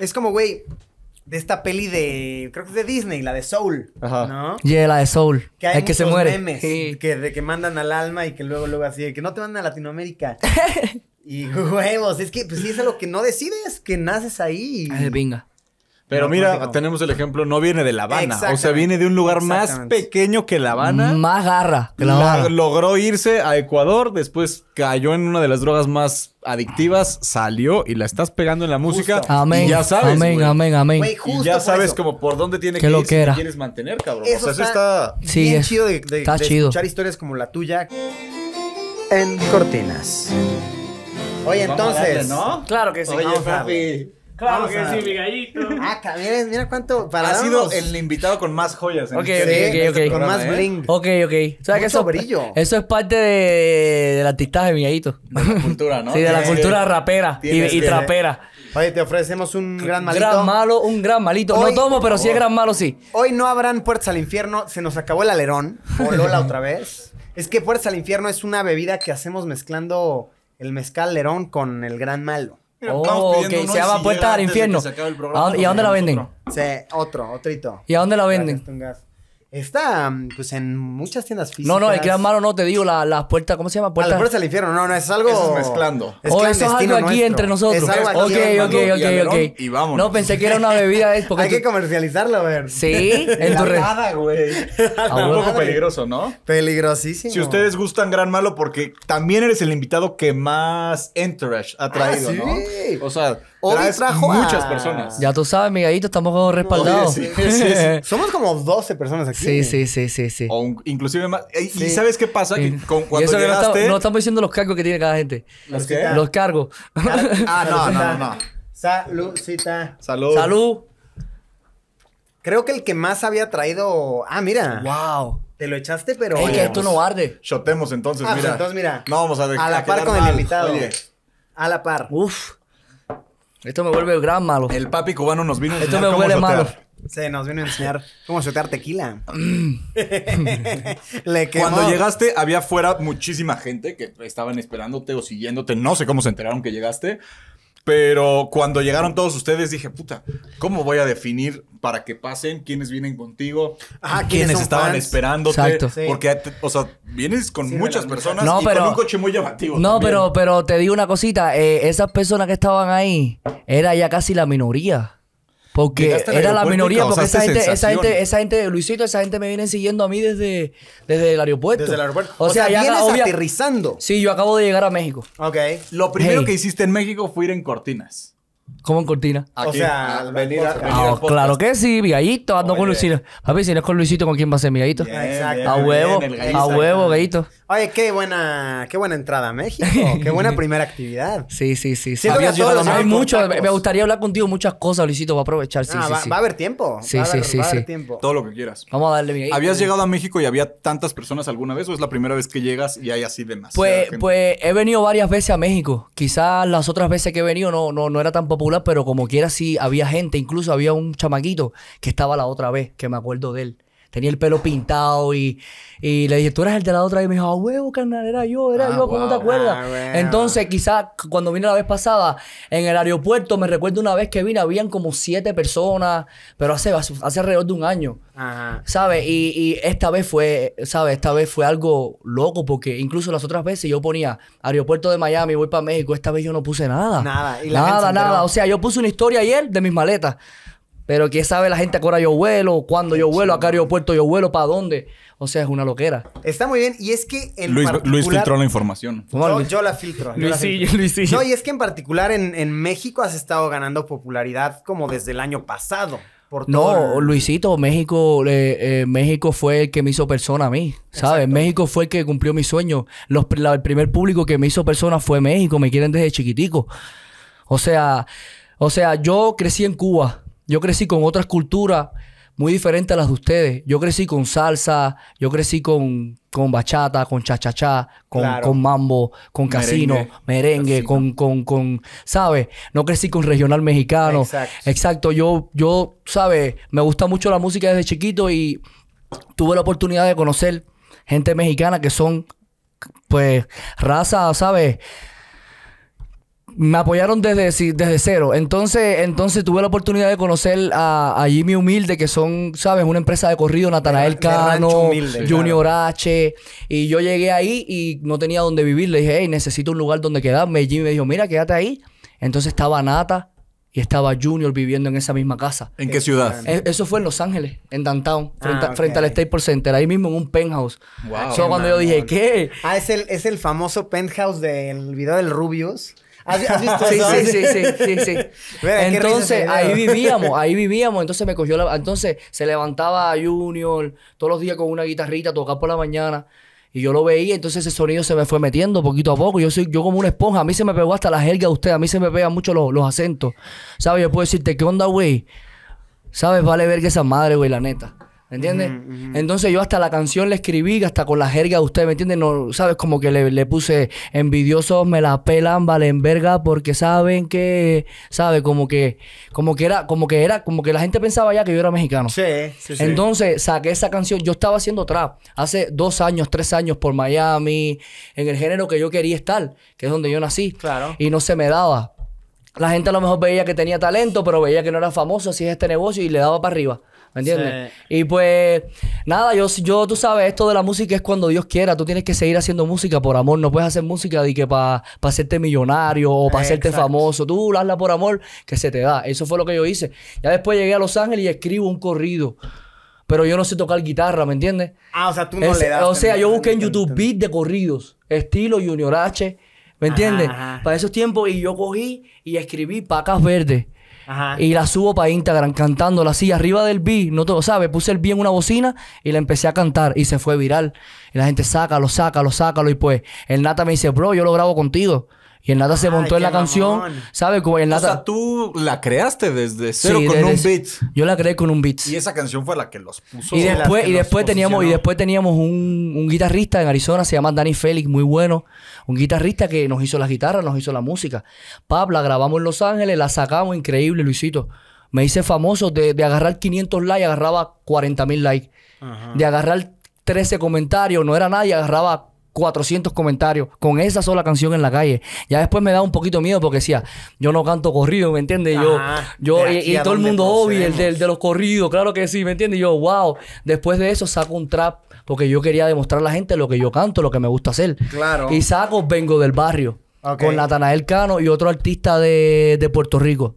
Es como, güey, de esta peli de. Creo que es de Disney, la de Soul. Ajá. ¿No? Yeah, la de Soul. Que hay que se muere. memes que, de que mandan al alma y que luego, luego así, que no te mandan a Latinoamérica. y huevos, es que, pues sí, es algo que no decides, que naces ahí. venga. Pero mira, tenemos el ejemplo, no viene de La Habana. O sea, viene de un lugar más pequeño que La Habana. Más garra logró irse a Ecuador, después cayó en una de las drogas más adictivas, salió y la estás pegando en la música. Amén. Y ya sabes. Amén, amén, amén. ya sabes como por dónde tiene que, ir lo que quieres mantener, cabrón. o sea, está, eso está bien chido de, escuchar historias como la tuya. En cortinas. Pues Oye, entonces. ¿no? Claro que sí. Oye, papi. Claro que sí, mi gallito. Ah, miren, mira cuánto. ha sido el invitado con más joyas. En ok, este ¿eh? ok. Con más bling. Ok, ok. O sea, que eso, brillo. Eso es parte de, del artistaje, mi gallito. De la cultura, ¿no? sí, de la cultura rapera y, trapera. Oye, te ofrecemos un gran malito. Gran malo, un gran malito. no tomo, pero si es oh. gran malo, sí. Hoy no habrán puertas al infierno. Se nos acabó el alerón. O Lola otra vez. Es que puertas al infierno es una bebida que hacemos mezclando el mezcal lerón con el gran malo oh, ok. Se llama Puerta al Infierno. ¿Y a dónde la venden? Sí, otro, otro ¿Y a dónde la venden? Está, pues, en muchas tiendas físicas. No, no, el Gran malo no, te digo, las la puertas, ¿cómo se llama? Puertas... puerta del infierno, no, no, es algo... es mezclando. Es oh, eso es algo aquí entre nosotros. Ok, ok, ok, y vamos. Y No, pensé que era una bebida. Es Hay que comercializarlo, a ver. Sí, en tu red. Nada, güey. Ah, Un poco peligroso, ¿no? Peligrosísimo. Si ustedes gustan Gran Malo, porque también eres el invitado que más entourage ha traído, ah, ¿sí? ¿no? O sea... Hoy trajo muchas personas. Ya tú sabes, miguelito, estamos respaldados. sí, sí, sí. Somos como 12 personas aquí. Sí, sí, sí, sí, sí. O inclusive más. ¿Y sabes qué pasa? cuando llegaste... no, estamos diciendo los cargos que tiene cada gente. ¿Los Los cargos. Ah, no, no, no. Saludcita. Salud. Salud. Creo que el que más había traído... Ah, mira. Wow. Te lo echaste, pero... Es que esto no arde. Shotemos entonces, ah, mira. Entonces, mira. No vamos a... A la par con el invitado. A la par. Uf. Esto me vuelve gran malo. El papi cubano nos vino a enseñar Esto me vuelve malo. Se nos vino a enseñar cómo shotear tequila. Mm. Le quemó. Cuando llegaste, había fuera muchísima gente que estaban esperándote o siguiéndote. No sé cómo se enteraron que llegaste, pero cuando llegaron todos ustedes, dije, puta, ¿cómo voy a definir para que pasen quiénes vienen contigo? Ah, quienes estaban esperando. esperándote. Porque, o sea, vienes con muchas personas y pero, con un coche muy llamativo. No, pero, pero te digo una cosita. Eh, esas personas que estaban ahí era ya casi la minoría. Porque era la minoría, porque esa gente, esa gente, Luisito, esa gente me viene siguiendo a mí desde, desde el aeropuerto. Desde el aeropuerto. O, sea, sea, ya aterrizando. Sí, yo acabo de llegar a México. Ok. Lo primero que hiciste en México fue ir en cortinas. ¿Cómo en cortina? o sea, al venir a... Ah, claro que sí, Villadito, ando con Luisito. A ver, si no es con Luisito, ¿con quién va a ser mi Exacto. A huevo, a huevo, gallito. Oye, qué buena, qué buena entrada a México. Qué buena primera actividad. Sí, sí, sí. me gustaría hablar contigo muchas cosas, Luisito, voy a aprovechar. Sí, ah, sí, va, sí. va a haber tiempo. Sí, sí, sí, Todo lo que quieras. Vamos a darle mi ¿Habías llegado a México y había tantas personas alguna vez o es la primera vez que llegas y hay así de Pues, pues he venido varias veces a México. Quizás las otras veces que he venido no, no, no era tan popular pero como quiera sí había gente, incluso había un chamaquito que estaba la otra vez, que me acuerdo de él, tenía el pelo pintado y, y le dije, tú eres el de la otra. Y me dijo, ah, huevo, carnal, era yo, era ah, yo, ¿cómo te acuerdas? Ah, Entonces, quizás cuando vine la vez pasada, en el aeropuerto, me recuerdo una vez que vine, habían como siete personas, pero hace, hace alrededor de un año. ¿Sabes? Y, esta vez fue, ¿sabes? Esta vez fue algo loco porque incluso las otras veces yo ponía aeropuerto de Miami, voy para México, esta vez yo no puse nada. Nada, nada, nada. O sea, yo puse una historia ayer de mis maletas. Pero quién sabe la gente a yo vuelo, cuándo yo vuelo, a qué aeropuerto yo vuelo, para dónde. O sea, es una loquera. Está muy bien. Y es que en Luis, particular... Luis filtró la información. Yo, la filtro. Sí, Luis, No, y es que en particular en, México has estado ganando popularidad como desde el año pasado. Por no, Luisito, México, eh, México fue el que me hizo persona a mí, ¿sabes? México fue el que cumplió mi sueño. Los, el primer público que me hizo persona fue México, me quieren desde chiquitico. O sea, o sea, yo crecí en Cuba, yo crecí con otras culturas muy diferentes a las de ustedes. Yo crecí con salsa, yo crecí con, con bachata, con chachachá, con, mambo, con casino, merengue, con, con, con, ¿sabes? No crecí con regional mexicano. Exacto. Exacto. Yo, yo, ¿sabes? Me gusta mucho la música desde chiquito y tuve la oportunidad de conocer gente mexicana que son, pues, raza, ¿sabes? me apoyaron desde, desde cero. Entonces, entonces tuve la oportunidad de conocer a, Jimmy Humilde, que son, ¿sabes? Una empresa de corrido, Natanael Cano, Junior H. Y yo llegué ahí y no tenía dónde vivir. Le dije, hey, necesito un lugar donde quedarme. Y Jimmy me dijo, mira, quédate ahí. Entonces estaba Nata y estaba Junior viviendo en esa misma casa. ¿En qué ciudad? Eh, eso fue en Los Ángeles, en Downtown, ah, frente, al State al Center, ahí mismo en un penthouse. Wow, cuando yo dije, ¿qué? Ah, es el, es el famoso penthouse del video del Rubius sí, Sí, sí, sí, sí, entonces, ahí vivíamos, ahí vivíamos. Entonces me cogió la... Entonces se levantaba Junior todos los días con una guitarrita, tocaba por la mañana. Y yo lo veía, entonces ese sonido se me fue metiendo poquito a poco. Yo soy yo como una esponja. A mí se me pegó hasta la jerga de usted. A mí se me pegan mucho los, los acentos. ¿Sabes? Yo puedo decirte, ¿qué onda, güey? ¿Sabes? Vale ver que esa madre, güey, la neta. ¿Me entiendes? Entonces yo hasta la canción le escribí, hasta con la jerga de ustedes, ¿me entiendes? No, ¿Sabes? Como que le, puse envidiosos, me la pelan, valen verga, porque saben que, sabe Como que, como que era, como que era, como que la gente pensaba ya que yo era mexicano. Sí, sí, sí. Entonces saqué esa canción, yo estaba haciendo trap hace dos años, tres años por Miami, en el género que yo quería estar, que es donde yo nací. Claro. Y no se me daba. La gente a lo mejor veía que tenía talento, pero veía que no era famoso, así es este negocio, y le daba para arriba. ¿Me entiendes? Y pues, nada, yo, tú sabes, esto de la música es cuando Dios quiera. Tú tienes que seguir haciendo música por amor. No puedes hacer música de que para hacerte millonario o para hacerte famoso. Tú hazla por amor, que se te da. Eso fue lo que yo hice. Ya después llegué a Los Ángeles y escribo un corrido. Pero yo no sé tocar guitarra, ¿me entiendes? Ah, o sea, tú no le das. O sea, yo busqué en YouTube beat de corridos, estilo Junior H. ¿Me entiendes? Para esos tiempos, y yo cogí y escribí Pacas Verdes. Y la subo para Instagram cantándola así arriba del beat. No todo, sabe sabes. Puse el beat en una bocina y la empecé a cantar y se fue viral. Y la gente, saca lo sácalo, sácalo, sácalo. Y pues el Nata me dice, bro, yo lo grabo contigo. Y el Nata se montó en la canción, ¿sabes? Como el Nata... O sea, tú la creaste desde cero con un beat. Yo la creé con un beat. Y esa canción fue la que los puso. Y después, y después teníamos, y después teníamos un, un guitarrista en Arizona, se llama Danny Félix, muy bueno. Un guitarrista que nos hizo las guitarras, nos hizo la música. Pablo grabamos en Los Ángeles, la sacamos, increíble, Luisito. Me hice famoso de, agarrar 500 likes, agarraba 40.000 mil likes. De agarrar 13 comentarios, no era nadie, agarraba 400 comentarios con esa sola canción en la calle. Ya después me da un poquito miedo porque decía, yo no canto corrido, ¿me entiendes? Yo, yo, y, todo el mundo obvio, el de, los corridos, claro que sí, ¿me entiendes? yo, wow, después de eso saco un trap porque yo quería demostrar a la gente lo que yo canto, lo que me gusta hacer. Claro. Y saco Vengo del Barrio. Con Natanael Cano y otro artista de, de Puerto Rico.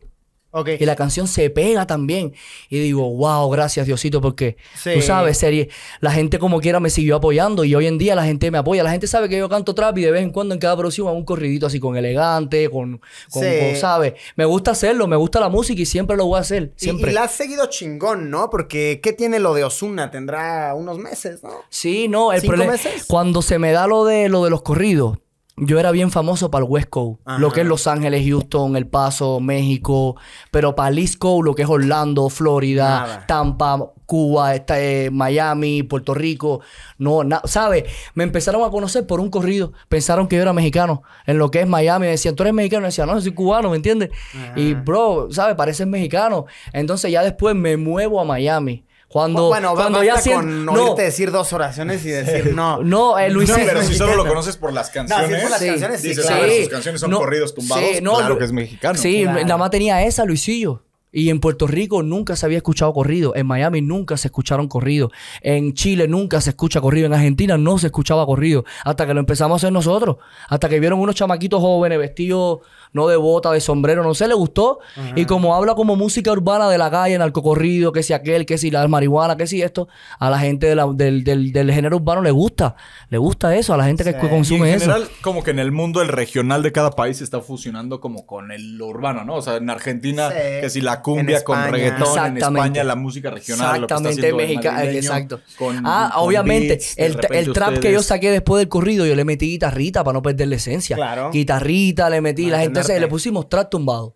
Okay. Y la canción se pega también. Y digo, wow, gracias Diosito, porque tú sabes, serie, la gente como quiera me siguió apoyando y hoy en día la gente me apoya. La gente sabe que yo canto trap y de vez en cuando en cada producción hago un corridito así con elegante, con, con, ¿sabes? Me gusta hacerlo, me gusta la música y siempre lo voy a hacer. Siempre. Y, y la has seguido chingón, ¿no? Porque ¿qué tiene lo de Osuna? Tendrá unos meses, ¿no? Sí, no, el problema. Cuando se me da lo de lo de los corridos, yo era bien famoso para el West Coast, lo que es Los Ángeles, Houston, El Paso, México, pero para el East Coast, lo que es Orlando, Florida, Tampa, Cuba, eh, Miami, Puerto Rico, no, na, ¿sabes? Me empezaron a conocer por un corrido, pensaron que yo era mexicano, en lo que es Miami, me decían, tú eres mexicano, y decía, no, soy cubano, ¿me entiendes? Y bro, ¿sabes? Pareces mexicano. Entonces ya después me muevo a Miami cuando, bueno, cuando ya con no. te decir dos oraciones y decir no. No, eh, Luisillo pero si solo lo conoces por las canciones. No, si por las sí. canciones, sí, ah, claro. sus canciones son corridos tumbados, claro que es mexicano. Sí, nada más tenía esa, Luisillo. Y en Puerto Rico nunca se había escuchado corrido. En Miami nunca se escucharon corridos. En Chile nunca se escucha corrido. En Argentina no se escuchaba corrido. Hasta que lo empezamos a hacer nosotros. Hasta que vieron unos chamaquitos jóvenes vestidos no de bota, de sombrero, no sé, le gustó. Y como habla como música urbana de la calle, cocorrido, que si aquel, que si la marihuana, que si esto, a la gente del, género urbano le gusta. Le gusta eso, a la gente que consume en general, como que en el mundo el regional de cada país está fusionando como con el urbano, ¿no? O sea, en Argentina, que si la cumbia con reggaetón, en España la música regional. Exactamente, lo México, eh, exacto. ah, obviamente, el, el trap que yo saqué después del corrido, yo le metí guitarrita para no perder la esencia. Claro. Guitarrita, le metí, la gente le pusimos trap tumbado.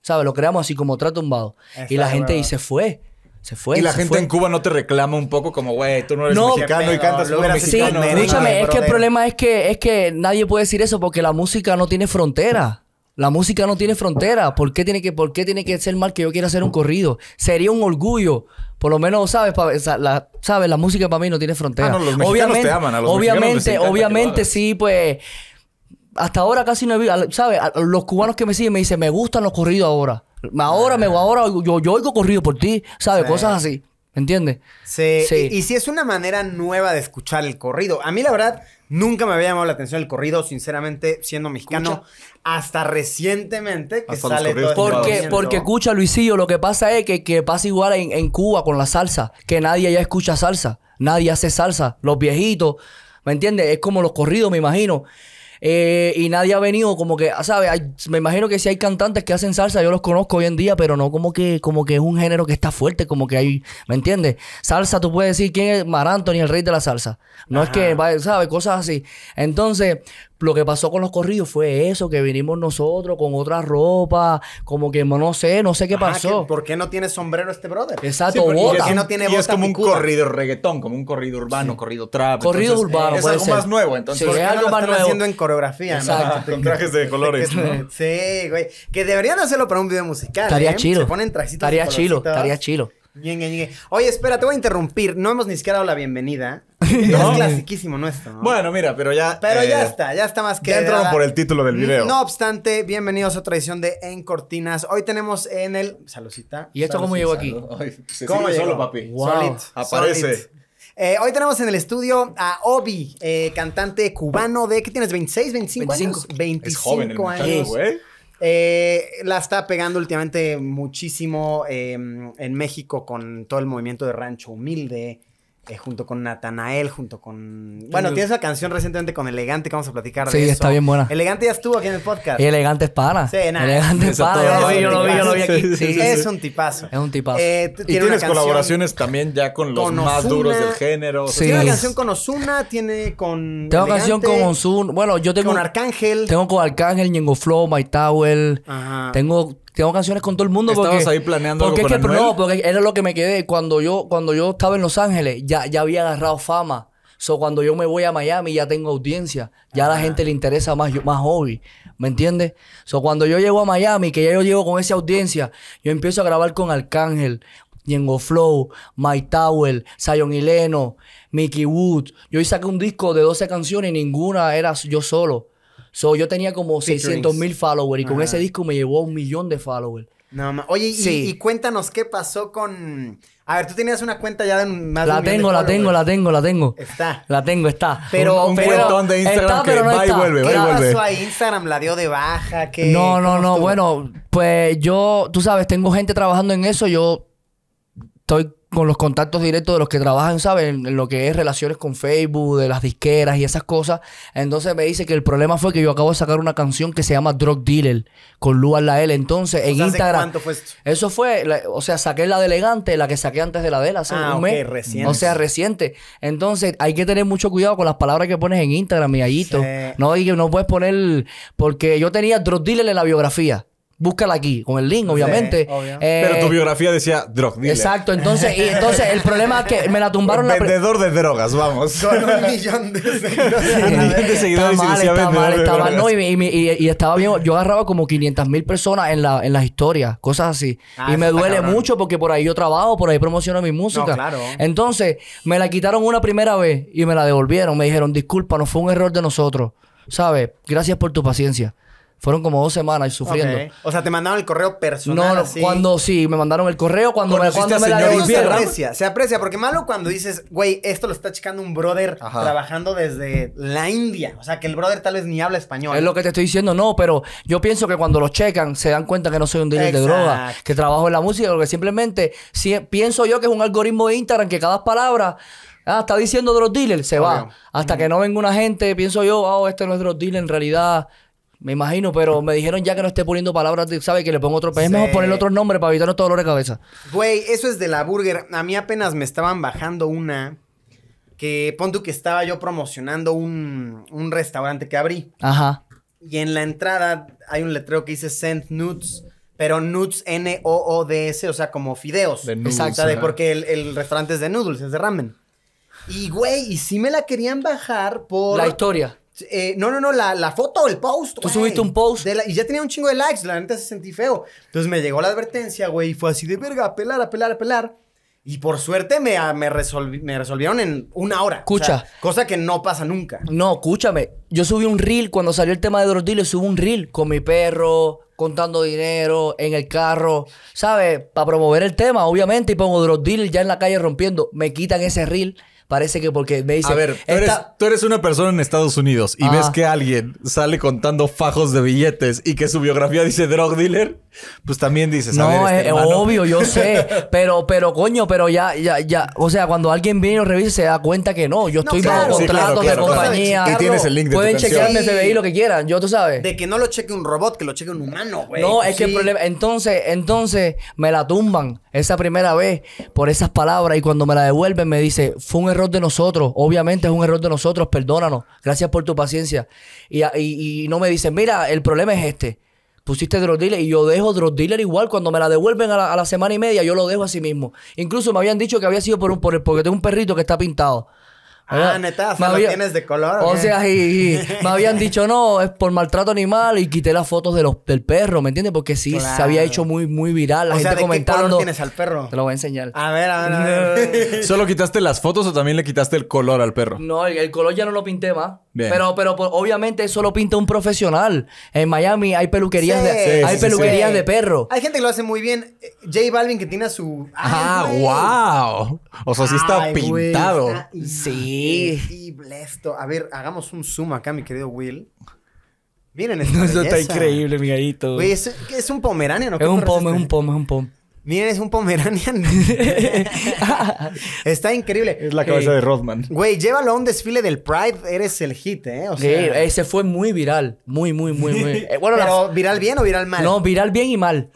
¿Sabes? Lo creamos así como trap tumbado. y la gente se fue. Se fue. Y la gente en Cuba no te reclama un poco como, güey, tú no eres mexicano y cantas Sí, escúchame, es que el problema es que, es que nadie puede decir eso porque la música no tiene frontera. La música no tiene frontera. ¿Por qué tiene que, por tiene que ser mal que yo quiera hacer un corrido? Sería un orgullo. Por lo menos, ¿sabes? la, música para mí no tiene frontera. Ah, no, los mexicanos obviamente, te aman. A los obviamente, obviamente sí, pues hasta ahora casi no he visto, ¿sabes? Los cubanos que me siguen me dicen, me gustan los corridos ahora. Ahora, me me, ah. ahora yo, yo oigo corrido por ti, ¿sabes? Cosas así. ¿Me entiendes? Sí. sí. Y, si es una manera nueva de escuchar el corrido. A mí, la verdad, nunca me había llamado la atención el corrido, sinceramente, siendo mexicano. Hasta recientemente que sale Porque, porque escucha, Luisillo, lo que pasa es que, que pasa igual en, en Cuba con la salsa. Que nadie ya escucha salsa. Nadie hace salsa. Los viejitos, ¿me entiendes? Es como los corridos, me imagino eh, y nadie ha venido, como que, ¿sabes? me imagino que si hay cantantes que hacen salsa, yo los conozco hoy en día, pero no como que, como que es un género que está fuerte, como que hay, ¿me entiendes? Salsa, tú puedes decir quién es Mar Anthony, el rey de la salsa. No es que, ¿sabes? Cosas así. Entonces, lo que pasó con los corridos fue eso, que vinimos nosotros con otra ropa, como que no sé, no sé qué pasó. ¿Por qué no tiene sombrero este brother? Exacto, ¿Por qué no tiene y es como un corrido reggaetón, como un corrido urbano, corrido trap. Corrido urbano, Es algo más nuevo, entonces. Sí, es algo están haciendo en coreografía, ¿no? con trajes de colores. sí, güey. Que deberían hacerlo para un video musical. Estaría ¿eh? chido. Se ponen trajitos. Estaría chido, estaría chilo. Oye, espera, te voy a interrumpir. No hemos ni siquiera dado la bienvenida No, es clasiquísimo nuestro. ¿no? Bueno, mira, pero ya. Pero ya eh, está, ya está más que. Ya entraron por el título del video. No obstante, bienvenidos a otra edición de En Cortinas. Hoy tenemos en el. Salucita. ¿Y esto cómo llegó aquí? se ¿Cómo Solo, papi. Solid, Aparece. Eh, hoy tenemos en el estudio a Obi, eh, cantante cubano de. que tienes? ¿26, 25, 25. años? 25 años. güey. la está pegando últimamente muchísimo en México con todo el movimiento de Rancho Humilde. Eh, junto con Natanael, junto con... Bueno, tienes una canción recientemente con Elegante que vamos a platicar sí, de eso. Sí, está bien buena. Elegante ya estuvo aquí en el podcast. Y Elegante es para. Sí, nada. Elegante es Yo lo vi, yo lo vi, aquí. Sí, es un tipazo. Es un tipazo. Eh, y tiene tienes colaboraciones también ya con los más duros del género. Sí. tiene una canción con Osuna, tiene con Tengo canción con Osuna. Bueno, yo tengo... Con Arcángel. Tengo con Arcángel, Ñengo Flow, My Towel. Ajá. Tengo tengo canciones con todo el mundo Estabas ahí planeando No, porque era lo que me quedé. Cuando yo, cuando yo estaba en Los Ángeles, ya, ya había agarrado fama. So, cuando yo me voy a Miami, ya tengo audiencia. Ya a la ah. gente le interesa más, más hobby. ¿Me entiendes? So, cuando yo llego a Miami, que ya yo llego con esa audiencia, yo empiezo a grabar con Arcángel, Yengo Flow, Mike Towell, Zion Hileno, Mickey Wood. Yo hoy saqué un disco de 12 canciones y ninguna era yo solo. So, yo tenía como 600 mil followers y con ese disco me llevó a un millón de followers. Oye, y, cuéntanos qué pasó con. A ver, tú tenías una cuenta ya de más la de tengo, La tengo, la tengo, la tengo, la tengo. Está. La tengo, está. Pero, un, cuentón de Instagram que no va y vuelve, va y pasó a Instagram? ¿La dio de baja? ¿Qué, no, no, no. Bueno, pues yo, tú sabes, tengo gente trabajando en eso. Yo estoy con los contactos directos de los que trabajan, saben En lo que es relaciones con Facebook, de las disqueras y esas cosas. Entonces me dice que el problema fue que yo acabo de sacar una canción que se llama Drug Dealer con Lua la L. Entonces, en Instagram. ¿Cuánto fue Eso fue, o sea, saqué la de elegante, la que saqué antes de la de él hace ah, Reciente. O sea, reciente. Entonces, hay que tener mucho cuidado con las palabras que pones en Instagram, mi No, y no puedes poner. Porque yo tenía Drug Dealer en la biografía. Búscala aquí, con el link, obviamente. Eh, Pero tu biografía decía drog, Exacto, entonces, y entonces el problema es que me la tumbaron la Vendedor de drogas, vamos. Con un de seguidores. un millón de seguidores y y, estaba bien, yo agarraba como 500 mil personas en, la, en las historias, cosas así. Ah, y me duele mucho porque por ahí yo trabajo, por ahí promociono mi música. Entonces, me la quitaron una primera vez y me la devolvieron. Me dijeron, disculpa, no fue un error de nosotros. ¿Sabes? Gracias por tu paciencia. Fueron como dos semanas sufriendo. O sea, te mandaron el correo personal. No, no cuando sí, me mandaron el correo cuando, me, cuando la Se aprecia, se aprecia, porque malo cuando dices, güey, esto lo está checando un brother trabajando desde la India. O sea, que el brother tal vez ni habla español. Es lo que te estoy diciendo, no, pero yo pienso que cuando lo checan se dan cuenta que no soy un dealer de droga, que trabajo en la música, porque simplemente pienso yo que es un algoritmo de Instagram que cada palabra. Ah, está diciendo drug dealer, se va. Hasta que no venga una gente, pienso yo, oh, este no es drug dealer, en realidad me imagino, pero me dijeron ya que no esté poniendo palabras, ¿sabes? Que le pongo otro. Pues, es mejor poner otro nombre para evitarnos todo dolor de cabeza. Güey, eso es de la burger. A mí apenas me estaban bajando una. Que pon tú que estaba yo promocionando un, un restaurante que abrí. Ajá. Y en la entrada hay un letrero que dice Send Nudes. Pero nudes, N-O-O-D-S, o sea, como fideos. De Exacto. de porque el, el restaurante es de noodles, es de ramen. Y, güey, y si me la querían bajar por... La historia. Eh, no, no, no, la, la foto, el post. Tú subiste un post. y ya tenía un chingo de likes, la neta se sentí feo. Entonces me llegó la advertencia, güey, y fue así de verga, pelar, a pelar. Y por suerte me, me, resolvieron en una hora. Escucha. cosa que no pasa nunca. No, escúchame. Yo subí un reel cuando salió el tema de los subí un reel con mi perro, contando dinero, en el carro, ¿sabes? Para promover el tema, obviamente, y pongo drop ya en la calle rompiendo. Me quitan ese reel Parece que porque me dicen. A ver, tú, eres, una persona en Estados Unidos y ves ah. que alguien sale contando fajos de billetes y que su biografía dice drug dealer, pues también dices. No, ver, es este eh, obvio, yo sé. pero, pero, coño, pero ya, ya, ya. O sea, cuando alguien viene y lo revisa, se da cuenta que no, yo estoy bajo de compañía. Y tienes el link de Pueden chequearme FBI lo que quieran, yo tú sabes. De que no lo cheque un robot, que lo cheque un humano, güey. No, es que el problema. Entonces, entonces me la tumban esa primera vez por esas palabras y cuando me la devuelven me dice, fue un error de nosotros, obviamente es un error de nosotros, perdónanos, gracias por tu paciencia. Y, no me dicen, mira, el problema es este. Pusiste drug dealer y yo dejo drug dealer igual. Cuando me la devuelven a la, semana y media, yo lo dejo así mismo. Incluso me habían dicho que había sido por un, por porque tengo un perrito que está pintado. Ah, neta, me lo tienes de color. O, sea, y, me habían dicho no, es por maltrato animal y quité las fotos de los, del perro, ¿me entiendes? Porque sí, se había hecho muy, muy viral. La gente ¿Qué color tienes al perro? Te lo voy a enseñar. A ver, a ver, ¿Solo quitaste las fotos o también le quitaste el color al perro? No, el, color ya no lo pinté más. Pero, pero pues, obviamente eso lo pinta un profesional. En Miami hay peluquerías de, peluquerías de perro. Hay gente que lo hace muy bien. J Balvin que tiene a su. ¡Ah, wow! O sea, sí está pintado. sí. Increíble esto. A ver, hagamos un zoom acá, mi querido Will. Miren esto. Eso está increíble, mi Güey, ¿es, un pomerania, ¿no? Es un pom, es un pom, es un pom. Miren, es un Pomeranian. Está increíble. Es la cabeza eh, de Rothman. Güey, llévalo a un desfile del Pride, eres el hit, ¿eh? O sea... ese fue muy viral. Muy, muy, muy, muy. Eh, bueno, ¿viral bien o viral mal? No, viral bien y mal.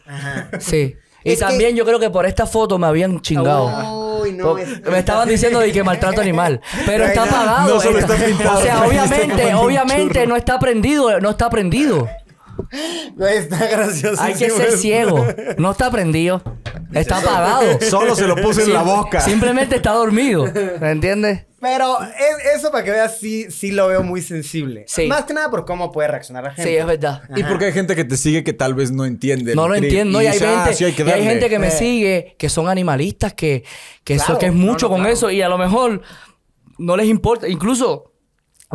Sí. Y también yo creo que por esta foto me habían chingado. Oh me, estaban diciendo de que maltrato animal. Pero está apagado O sea, este obviamente, obviamente no está prendido, no está prendido. Güey, está gracioso. Hay que ser ciego. No está prendido. Está apagado. Solo se lo puse en la boca. Simplemente está dormido. ¿Me entiendes? Pero eso para que veas, sí, sí lo veo muy sensible. Más que nada por cómo puede reaccionar la gente. Sí, es verdad. Y porque hay gente que te sigue que tal vez no entiende. No lo entiendo. Y, hay, ah, gente, que me eh. sigue que son animalistas, que, que, eso- que es mucho con eso. Y a lo mejor no les importa. Incluso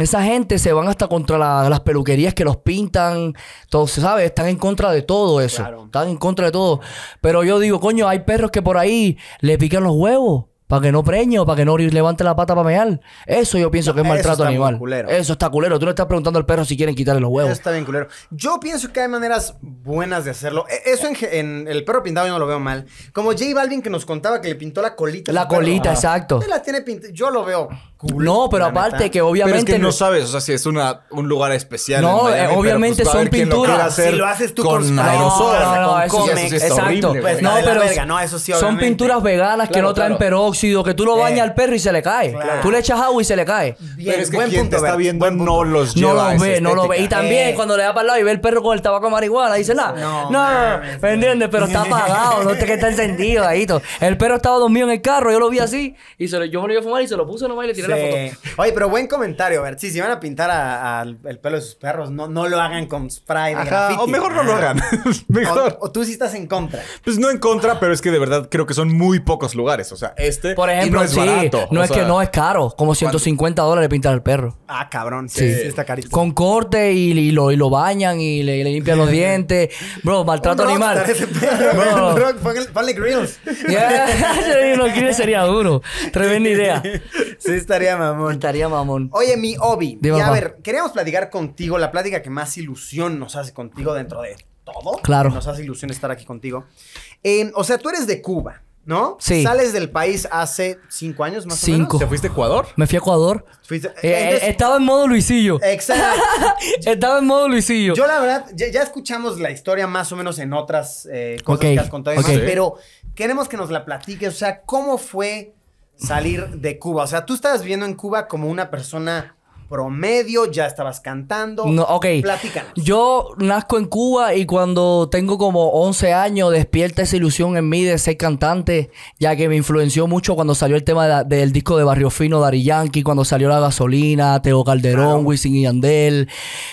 esa gente se van hasta contra las peluquerías que los pintan, todo, ¿sabes? Están en contra de todo eso. Están en contra de todo. Pero yo digo, coño, hay perros que por ahí le pican los huevos. Para que no preñe o para que no levante la pata para mear. Eso yo pienso que es maltrato eso animal. Culero. Eso está culero. Tú le estás preguntando al perro si quieren quitarle los huevos. Eso está bien culero. Yo pienso que hay maneras buenas de hacerlo. E, eso en, El perro pintado yo no lo veo mal. Como J Balvin que nos contaba que le pintó la colita. La colita, exacto. la tiene Yo lo veo No, pero aparte que obviamente. no, sabes, o sea, si es un lugar especial. No, eh, pues, obviamente son pinturas. Si lo haces tú con, aerosol, Exacto. Pues, no, pero. son pinturas veganas que no traen perro óxido que tú lo bañas eh. al perro y se le cae. Tú le echas agua y se le cae. pero es que buen quien punto, te está viendo no los ve, no lo ve. Y también eh. cuando le da para el lado y ve el perro con el tabaco marihuana, dice, la No, no, ¿me entiendes? Pero está apagado, no te que está encendido ahí. Todo. El perro estaba dormido en el carro, yo lo vi así y se lo, yo me lo iba a fumar y se lo puse nomás y le tiré la foto. Oye, pero buen comentario, a ver, sí, si van a pintar a, el pelo de sus perros, no, no lo hagan con spray de O mejor no lo hagan. mejor. O, o tú sí estás en contra. Pues no en contra, pero es que de verdad creo que son muy pocos lugares. O sea, este por ejemplo, sí. No es que no es caro. Como 150 dólares dólares pintar al perro. Ah, cabrón. Sí, está carísimo. Con corte y, lo, y lo bañan y le, limpian los dientes. Bro, maltrato animal. ponle grills. grills sería duro. Tremenda idea. Sí, estaría mamón. Estaría mamón. Oye, mi hobby. a ver, queríamos platicar contigo la plática que más ilusión nos hace contigo dentro de todo. Claro. Nos hace ilusión estar aquí contigo. Eh, o sea, tú eres de Cuba. ¿No? Sales del país hace cinco años más o menos. ¿Te fuiste a Ecuador? Me fui a Ecuador. Eh, eh, eh, estaba en modo Luisillo. Exacto. estaba en modo Luisillo. Yo, la verdad, ya, escuchamos la historia más o menos en otras cosas que has contado. Pero queremos que nos la platiques. O sea, ¿cómo fue salir de Cuba? O sea, tú estabas viendo en Cuba como una persona promedio, ya estabas cantando. Platícanos. Yo nazco en Cuba y cuando tengo como 11 años despierta esa ilusión en mí de ser cantante, ya que me influenció mucho cuando salió el tema del disco de Barrio Fino, Dari Yankee, cuando salió La Gasolina, Teo Calderón, Wisin y Yandel,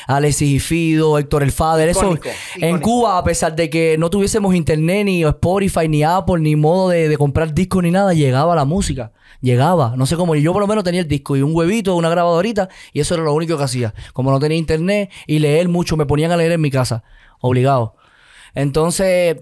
Alexis y Fido, Héctor El Fader. Eso en Cuba, a pesar de que no tuviésemos internet, ni Spotify, ni Apple, ni modo de, de comprar discos ni nada, llegaba la música llegaba. No sé cómo. Yo por lo menos tenía el disco y un huevito, una grabadorita, y eso era lo único que hacía. Como no tenía internet y leer mucho, me ponían a leer en mi casa, obligado. Entonces,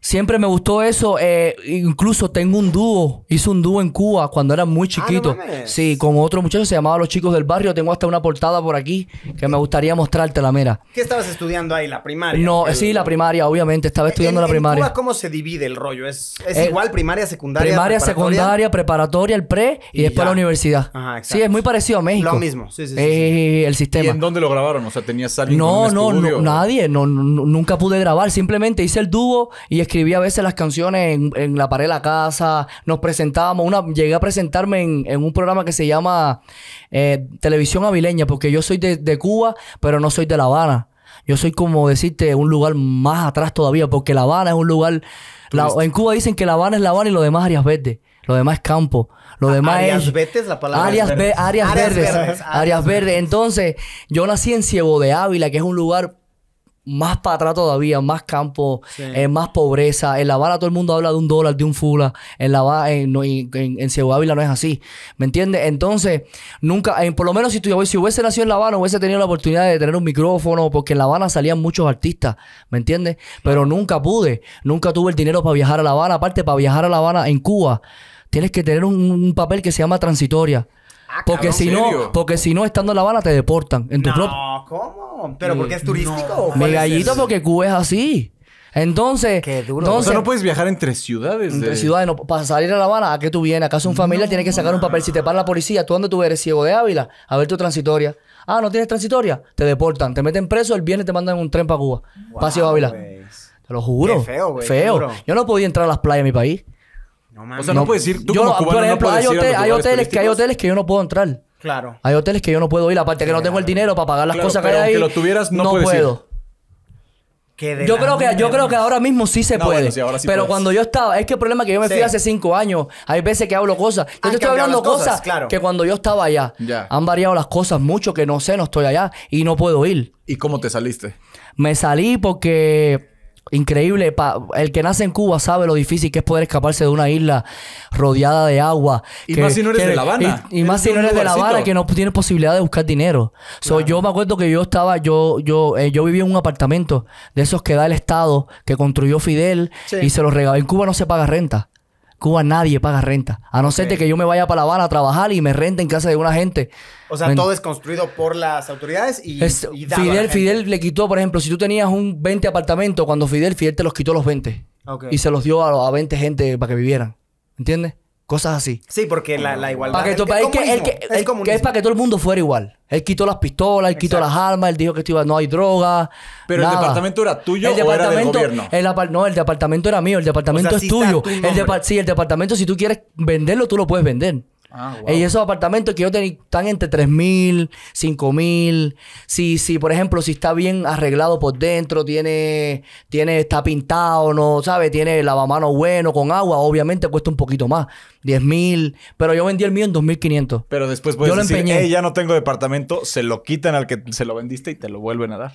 Siempre me gustó eso. Eh, incluso tengo un dúo. Hice un dúo en Cuba cuando era muy ah, chiquito. sí, con otro muchacho se llamaba Los Chicos del Barrio. Tengo hasta una portada por aquí que me gustaría mostrarte la mera. ¿Qué estabas estudiando ahí? ¿La primaria? No, sí, la primaria, obviamente. Estaba estudiando la primaria. ¿Cómo se divide el rollo? ¿Es, eh, igual primaria, secundaria? Primaria, secundaria, preparatoria, el pre y, después la universidad. Ajá, Sí, es muy parecido a México. Lo mismo. Sí, sí, eh, sí, el sistema. ¿Y en dónde lo grabaron? O sea, ¿tenías alguien No, no, no, nadie. No, nunca pude grabar. Simplemente hice el dúo y escribía a veces las canciones en, la pared de la casa. Nos presentábamos. Una, llegué a presentarme en, un programa que se llama eh, Televisión Avileña, porque yo soy de, Cuba, pero no soy de La Habana. Yo soy como decirte un lugar más atrás todavía, porque La Habana es un lugar. en Cuba dicen que La Habana es La Habana y lo demás Arias Verde. Lo demás es campo. Lo ah, demás Arias es. la palabra. Arias, verdes. Verdes. Entonces, yo nací en Ciego de Ávila, que es un lugar más para atrás todavía, más campo, eh, más pobreza. En La Habana todo el mundo habla de un dólar, de un fula. En La Habana, en, en, Ávila no es así. ¿Me entiendes? Entonces, nunca, eh, por lo menos si, hubiese nacido en La Habana, hubiese tenido la oportunidad de tener un micrófono, porque en La Habana salían muchos artistas, ¿me entiendes? Pero nunca pude, nunca tuve el dinero para viajar a La Habana. Aparte, para viajar a La Habana en Cuba, tienes que tener un, un papel que se llama transitoria. Ah, porque si no, porque si no, estando en La Habana te deportan en tu No, ¿cómo? ¿Pero porque es mm, turístico? Mi gallito, porque Cuba es así. Entonces, Qué no puedes viajar entre ciudades. Entre eh. ciudades, no, para salir a La Habana, ¿a qué tú vienes? ¿Acaso un familiar tienes tiene que sacar un papel? Si te para la policía, ¿tú dónde tú eres? Ciego de Ávila, a ver tu transitoria. Ah, ¿no tienes transitoria? Te deportan, te meten preso, el viernes te mandan un tren para Cuba. para de Ávila. Te lo juro. Qué feo, güey. Feo. Yo no podía entrar a las playas de mi país. O sea, no, puedes ir tú yo, como Por ejemplo, hay, hoteles que, hay hoteles que yo no puedo entrar. Claro. Hay hoteles que yo no puedo ir, aparte que no tengo el dinero para pagar las cosas que hay ahí. lo tuvieras, no, puedo. Yo creo, que, yo creo que ahora mismo sí se puede. pero cuando yo estaba, es que el problema es que yo me fui hace cinco años. Hay veces que hablo cosas. Yo ah, hablando cosas, que cuando yo estaba allá, ya. han variado las cosas mucho que no sé, no estoy allá y no puedo ir. ¿Y cómo te saliste? Me salí porque Increíble, el que nace en Cuba sabe lo difícil que es poder escaparse de una isla rodeada de agua. Y más si no eres de La Habana. Y, más si no eres de La Habana, que no tienes posibilidad de buscar dinero. Yo me acuerdo que yo estaba, yo yo eh, yo vivía en un apartamento de esos que da el Estado, que construyó Fidel y se los regaló. En Cuba no se paga renta. Cuba nadie paga renta. A no ser de que yo me vaya para La Habana a trabajar y me rente en casa de una gente. O sea, todo es construido por las autoridades y, Fidel, Fidel le quitó, por ejemplo, si tú tenías un 20 apartamentos, cuando Fidel, Fidel te los quitó los 20. Y se los dio a, a 20 gente para que vivieran. ¿Entiendes? Cosas así. Sí, porque la, igualdad. Para que, es para que todo el mundo fuera igual. Él quitó las pistolas, él quitó las armas, él dijo que no hay droga. Pero el departamento era tuyo o era del gobierno. no, el departamento era mío, el departamento es tuyo. sí, el departamento, si tú quieres venderlo, tú lo puedes vender. Y ah, esos apartamentos que yo tenía están entre 3.000, 5.000. Si, si, por ejemplo, si está bien arreglado por dentro, tiene, tiene está pintado, no sabe, tiene lavamanos bueno con agua, obviamente cuesta un poquito más, 10.000. Pero yo vendí el mío en 2.500. Pero después puedes decir, ya no tengo departamento, se lo quitan al que se lo vendiste y te lo vuelven a dar.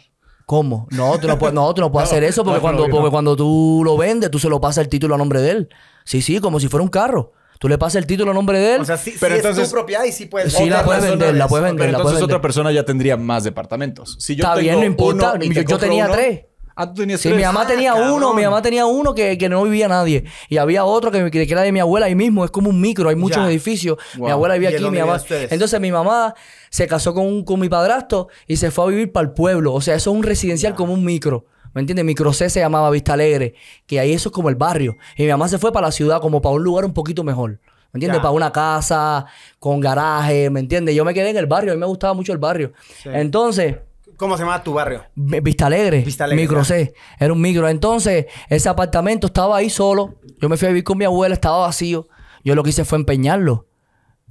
¿Cómo? No, tú no puedes, no, tú no puedes hacer eso porque, cuando, porque cuando tú lo vendes, tú se lo pasas el título a nombre de él. Sí, sí, como si fuera un carro. Tú le pasas el título a nombre de él. O sea, sí, pero entonces, es tu propiedad y sí puedes... Sí, la puedes vender, la puedes vender. entonces otra persona ya tendría más departamentos. Si yo Está bien, no importa. yo, tenía tres. Ah, tú tenías sí, mi mamá ah, tenía uno, mi mamá tenía uno que, que, no vivía nadie. Y había otro que, era de mi abuela ahí mismo, es como un micro, hay muchos edificios. Mi abuela vivía aquí, mi mamá. Entonces mi mamá se casó con, un, con mi padrastro y se fue a vivir para el pueblo. O sea, eso es un residencial como un micro. ¿Me entiendes? Microcé se llamaba Vista Alegre, que ahí eso es como el barrio. Y mi mamá se fue para la ciudad, como para un lugar un poquito mejor. ¿Me entiendes? Para una casa, con garaje, ¿me entiendes? Yo me quedé en el barrio, a mí me gustaba mucho el barrio. Entonces. ¿Cómo se llama tu barrio? Vista Alegre. Vista Alegre. Micro C. Era un micro. Entonces, ese apartamento estaba ahí solo. Yo me fui a vivir con mi abuela, estaba vacío. Yo lo que hice fue empeñarlo.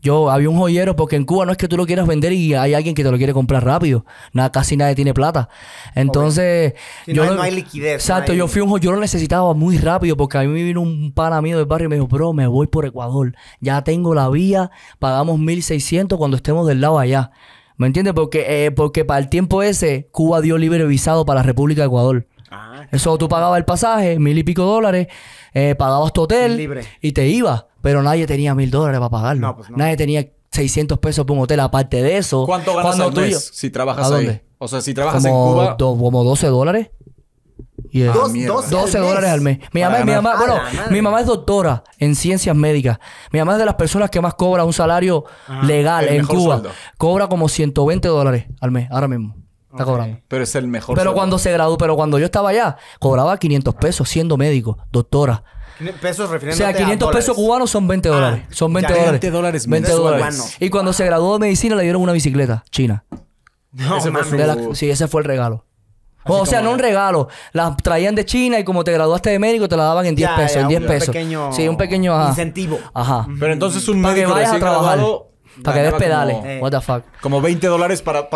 Yo había un joyero porque en Cuba no es que tú lo quieras vender y hay alguien que te lo quiere comprar rápido. Nada, casi nadie tiene plata. Entonces, yo no, hay, liquidez. Exacto, yo fui un yo lo necesitaba muy rápido porque a mí me vino un pana mío del barrio y me dijo, "Bro, me voy por Ecuador. Ya tengo la vía, pagamos 1600 cuando estemos del lado allá." ¿Me entiendes? Porque eh, porque para el tiempo ese Cuba dio libre visado para la República de Ecuador. Ah, Eso tú pagabas el pasaje, mil y pico dólares, eh, pagabas tu hotel y te ibas pero nadie tenía mil dólares para pagarlo. Pues nadie tenía 600 pesos por un hotel aparte de eso. ¿Cuánto ganas al si trabajas dónde? O sea, si trabajas en Cuba... como 12 dólares. 12, ah, dólares al mes. Mi mamá, bueno, mi mamá es doctora en ciencias médicas. Mi mamá es de las personas que más cobra un salario ah, legal en Cuba. Cobra como 120 dólares al mes, ahora mismo. Está cobrando. Pero es el mejor. Pero cuando se graduó, pero cuando yo estaba allá, cobraba 500 pesos siendo médico, doctora. Pesos O sea, 500 pesos cubanos son 20 ah, dólares. son 20 dólares. 20 dólares. dólares. Y cuando se graduó de medicina le dieron una bicicleta china. No, ese fue Sí, ese fue el regalo. o sea, no un regalo. La traían de China y como te graduaste de médico te la daban en 10 pesos. en 10 pesos. Sí, un pequeño incentivo. Ajá. Pero entonces un médico que a trabajar. para que des pedales. Como, eh. What the fuck. Como 20 dólares para,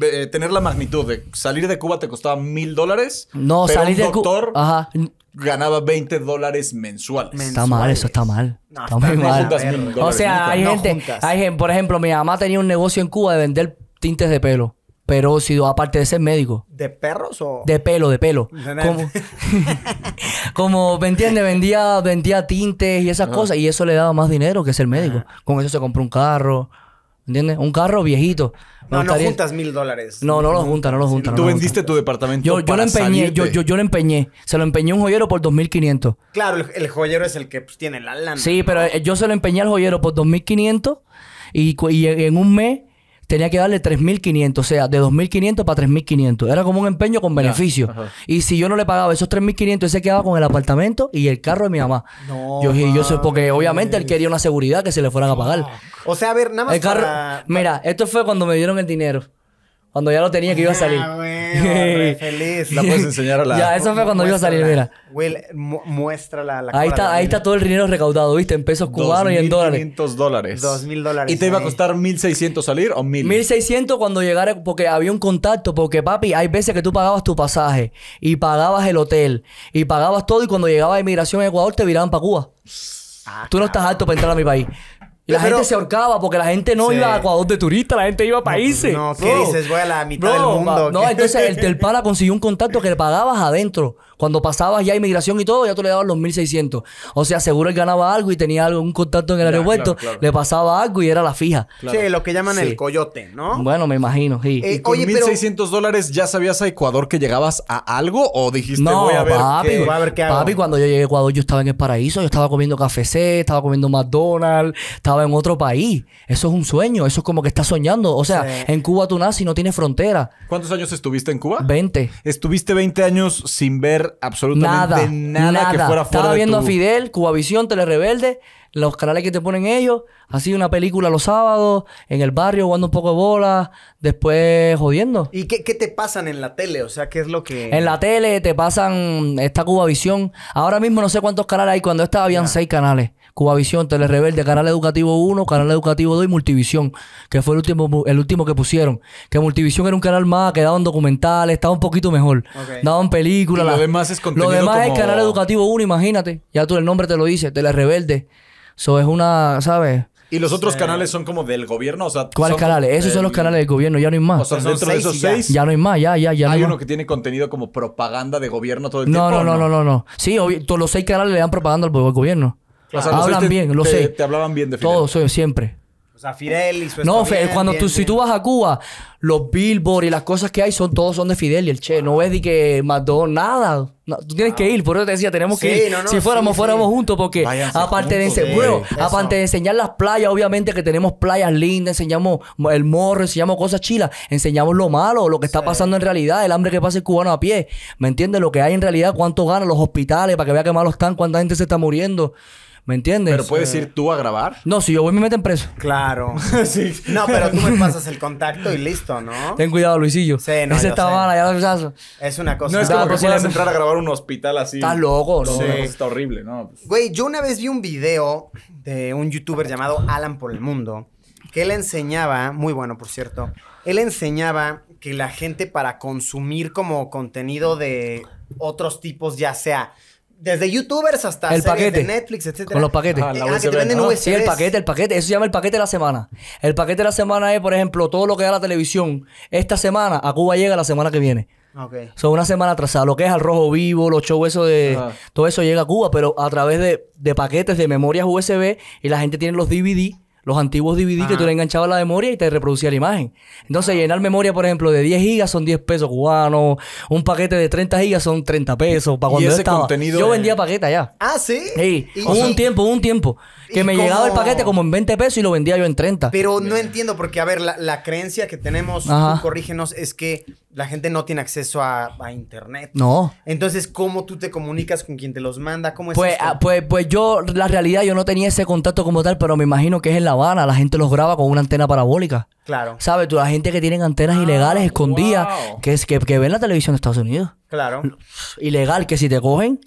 eh, tener la magnitud de salir de Cuba te costaba mil dólares. No, salir de Cuba. Ajá ganaba 20 dólares mensuales. Está mal, eso está mal. está, muy mal. o sea, hay gente, hay gente, por ejemplo, mi mamá tenía un negocio en Cuba de vender tintes de pelo. Pero si aparte de ser médico. ¿De perros o...? De pelo, de pelo. Como, como, ¿me entiendes? Vendía, vendía tintes y esas ah. cosas. Y eso le daba más dinero que ser médico. Con eso se compró un carro. ¿Entiendes? Un carro viejito. no, no juntas mil dólares. No, no lo juntas, no lo juntas. tú vendiste tu departamento. Yo, yo lo empeñé, yo, yo, yo, lo empeñé. Se lo empeñé un joyero por 2.500. Claro, el, el, joyero es el que pues, tiene la lana. Sí, pero eh, yo se lo empeñé al joyero por 2.500 y, y en un mes tenía que darle 3.500, o sea, de 2.500 para 3.500. Era como un empeño con beneficio. Y si yo no le pagaba esos 3.500, ese quedaba con el apartamento y el carro de mi mamá. No. Yo, dije, yo porque obviamente él quería una seguridad que se le fueran a pagar. O sea, a ver, nada más. El carro. Mira, esto fue cuando me dieron el dinero. Cuando ya lo tenía que iba a salir. Ah, feliz. La puedes enseñar a la. ya, eso fue cuando iba a salir, mira. Will, mu muéstrala la Ahí está, ahí está todo el dinero recaudado, ¿viste? En pesos cubanos y en dólares. 500 dólares. 2000 dólares. ¿Y te iba a costar 1600 salir o 1000? 1600 cuando llegara, porque había un contacto, porque papi, hay veces que tú pagabas tu pasaje y pagabas el hotel y pagabas todo y cuando llegaba a inmigración a Ecuador te viraban para Cuba. Ah, tú no estás alto para entrar a mi país. Y la gente se ahorcaba porque la gente no iba a Ecuador de turista, la gente iba a países. No, ¿qué dices? Voy a la mitad del mundo. No, entonces el, telpara consiguió un contacto que le pagabas adentro. Cuando pasabas ya inmigración y todo, ya tú le dabas los 1.600. O sea, seguro él ganaba algo y tenía algo, un contacto en el aeropuerto, le pasaba algo y era la fija. Sí, lo que llaman el coyote, ¿no? Bueno, me imagino, sí. Eh, ¿Y con 1.600 dólares ya sabías a Ecuador que llegabas a algo o dijiste no, voy a ver papi, qué, hago? Papi, cuando yo llegué a Ecuador yo estaba en el paraíso, yo estaba comiendo café, estaba comiendo McDonald's, estaba en otro país. Eso es un sueño, eso es como que estás soñando. O sea, en Cuba tú naces y no tienes frontera. ¿Cuántos años estuviste en Cuba? 20. Estuviste 20 años sin ver absolutamente nada, nada, que fuera fuera Estaba viendo a Fidel, Cubavisión, Rebelde los canales que te ponen ellos, así una película los sábados, en el barrio jugando un poco de bola, después jodiendo. ¿Y qué, te pasan en la tele? O sea, ¿qué es lo que...? En la tele te pasan esta Visión? Ahora mismo no sé cuántos canales hay, cuando estaba habían seis canales. Cubavisión, Telerebelde, Canal Educativo 1, Canal Educativo 2 y Multivisión, que fue el último, el último que pusieron. Que Multivisión era un canal más que daban documentales, estaba un poquito mejor. Daban películas. Lo demás es contenido Lo demás es Canal Educativo 1, imagínate. Ya tú el nombre te lo dice, Telerebelde. Eso es una, ¿sabes? Y los otros canales son como del gobierno, ¿cuáles canales? Esos son los canales del gobierno, ya no hay más. O sea, son dentro de esos seis, ya. no hay más, ya, ya, ya. Hay uno que tiene contenido como propaganda de gobierno todo el tiempo. No, no, no, no, no. Sí, todos los seis canales le dan propaganda al gobierno. Hablan bien, lo sé. Te hablaban bien de Fidel. Todos, siempre. O sea, Fidel y su No, cuando tú, si tú vas a Cuba, los billboards y las cosas que hay son todos son de Fidel y el Che. No ves de que mató nada. tú tienes que ir, por eso te decía, tenemos que ir. si fuéramos, fuéramos juntos, porque aparte, de, aparte de enseñar las playas, obviamente que tenemos playas lindas, enseñamos el morro, enseñamos cosas chilas, enseñamos lo malo, lo que está pasando en realidad, el hambre que pasa el cubano a pie. ¿Me entiendes? Lo que hay en realidad, cuánto ganan los hospitales, para que vea qué malos están, cuánta gente se está muriendo. ¿Me entiendes? ¿Pero puedes eh. ir tú a grabar? No, si yo voy me meten preso. Claro. No, pero tú me pasas el contacto y listo, ¿no? Ten cuidado, Luisillo. Sí, no, Ese está ya ya allá Es una cosa. No es como que puedas entrar a grabar un hospital así. Estás loco, ¿no? Sí. Está horrible, ¿no? Güey, yo una vez vi un video de un youtuber llamado Alan por el Mundo que él enseñaba, muy bueno por cierto, él enseñaba que la gente para consumir como contenido de otros tipos, ya sea desde youtubers hasta el de Netflix, etc. Con los paquetes. Ah, que te venden USB. Sí, el paquete, el paquete. Eso se llama el paquete de la semana. El paquete de la semana es, por ejemplo, todo lo que da la televisión. Esta semana a Cuba llega la semana que viene. Son una semana atrasada. Lo que es al rojo vivo, los shows, eso de. Todo eso llega a Cuba, pero a través de, de paquetes de memorias USB y la gente tiene los DVD los antiguos DVD que tú le enganchabas la memoria y te reproducía la imagen. Entonces, llenar memoria, por ejemplo, de 10 gigas son 10 pesos cubanos. Un paquete de 30 gigas son 30 pesos. Para cuando yo yo vendía paquetes allá. Ah, sí. hubo un tiempo, un tiempo. Que me llegaba el paquete como en 20 pesos y lo vendía yo en 30. Pero no entiendo, porque, a ver, la, creencia que tenemos, corrígenos, es que la gente no tiene acceso a, internet. No. Entonces, ¿cómo tú te comunicas con quien te los manda? ¿Cómo es pues, ah, pues, pues, yo, la realidad, yo no tenía ese contacto como tal, pero me imagino que es en La Habana. La gente los graba con una antena parabólica. Claro. ¿Sabes? Tú, la gente que tienen antenas ah, ilegales escondidas, que, es, que, que ven la televisión de Estados Unidos. Claro. Ilegal, que si te cogen,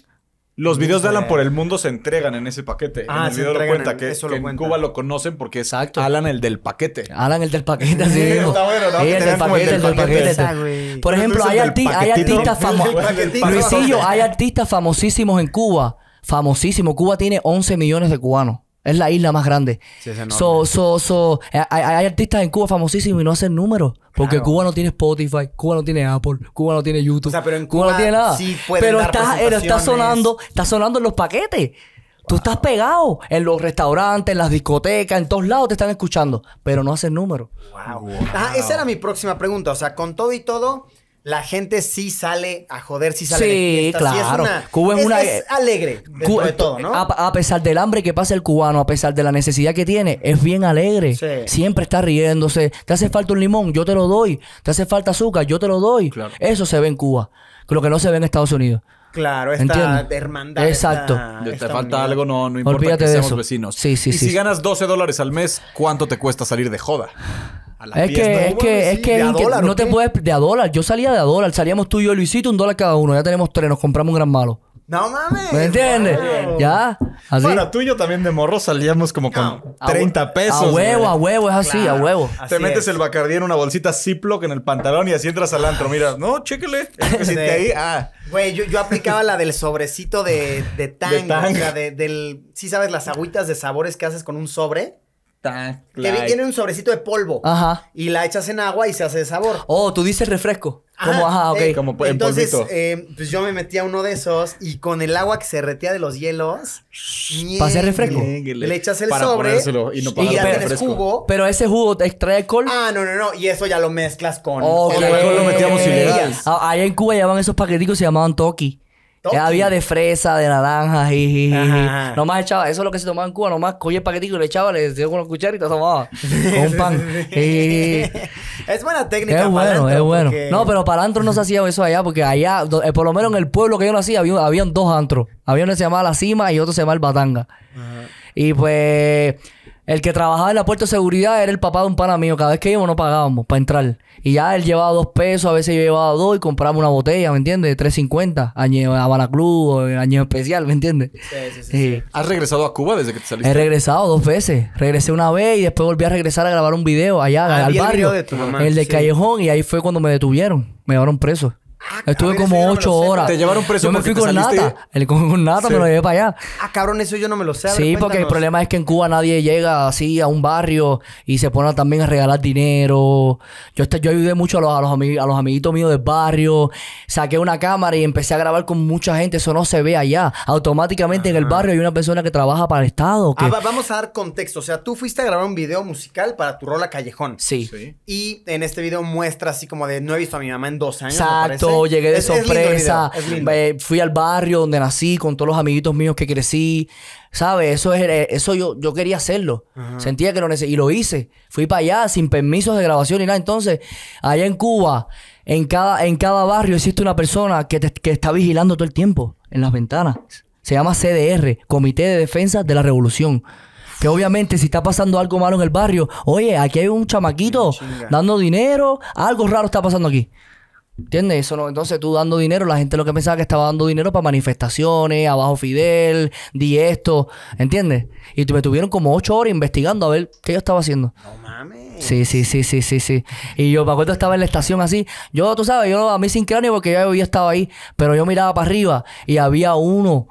los videos de Alan por el mundo se entregan en ese paquete. Ah, en el cuenta, que, eso en Cuba lo conocen porque es Exacto. Alan el del paquete. Alan el del paquete, sí. está bueno, el, del paquete, el paquete, Por ejemplo, hay, artistas famosos. hay artistas famosísimos en Cuba. Famosísimo. Cuba tiene 11 millones de cubanos. Es la isla más grande. so, so, so, eh, hay, artistas en Cuba famosísimos y no hacen números. Porque Cuba no tiene Spotify, Cuba no tiene Apple, Cuba no tiene YouTube. O sea, pero en Cuba, no tiene nada. pero está, eh, sonando, está sonando en los paquetes. Tú estás pegado en los restaurantes, en las discotecas, en todos lados te están escuchando, pero no hacen números. Wow. Ah, esa era mi próxima pregunta. O sea, con todo y todo, la gente sí sale a joder, sí sale de fiesta. Claro. Sí, claro. Cuba es, una... Es alegre, Cuba, todo, ¿no? A, pesar del hambre que pasa el cubano, a pesar de la necesidad que tiene, es bien alegre. Siempre está riéndose. Te hace falta un limón, yo te lo doy. Te hace falta azúcar, yo te lo doy. Claro. Eso se ve en Cuba. Lo que no se ve en Estados Unidos. Claro, esta hermandad. Exacto. te falta algo, no, no importa Olvídate que vecinos. Sí, y si ganas 12 dólares al mes, ¿cuánto te cuesta salir de joda? es, que, es, que, es que, no te puedes. De a dólar. Yo salía de a dólar. Salíamos tú y yo, Luisito, un dólar cada uno. Ya tenemos tres. Nos compramos un gran malo. No mames. ¿Me entiendes? Ya. Así. Para tú también de morro salíamos como con 30 pesos. A huevo, a huevo, es así, a huevo. te metes el bacardí en una bolsita Ziploc en el pantalón y así entras al antro. Mira, no, chéquele. Ah. Güey, yo, aplicaba la del sobrecito de, de tango. De del. Sí, sabes, las agüitas de sabores que haces con un sobre. Tiene un sobrecito de polvo. Ajá. Y la echas en agua y se hace de sabor. Oh, tú dices refresco. Como, ajá, ajá ok. Eh, entonces, eh, pues yo me metía uno de esos y con el agua que se retía de los hielos. Pasé refresco. Le echas el sobre. Y, no y ya tienes jugo. Pero ese jugo te extrae alcohol. Ah, no, no, no. Y eso ya lo mezclas con. Oh, lo metíamos ah, Allá en Cuba llevaban esos paqueticos se llamaban toki. Había de fresa, de naranja, y Nomás echaba, eso es lo que se tomaba en Cuba, nomás cogía el paquetito y le echaba, le decía con los cucharita y te tomaba. Con un pan. es buena técnica. Es bueno, es bueno. No, pero para antro no se hacía eso allá, porque allá, eh, por lo menos en el pueblo que yo nací, había, habían dos antros. Había uno que se llamaba La Cima y otro se llamaba El Batanga. Y pues el que trabajaba en la puerta de seguridad era el papá de un pana mío. Cada vez que íbamos no pagábamos para entrar. Y ya él llevaba dos pesos, a veces yo llevaba dos y compraba una botella, ¿me entiendes? De 3.50, A Habana Club, o año especial, ¿me entiendes? Sí, sí, sí, ¿Has regresado a Cuba desde que te saliste? He regresado dos veces. Regresé una vez y después volví a regresar a grabar un video allá, ah, al barrio. El, de callejón y ahí fue cuando me detuvieron. Me llevaron preso. Ah, estuve como ocho horas. Te llevaron preso Yo me fui con nata. con, nata me lo llevé para allá. Ah, cabrón, eso yo no me lo sé. Sí, porque el problema es que en Cuba nadie llega así a un barrio y se pone también a regalar dinero. Yo, yo ayudé mucho a los, a amiguitos míos del barrio. Saqué una cámara y empecé a grabar con mucha gente. Eso no se ve allá. Automáticamente en el barrio hay una persona que trabaja para el Estado. Ah, vamos a dar contexto. O sea, tú fuiste a grabar un video musical para tu rola Callejón. Sí. Y en este video muestra así como de no he visto a mi mamá en dos años. Exacto llegué de sorpresa. Eh, fui al barrio donde nací con todos los amiguitos míos que crecí. ¿Sabes? Eso es, eh, eso yo, yo quería hacerlo. Sentía que lo necesitaba. Y lo hice. Fui para allá sin permisos de grabación y nada. Entonces, allá en Cuba, en cada, en cada barrio existe una persona que, te, está vigilando todo el tiempo en las ventanas. Se llama CDR, Comité de Defensa de la Revolución. Que obviamente si está pasando algo malo en el barrio, oye, aquí hay un chamaquito dando dinero, algo raro está pasando aquí. ¿Entiendes? Eso no, entonces tú dando dinero, la gente lo que pensaba que estaba dando dinero para manifestaciones, abajo Fidel, di esto, ¿entiendes? Y me tuvieron como ocho horas investigando a ver qué yo estaba haciendo. No mames. Sí, sí, sí, sí, sí, sí. Y yo me acuerdo estaba en la estación así. Yo, tú sabes, yo a mí sin cráneo porque yo había estado ahí, pero yo miraba para arriba y había uno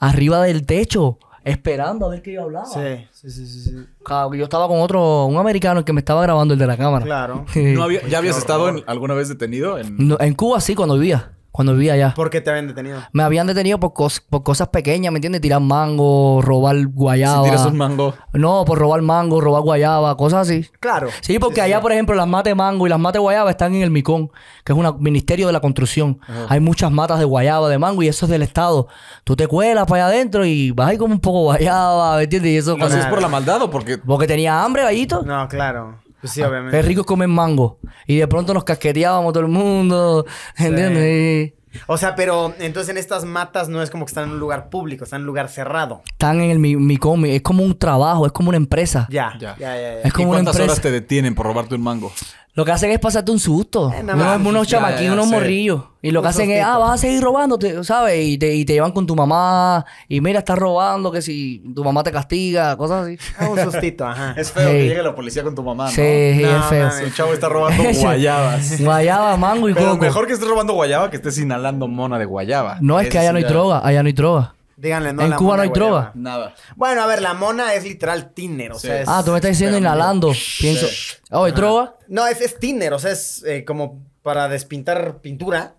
arriba del techo esperando a ver qué yo hablaba. Sí, sí, sí, sí. sí. yo estaba con otro, un americano que me estaba grabando el de la cámara. Claro. ¿Ya habías estado alguna vez detenido? En... en Cuba sí, cuando vivía cuando vivía allá. ¿Por qué te habían detenido? Me habían detenido por, cosas pequeñas, ¿me entiendes? Tirar mango, robar guayaba. ¿Si tiras un mango? No, por robar mango, robar guayaba, cosas así. Claro. Sí, porque allá, por ejemplo, las de mango y las de guayaba están en el Micón, que es un ministerio de la construcción. Hay muchas matas de guayaba, de mango, y eso es del Estado. Tú te cuelas para allá adentro y vas ahí como un poco guayaba, ¿me entiendes? Y eso... por la maldad o porque...? Porque tenía hambre, gallito. No, claro. Pues sí, obviamente. rico comer mango. Y de pronto nos casqueteábamos todo el mundo. ¿Entiendes? O sea, pero entonces en estas matas no es como que están en un lugar público, están en un lugar cerrado. Están en el mi, es como un trabajo, es como una empresa. Ya, ya, ya. Es como ¿Y ¿Cuántas horas te detienen por robarte un mango? Lo que hacen es pasarte un susto. unos, unos chamaquín, unos morrillos. Y lo que hacen es, ah, vas a seguir robando, ¿sabes? Y te, y te llevan con tu mamá. Y mira, estás robando, que si tu mamá te castiga, cosas así. Ah, un sustito, ajá. Es feo que llegue la policía con tu mamá, ¿no? Sí, es feo. El chavo está robando guayabas. guayabas, mango y Pero mejor que estés robando guayaba que estés inhalando mona de guayaba. No, es, que allá no hay droga. Allá no hay droga. Díganle, no. En Cuba no hay droga. Nada. Bueno, a ver, la mona es literal tíner, o sea. Ah, tú me estás diciendo inhalando. Pienso. Oh, ¿hay ah. droga? No, es, es o sea, es eh, como para despintar pintura.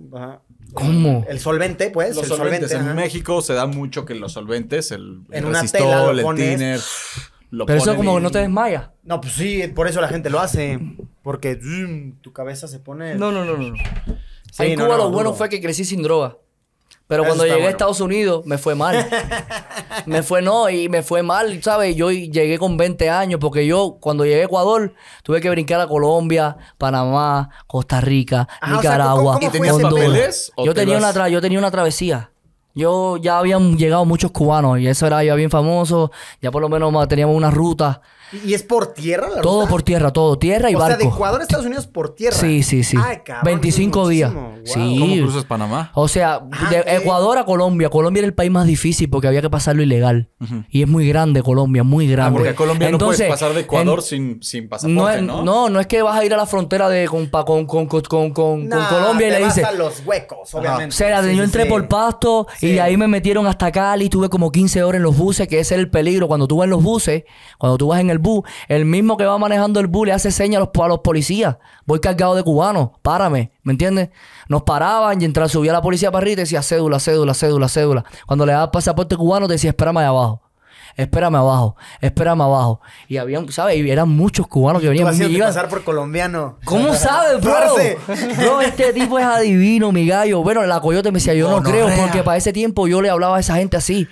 ¿Cómo? El solvente, pues. Los el solventes. solvente, en México se da mucho que los solventes, el, el En una el pones. Pero eso como que no te desmaya. No, pues sí, por eso la gente lo hace. Porque mm, tu cabeza se pone. No, no, no, no. en Cuba lo bueno fue que crecí sin droga. Pero cuando llegué a Estados Unidos me fue mal. me fue no, y me fue mal, ¿sabes? Yo llegué con 20 años porque yo cuando llegué a Ecuador tuve que brincar a Colombia, Panamá, Costa Rica, Nicaragua, Yo tenía una yo tenía una travesía. Yo ya habían llegado muchos cubanos y eso era ya bien famoso, ya por lo menos teníamos una ruta ¿Y es por tierra la ruta? Todo por tierra, todo. Tierra y barco. O sea, de Ecuador a Estados Unidos por tierra. Sí, sí, sí. 25 días. Sí. cruzas Panamá? O sea, ah, de eh. Ecuador a Colombia. Colombia era el país más difícil porque había que pasarlo ilegal. Y es muy grande Colombia, muy ah, grande. Ah, porque a Colombia no puedes pasar de Ecuador sin, sin pasaporte, no, ¿no? ¿no? es que vas a ir a la frontera de con, con, con, con, con Colombia y le dices... a los huecos, obviamente. O sea, yo entré por Pasto y ahí me metieron hasta Cali. Tuve como 15 horas en los buses, que ese era el peligro. Cuando tú vas en los buses, cuando tú vas en el el bus, el mismo que va manejando el bus le hace señas a los, policías. Voy cargado de cubanos, párame, ¿me entiendes? Nos paraban y mientras subía la policía para arriba y decía cédula, cédula, cédula, cédula. Cuando le daba pasaporte cubano decía espérame abajo espérame abajo, espérame abajo. Y habían, ¿sabes? Y eran muchos cubanos que venían. Tú pasar por colombiano. ¿Cómo sabes, bro? no, este tipo es adivino, mi gallo. Bueno, la coyote me decía, yo no, creo, porque para ese tiempo yo le hablaba a esa gente así.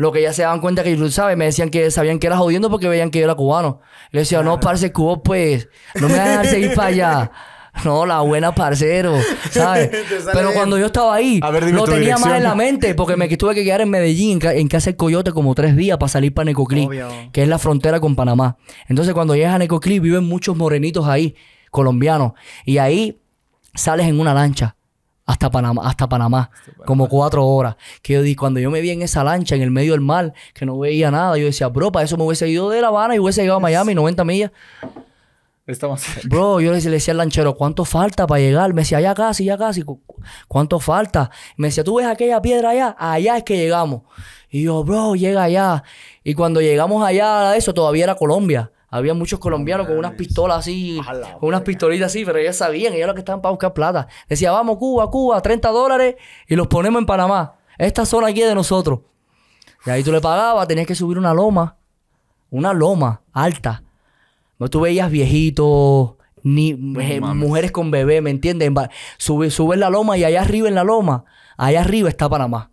Lo que ya se daban cuenta que yo me decían que sabían que era jodiendo porque veían que yo era cubano. le decía, no, parce, cubo, pues, no me van a seguir para allá. No, la buena, parcero, ¿sabes? Pero cuando yo estaba ahí, no tenía más en la mente porque me tuve que quedar en Medellín, en casa del Coyote, como tres días para salir para Necoclí, que es la frontera con Panamá. Entonces, cuando llegas a Necoclí, viven muchos morenitos ahí, colombianos. Y ahí sales en una lancha hasta Panamá, hasta Panamá, como cuatro horas. Que yo, cuando yo me vi en esa lancha en el medio del mar, que no veía nada, yo decía, bro, para eso me hubiese ido de La Habana y hubiese llegado a Miami, 90 millas. Bro, yo le, decía al lanchero, ¿cuánto falta para llegar? Me decía, ya casi, ya casi. ¿Cuánto falta? Me decía, ¿tú ves aquella piedra allá? Allá es que llegamos. Y yo, bro, llega allá. Y cuando llegamos allá, eso todavía era Colombia. Había muchos colombianos con unas pistolas así, con unas pistolitas así, pero ellos sabían, ellos lo que estaban para buscar plata. Decía, vamos Cuba, Cuba, 30 dólares y los ponemos en Panamá. Esta zona aquí es de nosotros. Y ahí tú le pagabas, tenías que subir una loma, una loma alta. No tú veías viejitos, ni eh, mujeres con bebé, ¿me entiendes? Sube, sube la loma y allá arriba en la loma, allá arriba está Panamá.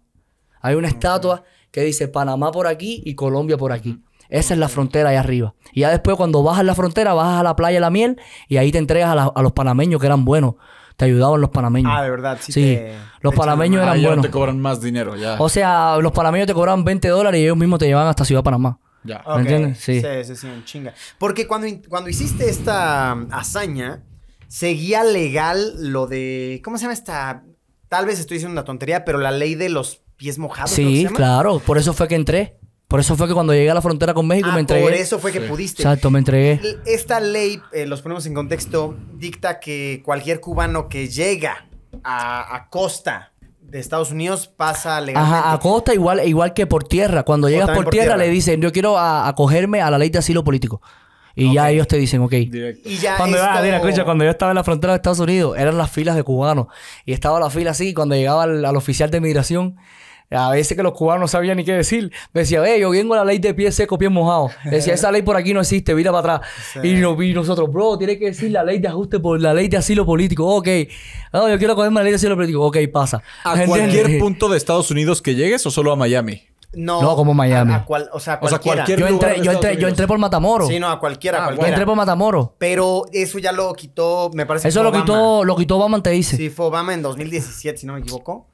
Hay una estatua que dice Panamá por aquí y Colombia por aquí. Esa es la frontera allá arriba. Y ya después cuando bajas la frontera, bajas a la playa de la miel y ahí te entregas a, los panameños que eran buenos. Te ayudaban los panameños. Ah, de verdad, sí. Los panameños eran ah, buenos. te cobran más dinero, ya. O sea, los panameños te cobraban 20 dólares y ellos mismos te llevan hasta Ciudad Panamá. Ya. ¿Me entiendes? Sí. Sí, sí, chinga. Porque cuando, cuando hiciste esta um, hazaña, seguía legal lo de. ¿Cómo se llama esta? Tal vez estoy diciendo una tontería, pero la ley de los pies mojados. Sí, claro. Por eso fue que entré. Por eso fue que cuando llegué a la frontera con México ah, me entregué. Por eso fue que pudiste. Exacto, me entregué. Esta ley, eh, los ponemos en contexto, dicta que cualquier cubano que llega a, costa de Estados Unidos pasa legalmente. Ajá, a costa igual, igual que por tierra. Cuando llegas por, tierra, le dicen, yo quiero acogerme a la ley de asilo político. Y ya ellos te dicen, ok. Y ya cuando, yo estaba en la frontera de Estados Unidos, eran las filas de cubanos. Y estaba la fila así, cuando llegaba al, al oficial de migración, a veces que los cubanos no sabían ni qué decir. Decía, ve, yo vengo a la ley de pies secos, pies mojados. Decía, esa ley por aquí no existe, vida para atrás. Y, no, vi nosotros, bro, tiene que decir la ley de ajuste por la ley de asilo político. Ok. No, yo quiero cogerme la ley de asilo político. Ok, pasa. ¿A cualquier punto de Estados Unidos que llegues o solo a Miami? No, no, como Miami. A, o, sea, cualquiera. yo entré, yo entré, yo entré, por Matamoro. Sí, no, a cualquiera, Yo ah, entré por Matamoro. Pero eso ya lo quitó, me parece. Eso lo quitó, lo quitó Obama, te dice. Sí, fue Obama en 2017, si no me equivoco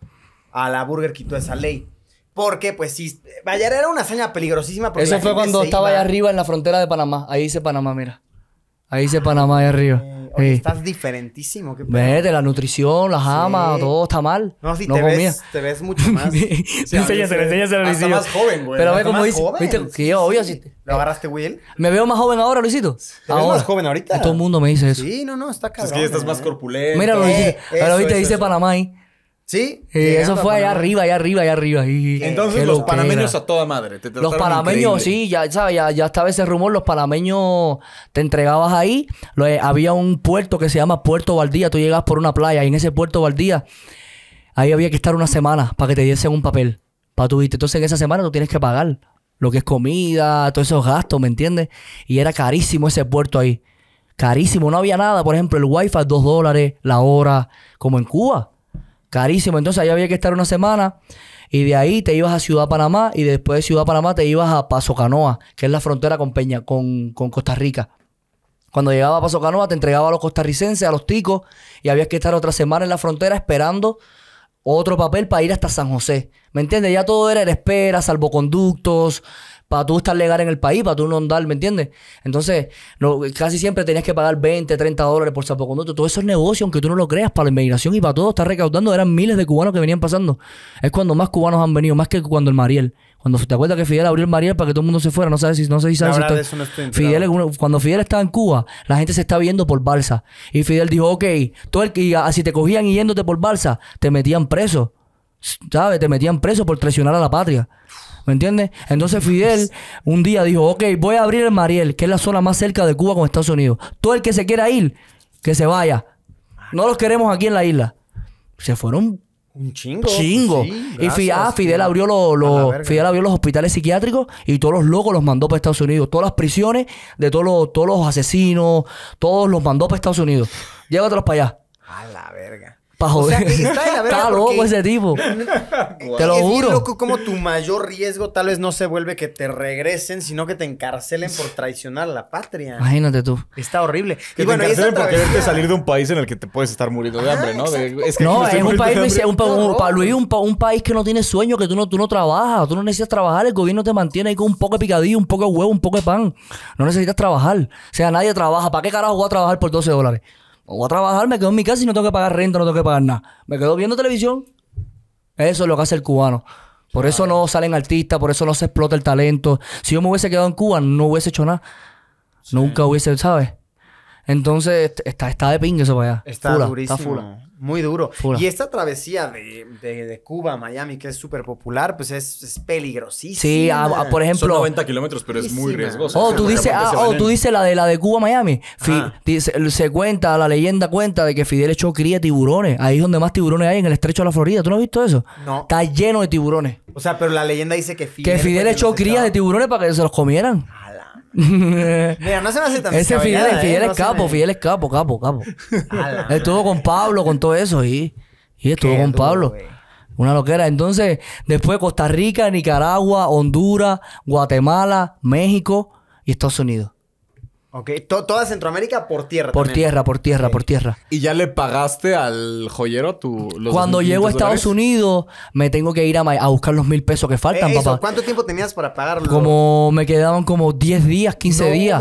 a la Burger quitó esa ley. Porque, pues sí, Ayer era una hazaña peligrosísima. Eso fue cuando estaba allá arriba en la frontera de Panamá. Ahí dice Panamá, mira. Ahí dice Panamá allá arriba. Ah, estás diferentísimo. ¿qué Vete, la nutrición, las amas, todo está mal. No, si te, ves, te ves mucho más. enséñaselo, enséñaselo, Luisito. más joven, güey. Pero ve cómo dice. Que ¿Lo agarraste, Will? ¿Me veo más joven ahora, Luisito? ¿Te ves más joven ahorita? Todo el mundo me dice eso. Sí, no, no, está cabrón. Es que ya estás más eh. corpulento. Mira, Luisito. pero eh, ahorita dice Panamá Sí. Y eh, eso fue allá arriba, allá arriba, allá arriba. Y, Entonces los panameños a toda madre. los panameños, sí, ya sabes, ya, ya, estaba ese rumor, los panameños te entregabas ahí. Lo, eh, había un puerto que se llama Puerto Valdía, tú llegabas por una playa y en ese Puerto Valdía, ahí había que estar una semana para que te diesen un papel para tu Entonces en esa semana tú tienes que pagar lo que es comida, todos esos gastos, ¿me entiendes? Y era carísimo ese puerto ahí. Carísimo, no había nada. Por ejemplo, el wifi, dos dólares la hora, como en Cuba. Carísimo. Entonces ahí había que estar una semana y de ahí te ibas a Ciudad Panamá y después de Ciudad Panamá te ibas a Paso Canoa, que es la frontera con Peña, con, Costa Rica. Cuando llegaba a Paso Canoa te entregaba a los costarricenses, a los ticos, y había que estar otra semana en la frontera esperando otro papel para ir hasta San José. ¿Me entiendes? Ya todo era, en espera, salvoconductos, para tú estar legal en el país, para tú no andar, ¿me entiendes? Entonces, casi siempre tenías que pagar 20, 30 dólares por Todo eso es negocio, aunque tú no lo creas, para la inmigración y para todo, está recaudando. Eran miles de cubanos que venían pasando. Es cuando más cubanos han venido, más que cuando el Mariel. Cuando te acuerdas que Fidel abrió el Mariel para que todo el mundo se fuera, no sabes si no sé si sabes. cuando Fidel estaba en Cuba, la gente se está viendo por balsa. Y Fidel dijo, ok, todo el que si te cogían yéndote por balsa, te metían preso. ¿Sabes? Te metían preso por traicionar a la patria. ¿Me entiendes? Entonces Fidel un día dijo, ok, voy a abrir el Mariel, que es la zona más cerca de Cuba con Estados Unidos. Todo el que se quiera ir, que se vaya. No los queremos aquí en la isla. Se fueron un chingo. Chingo. y ah, Fidel, abrió los, Fidel abrió los hospitales psiquiátricos y todos los locos los mandó para Estados Unidos. Todas las prisiones de todos los, todos los asesinos, todos los mandó para Estados Unidos. Llévatelos para allá. A la verga. O sea, está la loco ese tipo. Te lo es juro. loco como tu mayor riesgo tal vez no se vuelve que te regresen, sino que te encarcelen por traicionar a la patria. Imagínate tú. Está horrible. y bueno, te por salir de un país en el que te puedes estar muriendo de hambre, ¿no? es un país, país que no tiene sueño, que tú no, tú no trabajas, tú no necesitas trabajar, el gobierno te mantiene ahí con un poco de picadillo, un poco de huevo, un poco de pan. No necesitas trabajar. O sea, nadie trabaja. ¿Para qué carajo voy a trabajar por 12 dólares? voy a trabajar, me quedo en mi casa y no tengo que pagar renta, no tengo que pagar nada. Me quedo viendo televisión. Eso es lo que hace el cubano. Por eso no salen artistas, por eso no se explota el talento. Si yo me hubiese quedado en Cuba, no hubiese hecho nada. Nunca hubiese, ¿sabes? Entonces, está, está de pingue eso para allá. Está durísimo. Está fula. Muy duro. Y esta travesía de, Cuba a Miami, que es súper popular, pues es, peligrosísima. Sí, por ejemplo. Son 90 kilómetros, pero es muy riesgoso. Oh, tú dices, ah, oh, tú dices la de la de Cuba a Miami. se cuenta, la leyenda cuenta de que Fidel echó cría tiburones. Ahí es donde más tiburones hay, en el estrecho de la Florida. ¿Tú no has visto eso? No. Está lleno de tiburones. O sea, pero la leyenda dice que Fidel. Que Fidel echó cría de tiburones para que se los comieran. Mira, no se me hace tan Ese Fidel, ¿eh? es capo, Fidel es capo, capo, capo. estuvo con Pablo, con todo eso, y, y estuvo con Pablo. Una loquera. Entonces, después Costa Rica, Nicaragua, Honduras, Guatemala, México y Estados Unidos. Ok, toda Centroamérica por tierra. Por tierra, por tierra, por tierra. ¿Y ya le pagaste al joyero tu... Cuando llego a Estados Unidos, me tengo que ir a, a, buscar los mil pesos que faltan, eh, papá. ¿Cuánto tiempo tenías para pagarlo? Como me quedaban como 10 días, 15 días.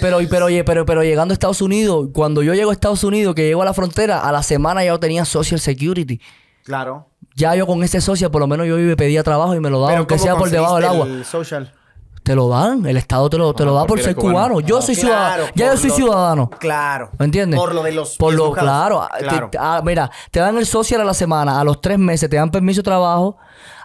pero, oye, pero, pero llegando a Estados Unidos, cuando yo llego a Estados Unidos, que llego a la frontera, a la semana ya tenía Social Security. Claro. Ya yo con ese social, por lo menos yo pedía trabajo y me lo daban. aunque sea por debajo del agua. social? Te lo dan, el Estado te lo, te lo ah, da pues por, ser cubano. Yo soy ciudadano. ya yo soy ciudadano. Claro. ¿Me entiendes? Por lo de los. Por lo, claro. mira, te dan el social a la semana, a los tres meses te dan permiso de trabajo,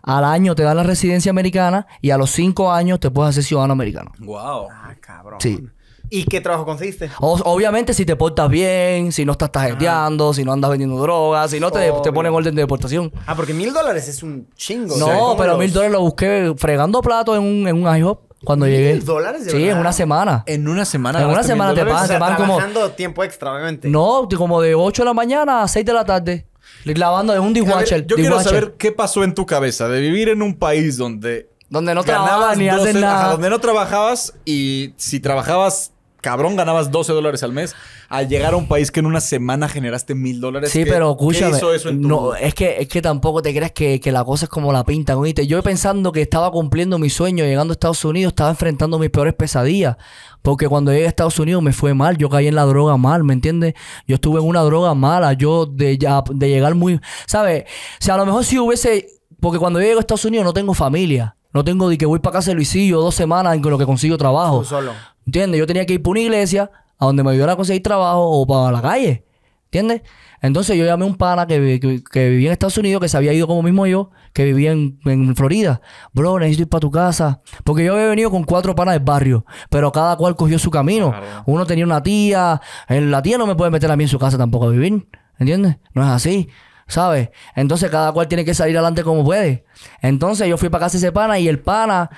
al año te dan la residencia americana y a los cinco años te puedes hacer ciudadano americano. Wow. Ah, cabrón. Sí. ¿Y qué trabajo consiste? obviamente, si te portas bien, si no estás tajeteando, si no andas vendiendo drogas, si no te, ponen orden de deportación. Ah, porque mil dólares es un chingo. No, pero mil dólares lo busqué fregando platos en un, en un IHOP. Cuando llegué. dólares Sí, en una semana. En una semana. En una semana te pagan, o te pagan como. trabajando tiempo extra, obviamente. No, como de 8 de la mañana a 6 de la tarde. Lavando de un dishwasher. Yo quiero saber qué pasó en tu cabeza de vivir en un país donde. Donde no trabajabas ni haces nada. Donde no trabajabas y si trabajabas cabrón ganabas 12 dólares al mes al llegar a un país que en una semana generaste mil dólares. Sí, pero escúchame. no, es que, es que tampoco te creas que, la cosa es como la pintan, ¿oíste? Yo pensando que estaba cumpliendo mi sueño llegando a Estados Unidos, estaba enfrentando mis peores pesadillas. Porque cuando llegué a Estados Unidos me fue mal, yo caí en la droga mal, ¿me entiendes? Yo estuve en una droga mala, yo de, ya, de llegar muy... ¿Sabes? O sea, a lo mejor si hubiese... Porque cuando yo llego a Estados Unidos no tengo familia. No tengo de que voy para casa de Luisillo dos semanas en lo que consigo trabajo. Tú solo. ¿Entiendes? Yo tenía que ir por una iglesia a donde me ayudara a conseguir trabajo o para la calle. ¿Entiendes? Entonces yo llamé a un pana que, que, vivía en Estados Unidos, que se había ido como mismo yo, que vivía en, Florida. Bro, necesito ir para tu casa. Porque yo había venido con cuatro panas del barrio, pero cada cual cogió su camino. Uno tenía una tía, en la tía no me puede meter a mí en su casa tampoco a vivir. ¿Entiendes? No es así. ¿sabes? Entonces cada cual tiene que salir adelante como puede. Entonces yo fui para casa ese pana y el pana,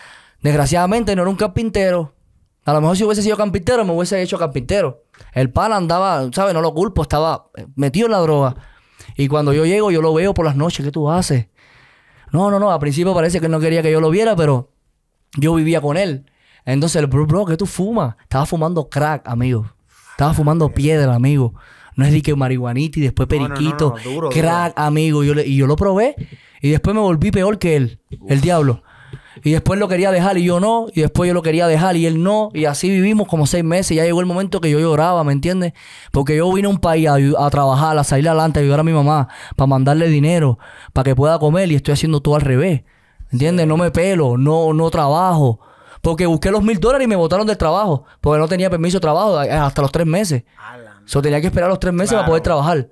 desgraciadamente, no era un carpintero. A lo mejor si hubiese sido carpintero, me hubiese hecho carpintero. El pana andaba, ¿sabes? No lo culpo, estaba eh, metido en la droga. Y cuando yo llego, yo lo veo por las noches, ¿qué tú haces? No, no, no, al principio parece que él no quería que yo lo viera, pero yo vivía con él. Entonces, el bro, bro, ¿qué tú fumas? Estaba fumando crack, amigo. Estaba fumando piedra, amigo. No es de que marihuanita y después periquito, crack, amigo. Yo y yo lo probé y después me volví peor que él, el diablo. Y después lo quería dejar y yo no. Y después yo lo quería dejar y él no. Y así vivimos como seis meses. Ya llegó el momento que yo lloraba, ¿me entiendes? Porque yo vine a un país a, trabajar, a salir adelante, a ayudar a mi mamá, para mandarle dinero, para que pueda comer. Y estoy haciendo todo al revés. ¿Entiendes? No me pelo, no, no trabajo. Porque busqué los mil dólares y me botaron del trabajo. Porque no tenía permiso de trabajo hasta los tres meses. ¡Hala! tenía que esperar los tres meses para poder trabajar.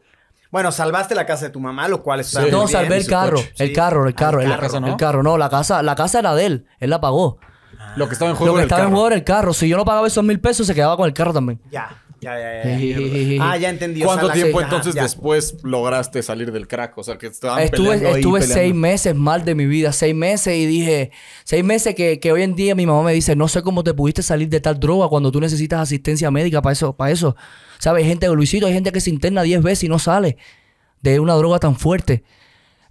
Bueno, salvaste la casa de tu mamá, lo cual es... No, salvé el carro, el, carro, el carro, el, carro, ¿no? la casa, la casa era de él, él la pagó. que lo que estaba en juego era el carro. Si yo no pagaba esos mil pesos, se quedaba con el carro también. Ya. Ya, ya, ya. Ah, ya entendí. ¿Cuánto tiempo entonces después lograste salir del crack? O sea, que Estuve, estuve seis meses mal de mi vida. Seis meses y dije... Seis meses que, hoy en día mi mamá me dice... No sé cómo te pudiste salir de tal droga cuando tú necesitas asistencia médica para eso. Para eso. ¿Sabes? Hay gente, de Luisito, hay gente que se interna diez veces y no sale de una droga tan fuerte.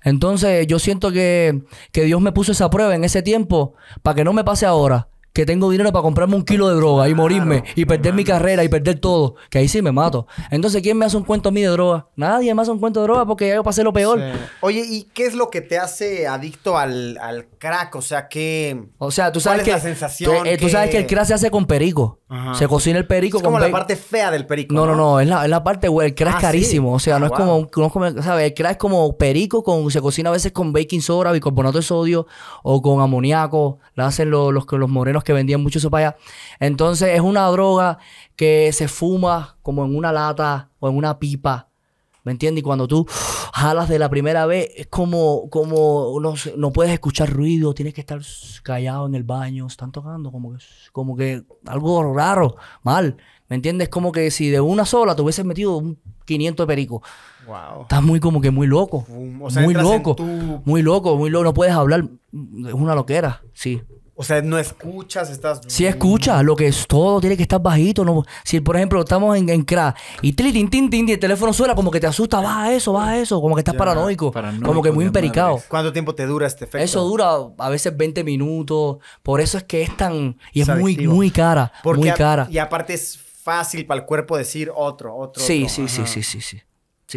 Entonces, yo siento que Dios me puso esa prueba en ese tiempo para que no me pase ahora que tengo dinero para comprarme un kilo de droga y morirme y perder mi carrera y perder todo, que ahí sí me mato. Entonces, ¿quién me hace un cuento a mí de droga? Nadie me hace un cuento de droga porque ya yo pasé lo peor. Oye, ¿y qué es lo que te hace adicto al, crack? O sea, ¿qué. O sea, tú sabes ¿cuál que. la sensación. Eh, tú, sabes que el crack se hace con perico. Se cocina el perico. Es como la parte fea del perico. No, no, no, es, la, parte, güey. El crack ah, es carísimo. O sea, ah, no, es como, ¿Sabes? El crack es como perico, con, se cocina a veces con baking soda, bicarbonato de sodio o con amoníaco. La hacen los los, los morenos que vendían mucho eso para allá. Entonces es una droga que se fuma como en una lata o en una pipa. ¿Me entiendes? Y cuando tú jalas de la primera vez, es como, como no, puedes escuchar ruido, tienes que estar callado en el baño, están tocando como que, como que algo raro, mal. ¿Me entiendes? Como que si de una sola te hubieses metido un 500 de perico. Wow. Estás muy como que muy loco. muy, loco muy loco. Muy loco, muy loco. No puedes hablar. Es una loquera, sí. O sea, no escuchas, estás. Si escuchas, lo que es todo tiene que estar bajito. No, si, por ejemplo, estamos en, en crack y el teléfono suena, como que te asusta, baja eso, baja eso, como que estás paranoico, Como que muy impericado. ¿Cuánto tiempo te dura este efecto? Eso dura a veces 20 minutos. Por eso es que es tan. Y es, muy, muy cara. muy cara. y aparte es fácil para el cuerpo decir otro, otro. Sí, sí, sí, sí, sí, sí.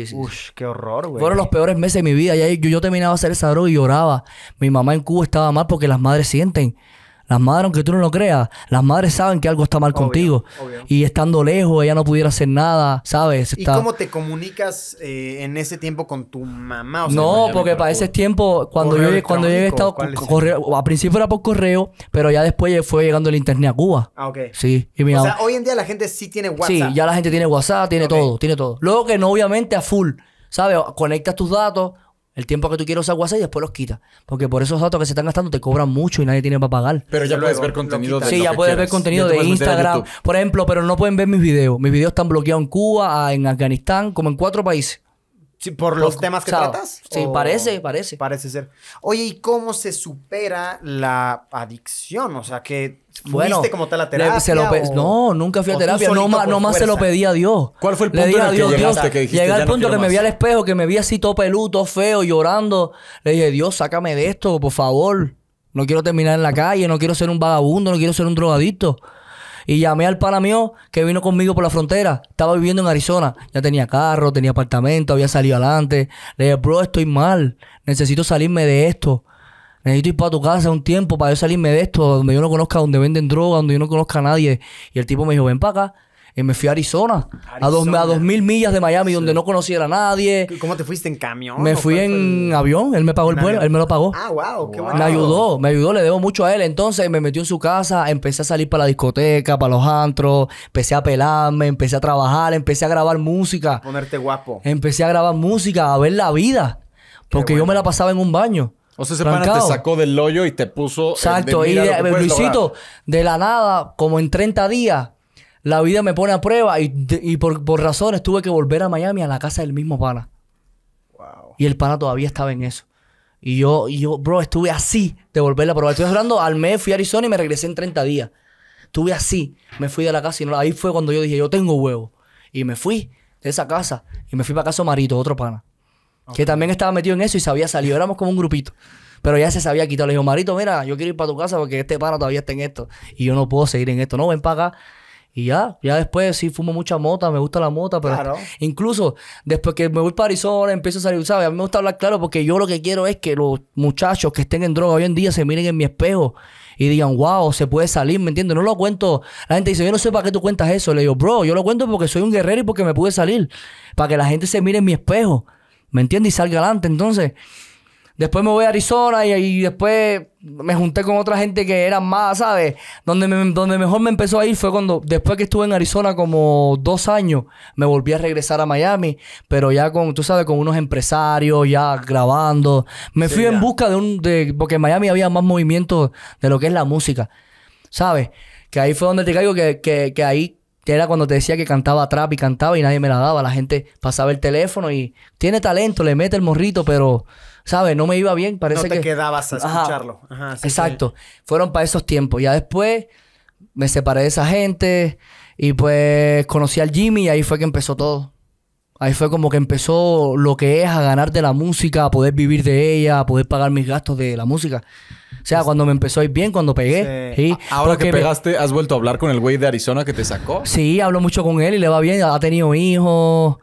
Sí, qué horror, güey. Fueron los peores meses de mi vida. yo, yo terminaba de hacer el droga y lloraba. Mi mamá en Cuba estaba mal porque las madres sienten. Las madres, aunque tú no lo creas, las madres saben que algo está mal contigo. Y estando lejos, ella no pudiera hacer nada, ¿sabes? ¿Y cómo te comunicas eh, en ese tiempo con tu mamá? no, porque para ese tiempo, cuando yo, cuando yo he estado... a principio era por correo, pero ya después fue llegando el internet a Cuba. Ah, ok. Sí. Y o sea, hoy en día la gente sí tiene WhatsApp. Sí, ya la gente tiene WhatsApp, tiene todo, tiene todo. Luego que no, obviamente, a full. ¿Sabes? Conectas tus datos, el tiempo que tú quieres usar WhatsApp y después los quitas. Porque por esos datos que se están gastando te cobran mucho y nadie tiene para pagar. Pero ya puedes ver contenido de Sí, ya puedes ver contenido de Instagram, por ejemplo, pero no pueden ver mis videos. Mis videos están bloqueados en Cuba, en Afganistán, como en cuatro países por los temas que tratas. Sí, parece, parece. Parece ser. Oye, ¿y cómo se supera la adicción? O sea, que bueno, como tal a terapia. no, nunca fui a terapia. No, no más se lo pedí a Dios. ¿Cuál fue el punto le dije el Dios, que dijiste, Llegué al punto que me vi al espejo, que me vi así todo peludo, todo feo, llorando. Le dije, Dios, sácame de esto, por favor. No quiero terminar en la calle, no quiero ser un vagabundo, no quiero ser un drogadicto. Y llamé al pana mío que vino conmigo por la frontera. Estaba viviendo en Arizona. Ya tenía carro, tenía apartamento, había salido adelante. Le dije, bro, estoy mal. Necesito salirme de esto. Necesito ir para tu casa un tiempo para yo salirme de esto, donde yo no conozca, donde venden droga, donde yo no conozca a nadie. Y el tipo me dijo, ven para acá y me fui a Arizona, A, dos, mil millas de Miami, donde no conociera a nadie. ¿Cómo te fuiste en camión? Me fui en avión, él me pagó el vuelo, él me lo pagó. Ah, wow, qué bueno. Me ayudó, me ayudó, le debo mucho a él. Entonces me metió en su casa, empecé a salir para la discoteca, para los antros, empecé a pelarme, empecé a trabajar, empecé a grabar música. ponerte guapo. Empecé a grabar música, a ver la vida. Porque yo me la pasaba en un baño. O sea, ese te sacó del hoyo y te puso. Eh, Exacto. y eh, Luisito, de la nada, como en 30 días, la vida me pone a prueba y, por, razones tuve que volver a Miami a la casa del mismo pana. Y el pana todavía estaba en eso. Y yo, y yo, bro, estuve así de volverla a probar. Estoy hablando al mes, fui a Arizona y me regresé en 30 días. Estuve así, me fui de la casa y ahí fue cuando yo dije, yo tengo huevo. Y me fui de esa casa y me fui para casa Marito, otro pana. Que también estaba metido en eso y sabía salido Éramos como un grupito. Pero ya se sabía quitado. Le dije Marito, mira, yo quiero ir para tu casa porque este pana todavía está en esto. Y yo no puedo seguir en esto. No, ven para acá. Y ya, ya después sí fumo mucha mota, me gusta la mota, pero incluso después que me voy para Arizona, empiezo a salir, ¿sabes? A mí me gusta hablar claro porque yo lo que quiero es que los muchachos que estén en droga hoy en día se miren en mi espejo y digan, wow, se puede salir, ¿me entiendes? No lo cuento. La gente dice, yo no sé para qué tú cuentas eso. Le digo, bro, yo lo cuento porque soy un guerrero y porque me pude salir. Para que la gente se mire en mi espejo, ¿me entiendes? Y salga adelante. Entonces, Después me voy a Arizona y, después me junté con otra gente que era más, ¿sabes? Donde, donde mejor me empezó a ir fue cuando, después que estuve en Arizona como dos años, me volví a regresar a Miami, pero ya con, tú sabes, con unos empresarios, ya grabando. Me fui en busca de un, de, porque en Miami había más movimiento de lo que es la música, ¿sabes? Que ahí fue donde te caigo, que, que, que ahí era cuando te decía que cantaba trap y cantaba y nadie me la daba. La gente pasaba el teléfono y tiene talento, le mete el morrito, pero ¿sabes? No me iba bien, parece que... No te quedabas a escucharlo. Ajá, Exacto. Fueron para esos tiempos. Ya después me separé de esa gente y pues conocí al Jimmy y ahí fue que empezó todo. Ahí fue como que empezó lo que es a ganar de la música, a poder vivir de ella, a poder pagar mis gastos de la música. O sea, cuando me empezó a ir bien, cuando pegué. Ahora que pegaste, ¿has vuelto a hablar con el güey de Arizona que te sacó? Sí, hablo mucho con él y le va bien. Ha tenido hijos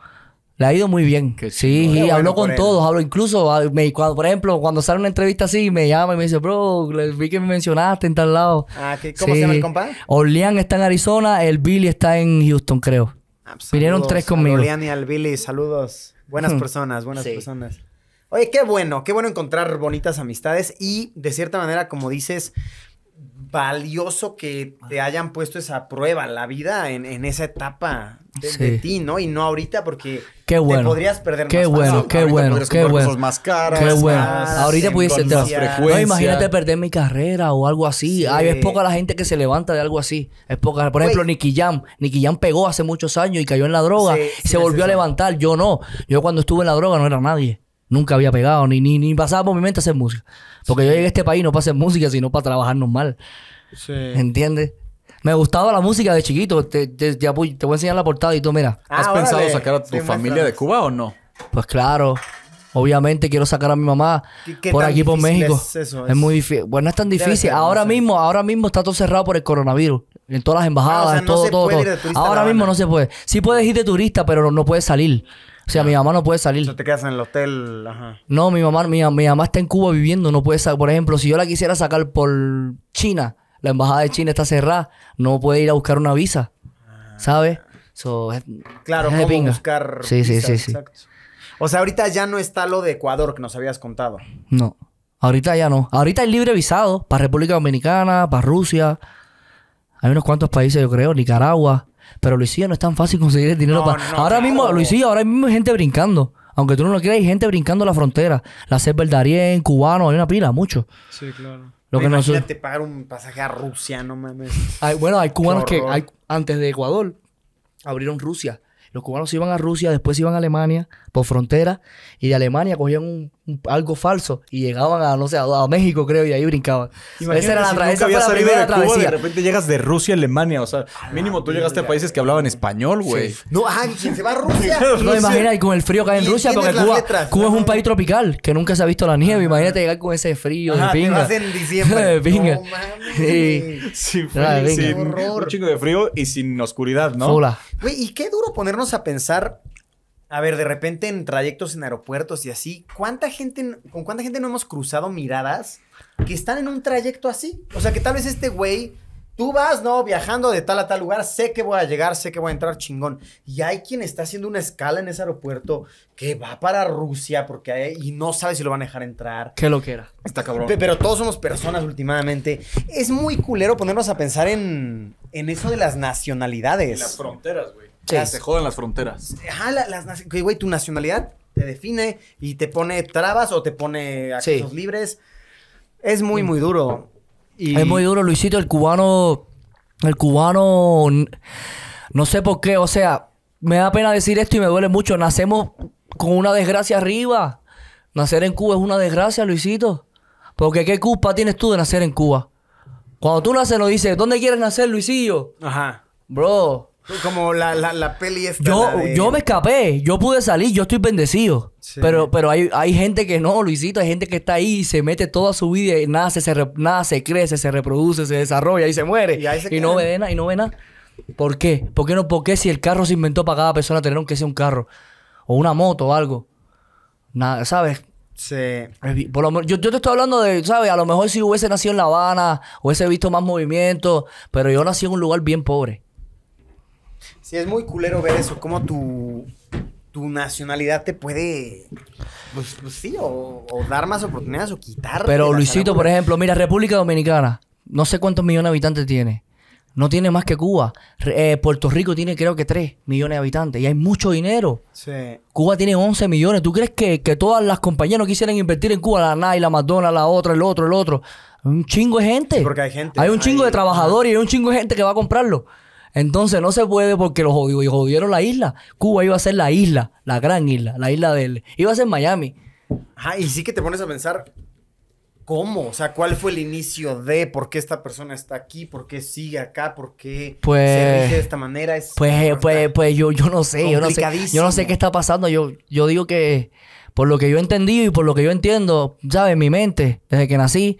ha ido muy bien. sí, y con todos, hablo incluso, ah, me, cuando, por ejemplo, cuando sale una entrevista así, me llama y me dice, bro, vi que me mencionaste en tal lado. Ah, ¿cómo se llama el Orlean está en Arizona, el Billy está en Houston, creo. Ah, pues, Vinieron tres conmigo. Orlean y al Billy, saludos. Buenas hmm. personas, buenas personas. Oye, qué bueno, qué bueno encontrar bonitas amistades y de cierta manera, como dices, valioso que te hayan puesto esa prueba, la vida en, en esa etapa de, ti, ¿no? Y no ahorita porque qué bueno. te podrías perder qué más bueno, Qué bueno, qué bueno, más qué bueno. ahorita pudiese No, imagínate perder mi carrera o algo así. Ay, es poca la gente que se levanta de algo así. Es poca. Por ejemplo, Nicky Jam. Nicky Jam pegó hace muchos años y cayó en la droga. y se volvió a levantar. Yo no. Yo cuando estuve en la droga no era nadie. Nunca había pegado, ni, ni, ni pasaba por mi mente hacer música. Porque yo llegué a este país no para hacer música, sino para trabajar normal. Sí. ¿Entiendes? Me gustaba la música de chiquito. Te, te, voy a enseñar la portada y tú, mira. Ah, ¿Has pensado sacar a tu familia de Cuba o no? Pues claro. Obviamente quiero sacar a mi mamá por aquí por México. Es, muy difícil. Bueno, no es tan difícil. Ahora mismo, ahora mismo está todo cerrado por el coronavirus. En todas las embajadas, todo, todo, todo. Ahora mismo no se puede. Sí puedes ir de turista, pero no, puedes salir. O sea, ah. mi mamá no puede salir. ¿No te quedas en el hotel? Ajá. No, mi mamá, mi, mi mamá está en Cuba viviendo. No puede salir. Por ejemplo, si yo la quisiera sacar por China, la embajada de China está cerrada, no puede ir a buscar una visa, ¿sabes? claro, es cómo buscar sí, sí, sí, O sea, ahorita ya no está lo de Ecuador que nos habías contado. No, ahorita ya no. Ahorita hay libre visado para República Dominicana, para Rusia. Hay unos cuantos países, yo creo, Nicaragua. Pero Luisillo, no es tan fácil conseguir el dinero para. ahora mismo, Luisillo, ahora mismo hay gente brincando. Aunque tú no lo creas, hay gente brincando la frontera. La selva del cubano, hay una pila, mucho. Sí, claro. Lo que imagínate pagar un pasaje a Rusia, no mames. bueno, hay cubanos que hay, antes de Ecuador abrieron Rusia. Los cubanos iban a Rusia, después iban a Alemania por frontera y de Alemania cogían un, algo falso y llegaban a, no sé, a, México, creo, y ahí brincaban. esa era si la, nunca había salido de Cuba, travesía. de repente llegas de Rusia a Alemania, o sea, mínimo tú llegaste a países que hablaban español, güey. No, ah, ¿quién se va a Rusia? no, imagina, y con el frío que hay en Rusia, porque Cuba, Cuba es un país tropical que nunca se ha visto la nieve. Imagínate llegar con ese frío de pinga. Te vas en diciembre. pinga. No, Sí. Sin, ah, pues, frío, sin un chingo de frío y sin oscuridad, ¿no? Güey, y qué duro ponernos a pensar a ver, de repente en trayectos en aeropuertos y así, ¿cuánta gente, ¿con cuánta gente no hemos cruzado miradas que están en un trayecto así? O sea, que tal vez este güey, tú vas, ¿no? Viajando de tal a tal lugar, sé que voy a llegar, sé que voy a entrar chingón. Y hay quien está haciendo una escala en ese aeropuerto que va para Rusia porque y no sabe si lo van a dejar entrar. Qué lo que era. Está cabrón. pero todos somos personas últimamente. Es muy culero ponernos a pensar en, en eso de las nacionalidades. En las fronteras, güey. Que se joden las fronteras. Ajá, güey, tu nacionalidad te define y te pone trabas o te pone accesos libres. Es muy, muy duro. Es muy duro, Luisito, el cubano. El cubano. No sé por qué, o sea, me da pena decir esto y me duele mucho. Nacemos con una desgracia arriba. Nacer en Cuba es una desgracia, Luisito. Porque qué culpa tienes tú de nacer en Cuba. Cuando tú naces nos dices, ¿dónde quieres nacer, Luisillo? Ajá. Bro, como la, la, la peli esta. Yo, yo me escapé, yo pude salir, yo estoy bendecido. Pero, pero hay, hay gente que no, Luisito, hay gente que está ahí y se mete toda su vida y nace, se, nace, crece, se reproduce, se desarrolla y se muere. Y, no ve nada, y no ve nada. ¿Por qué? ¿Por qué no? ¿Por qué si el carro se inventó para cada persona tener que sea un carro? O una moto o algo. Nada, ¿sabes? Sí. yo, yo, te estoy hablando de, ¿sabes? A lo mejor si hubiese nacido en La Habana, hubiese visto más movimiento, pero yo nací en un lugar bien pobre. Sí, es muy culero ver eso, cómo tu, tu nacionalidad te puede, pues, pues sí, o, dar más oportunidades o quitar. Pero Luisito, por ejemplo, mira, República Dominicana, no sé cuántos millones de habitantes tiene. No tiene más que Cuba. Eh, Puerto Rico tiene creo que 3 millones de habitantes y hay mucho dinero. Sí. Cuba tiene 11 millones. ¿Tú crees que, todas las compañías no quisieran invertir en Cuba? La Nike, la McDonald's, la otra, el otro, el otro. un chingo de gente. porque hay gente. Hay un chingo de trabajadores y hay un chingo de gente que va a comprarlo. Entonces no se puede porque los jodieron la isla. Cuba iba a ser la isla, la gran isla, la isla del... Iba a ser Miami. Ajá, y sí que te pones a pensar, ¿Cómo? O sea, ¿cuál fue el inicio de por qué esta persona está aquí? ¿Por qué sigue acá? ¿Por qué pues, se rige de esta manera? pues, eh, pues, pues yo, yo no sé, yo no sé. Yo no sé qué está pasando. Yo, yo digo que por lo que yo he entendido y por lo que yo entiendo, ¿sabes? En mi mente, desde que nací,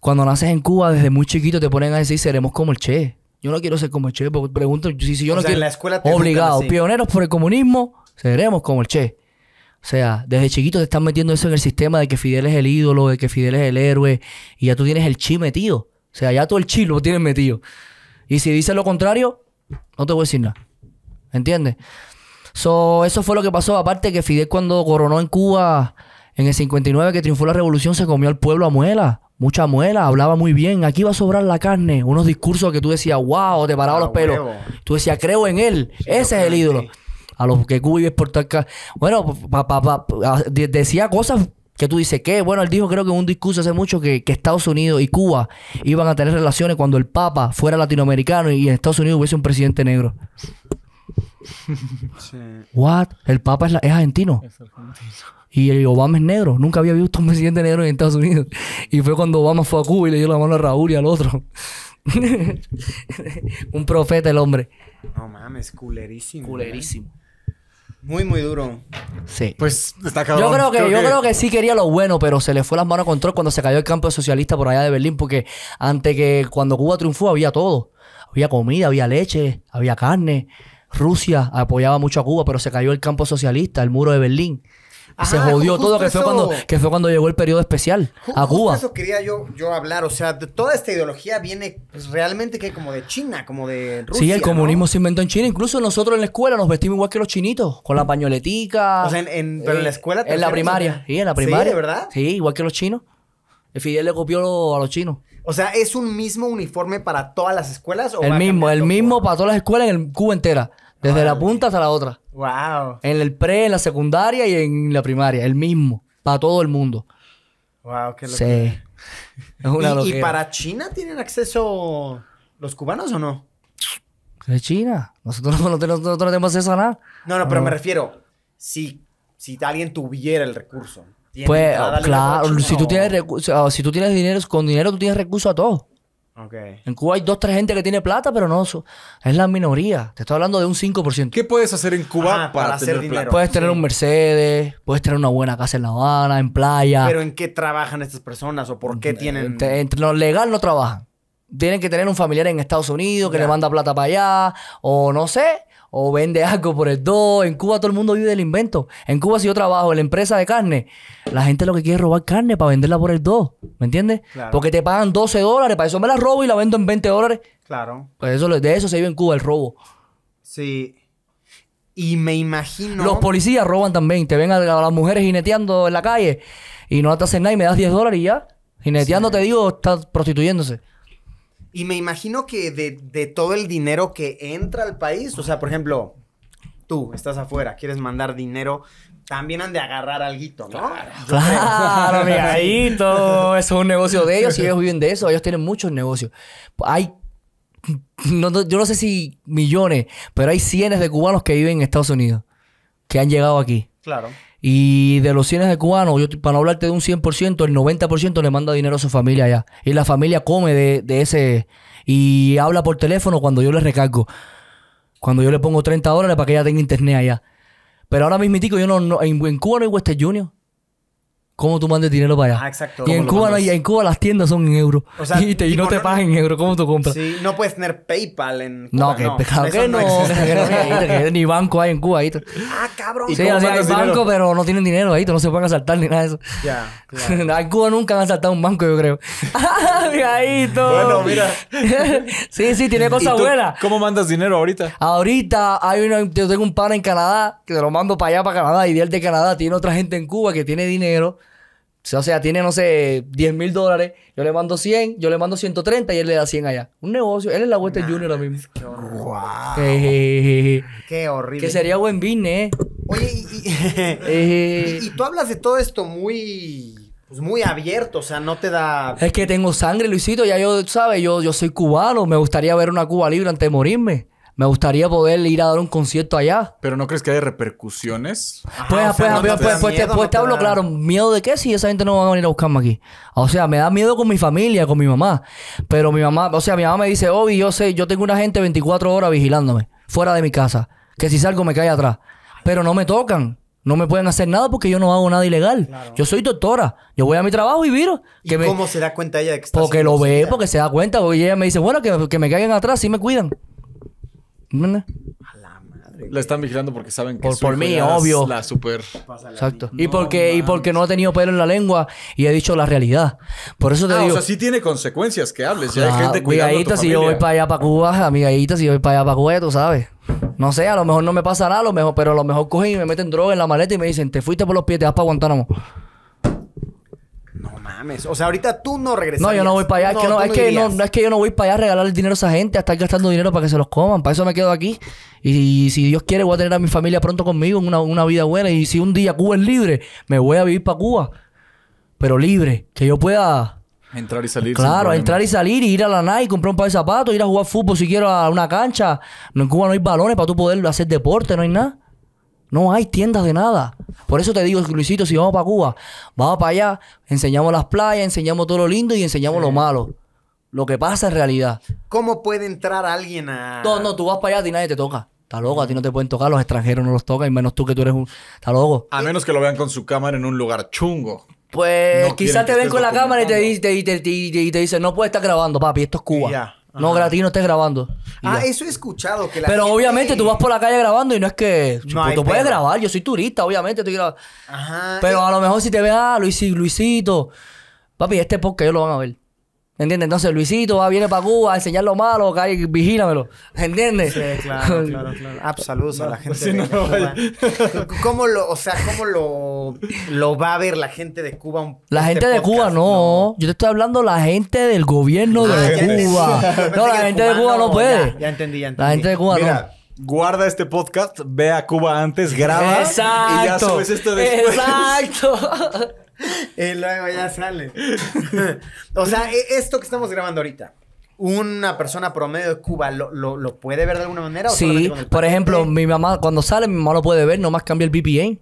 cuando naces en Cuba, desde muy chiquito te ponen a decir, seremos como el Che. Yo no quiero ser como el Che, porque pregunto... si, yo no quiero... la escuela Obligado, pioneros por el comunismo, seremos como el Che. O sea, desde chiquito te están metiendo eso en el sistema de que Fidel es el ídolo, de que Fidel es el héroe, y ya tú tienes el chi metido. O sea, ya todo el chi lo tienes metido. Y si dices lo contrario, no te voy a decir nada. ¿Entiendes? So, eso fue lo que pasó. Aparte que Fidel cuando coronó en Cuba en el 59, que triunfó la revolución, se comió al pueblo a muela mucha muela, hablaba muy bien. Aquí va a sobrar la carne. Unos discursos que tú decías, wow, te paraba los ah, pelos. Tú decías, creo en él. Ese es el ídolo. A los que Cuba por acá. Bueno, pa, decía cosas que tú dices, ¿qué? Bueno, él dijo, creo que en un discurso hace mucho que, Estados Unidos y Cuba iban a tener relaciones cuando el Papa fuera latinoamericano y en Estados Unidos hubiese un presidente negro. ¿Qué? What? El Papa argentino. Es argentino. Y Obama es negro. Nunca había visto un presidente negro en Estados Unidos. Y fue cuando Obama fue a Cuba y le dio la mano a Raúl y al otro. un profeta el hombre. No mames, culerísimo. Culerísimo. ¿eh? Muy, muy duro. Sí. Pues está acabado. Yo creo que, creo que sí quería lo bueno, pero se le fue las manos a control cuando se cayó el campo socialista por allá de Berlín, porque antes que cuando Cuba triunfó había todo. Había comida, había leche, había carne. Rusia apoyaba mucho a Cuba, pero se cayó el campo socialista, el muro de Berlín se jodió todo, que fue, cuando, que fue cuando llegó el periodo especial a Cuba. Eso quería yo, hablar, o sea, toda esta ideología viene pues, realmente que como de China, como de Rusia. Sí, el comunismo se inventó en China, incluso nosotros en la escuela nos vestimos igual que los chinitos, con la pañoletica. O sea, en, pero en la eh, escuela... En la primaria, sí, en la primaria. ¿Sí, verdad? Sí, igual que los chinos. El Fidel le copió a los chinos. O sea, ¿es un mismo uniforme para todas las escuelas? O el mismo, el mismo para todas las escuelas en Cuba entera. Desde la punta hasta la otra. Wow. En el pre, en la secundaria y en la primaria. El mismo. Para todo el mundo. Wow, qué loco. Sí. Es una ¿Y, ¿Y para China tienen acceso los cubanos o no? De China. Nosotros no, tenemos acceso a nada. No, no, pero me ah. refiero, si, si alguien tuviera el recurso. Pues, claro, si tú, tienes si tú tienes dinero, con dinero tú tienes recurso a todo. Okay. En Cuba hay dos, tres gente que tiene plata, pero no, es la minoría. Te estoy hablando de un 5%. ¿Qué puedes hacer en Cuba para, hacer Plata? Puedes tener un Mercedes, puedes tener una buena casa en La Habana, en playa. ¿Pero en qué trabajan estas personas o por qué tienen...? Entre, lo legal no trabajan. Tienen que tener un familiar en Estados Unidos que le manda plata para allá o no sé o vende algo por el 2. En Cuba todo el mundo vive del invento. En Cuba si yo trabajo en la empresa de carne, la gente lo que quiere es robar carne para venderla por el 2. ¿Me entiendes? Porque te pagan 12 dólares, para eso me la robo y la vendo en 20 dólares. Claro. Pues eso, de eso se vive en Cuba el robo. Sí. Y me imagino. Los policías roban también. Te ven a, las mujeres jineteando en la calle y no te hacen nada y me das 10 dólares y ya. Jineteando te digo, estás prostituyéndose. Y me imagino que de, todo el dinero que entra al país, o sea, por ejemplo, tú estás afuera, quieres mandar dinero, también han de agarrar alguito, ¿no? Claro, claro mira, ahí todo eso es un negocio de ellos y ellos viven de eso, ellos tienen muchos negocios. Hay, yo no sé si millones, pero hay cientos de cubanos que viven en Estados Unidos, que han llegado aquí. Claro. Y de los cienes de cubanos, yo, para no hablarte de un 100%, el 90% le manda dinero a su familia allá. Y la familia come de, ese... Y habla por teléfono cuando yo le recargo. Cuando yo le pongo 30 dólares para que ella tenga internet allá. Pero ahora mismo, tico, yo no, en, Cuba no hay Western Junior. ¿Cómo tú mandes dinero para allá? Ah, exacto. Y en Cuba, no en Cuba las tiendas son en euros. O sea, y, no te pagan en euros. ¿Cómo tú compras? Sí, no puedes tener PayPal en Cuba, No, que claro que no. ni banco hay en Cuba. ahí Ah, cabrón. Sí, hay banco, pero no tienen dinero ahí. No se pueden asaltar ni nada de eso. Ya, claro. en Cuba nunca han asaltado un banco, yo creo. ahí todo. Bueno, mira. sí, sí, tiene cosas buenas. ¿Cómo mandas dinero ahorita? Ahorita hay yo tengo un pana en Canadá que te lo mando para allá, para Canadá, Ideal de Canadá tiene otra gente en Cuba que tiene dinero o sea, tiene, no sé, 10 mil dólares. Yo le mando 100, yo le mando 130 y él le da 100 allá. Un negocio. Él es la vuelta Junior a mí. Qué horrible. Eh, eh, eh, qué horrible. Que sería buen business. Oye, y, y, tú hablas de todo esto muy... Pues muy abierto, o sea, no te da... Es que tengo sangre, Luisito. Ya yo, ¿sabes? Yo, yo soy cubano. Me gustaría ver una Cuba libre antes de morirme. Me gustaría poder ir a dar un concierto allá. Pero no crees que hay repercusiones? Pues, pues, pues, te pues, hablo claro. ¿Miedo de qué? Si esa gente no va a venir a buscarme aquí. Ah, o sea, me da miedo con mi familia, con mi mamá. Pero mi mamá, o sea, mi mamá me dice, Obi, yo sé, yo tengo una gente 24 horas vigilándome, fuera de mi casa. Que si salgo me cae atrás. Pero no me tocan. No me pueden hacer nada porque yo no hago nada ilegal. Yo soy doctora. Yo voy a mi trabajo y viro. cómo se da cuenta ella de que está Porque lo ve, porque se da cuenta. Porque ella me dice, bueno, que, que me caigan atrás, sí me cuidan la están vigilando porque saben que por, La super. Exacto. y porque y porque no ha tenido pelo en la lengua y he dicho la realidad. Por eso te ah, digo. O sea, sí tiene consecuencias que hables. Ya hay gente si yo voy para allá para Cuba, amiguita, si yo voy para allá para Cuba, tú sabes. No sé, a lo mejor no me pasa nada, lo mejor, pero a lo mejor cogen y me meten droga en la maleta y me dicen, te fuiste por los pies, te vas para Guantánamo. No mames. O sea, ahorita tú no regresas. No, yo no voy para allá. es, que no, es, que yo no voy para allá a regalar el dinero a esa gente, a estar gastando dinero para que se los coman. Para eso me quedo aquí. Y, si Dios quiere, voy a tener a mi familia pronto conmigo una, una, vida buena. Y si un día Cuba es libre, me voy a vivir para Cuba. Pero libre. Que yo pueda. Entrar y salir. Claro, entrar y salir ir a la NAI, comprar un par de zapatos, ir a jugar fútbol si quiero a una cancha. En Cuba no hay balones para tú poder hacer deporte, no hay nada. No hay tiendas de nada. Por eso te digo, Luisito, si vamos para Cuba, vamos para allá, enseñamos las playas, enseñamos todo lo lindo y enseñamos lo malo. Lo que pasa en realidad. ¿Cómo puede entrar alguien a.? No, no, tú vas para allá y nadie te toca. Está loco, a ti no te pueden tocar, los extranjeros no los tocan, y menos tú que tú eres un. ¿Estás loco. A menos que lo vean con su cámara en un lugar chungo. Pues quizás te ven con la cámara y te, te, te, dicen, no puedes estar grabando, papi, esto es Cuba. Ya. No, gratis no estés grabando. Ah, eso he escuchado. Pero obviamente tú vas por la calle grabando y no es que. No tú puedes grabar, yo soy turista, obviamente estoy grabando. Pero a lo mejor si te ve, ah, Luis, Luisito. Papi, este podcast ellos lo van a ver. ¿Entiendes? Entonces Luisito va, viene para Cuba a enseñar lo malo, cae, vigílamelo. ¿Entiendes? Sí, claro, claro, claro. Absoluto, la gente. de ¿Cómo lo, o sea, cómo lo, lo va a ver la gente de Cuba? la este gente de Cuba no. Yo te estoy hablando la gente del gobierno ah, de Cuba. No, la gente de Cuba no puede. Ya, entendí, ya entendí. La gente de Cuba Mira, guarda este podcast, ve a Cuba antes, graba Exacto. y ya subes esto después. Exacto. y luego ya sale. o sea, e, esto que estamos grabando ahorita, una persona promedio de Cuba lo, puede ver de alguna manera? sí, por ejemplo, mi mamá, cuando sale, mi mamá lo puede ver, nomás cambia el VPN.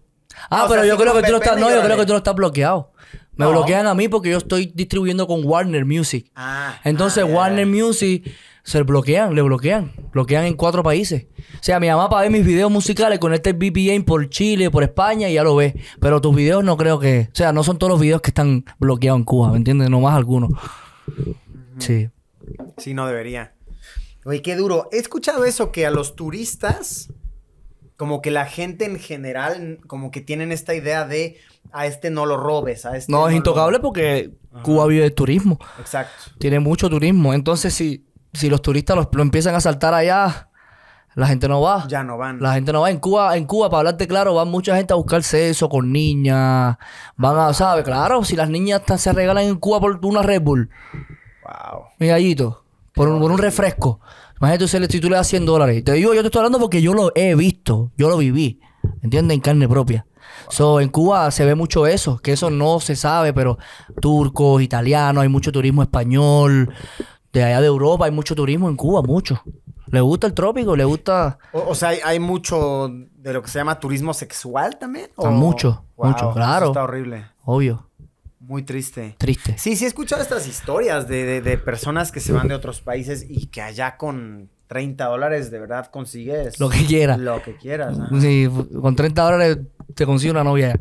Ah, pero yo, creo que tú no estás, no, yo creo que tú no estás bloqueado. Me bloquean a mí porque yo estoy distribuyendo con Warner Music. Ah, Entonces, ah, Warner Music se bloquean, le bloquean. Bloquean en cuatro países. O sea, mi mamá para ver mis videos musicales con este VPN por Chile, por España y ya lo ve. Pero tus videos no creo que... O sea, no son todos los videos que están bloqueados en Cuba, ¿me entiendes? No más algunos. Sí. Sí, no debería. Oye, qué duro. He escuchado eso que a los turistas, como que la gente en general, como que tienen esta idea de a este no lo robes, este No, es intocable porque Cuba vive de turismo. Exacto. Tiene mucho turismo. Entonces, si si los turistas los, lo empiezan a saltar allá, la gente no va. Ya no van. La gente no va. En Cuba, en Cuba, para hablarte claro, va mucha gente a buscar sexo con niñas. Van a, ¿sabes? Claro, si las niñas se regalan en Cuba por una Red Bull. Wow. Mi Por un, refresco. Imagínate si tú le das 100 dólares. te digo, yo te estoy hablando porque yo lo he visto. Yo lo viví. ¿Entiendes? En carne propia. en Cuba se ve mucho eso, que eso no se sabe, pero turcos, italianos, hay mucho turismo español de allá de Europa, hay mucho turismo en Cuba, mucho. Le gusta el trópico, le gusta... O, sea, hay, mucho de lo que se llama turismo sexual también. Ah, mucho, mucho, claro. está horrible. Obvio. Muy triste. Triste. Sí, sí, he escuchado estas historias de, personas que se van de otros países y que allá con 30 dólares de verdad consigues. Lo que quieras. Lo que quieras. Sí, con 30 dólares te consigues una novia.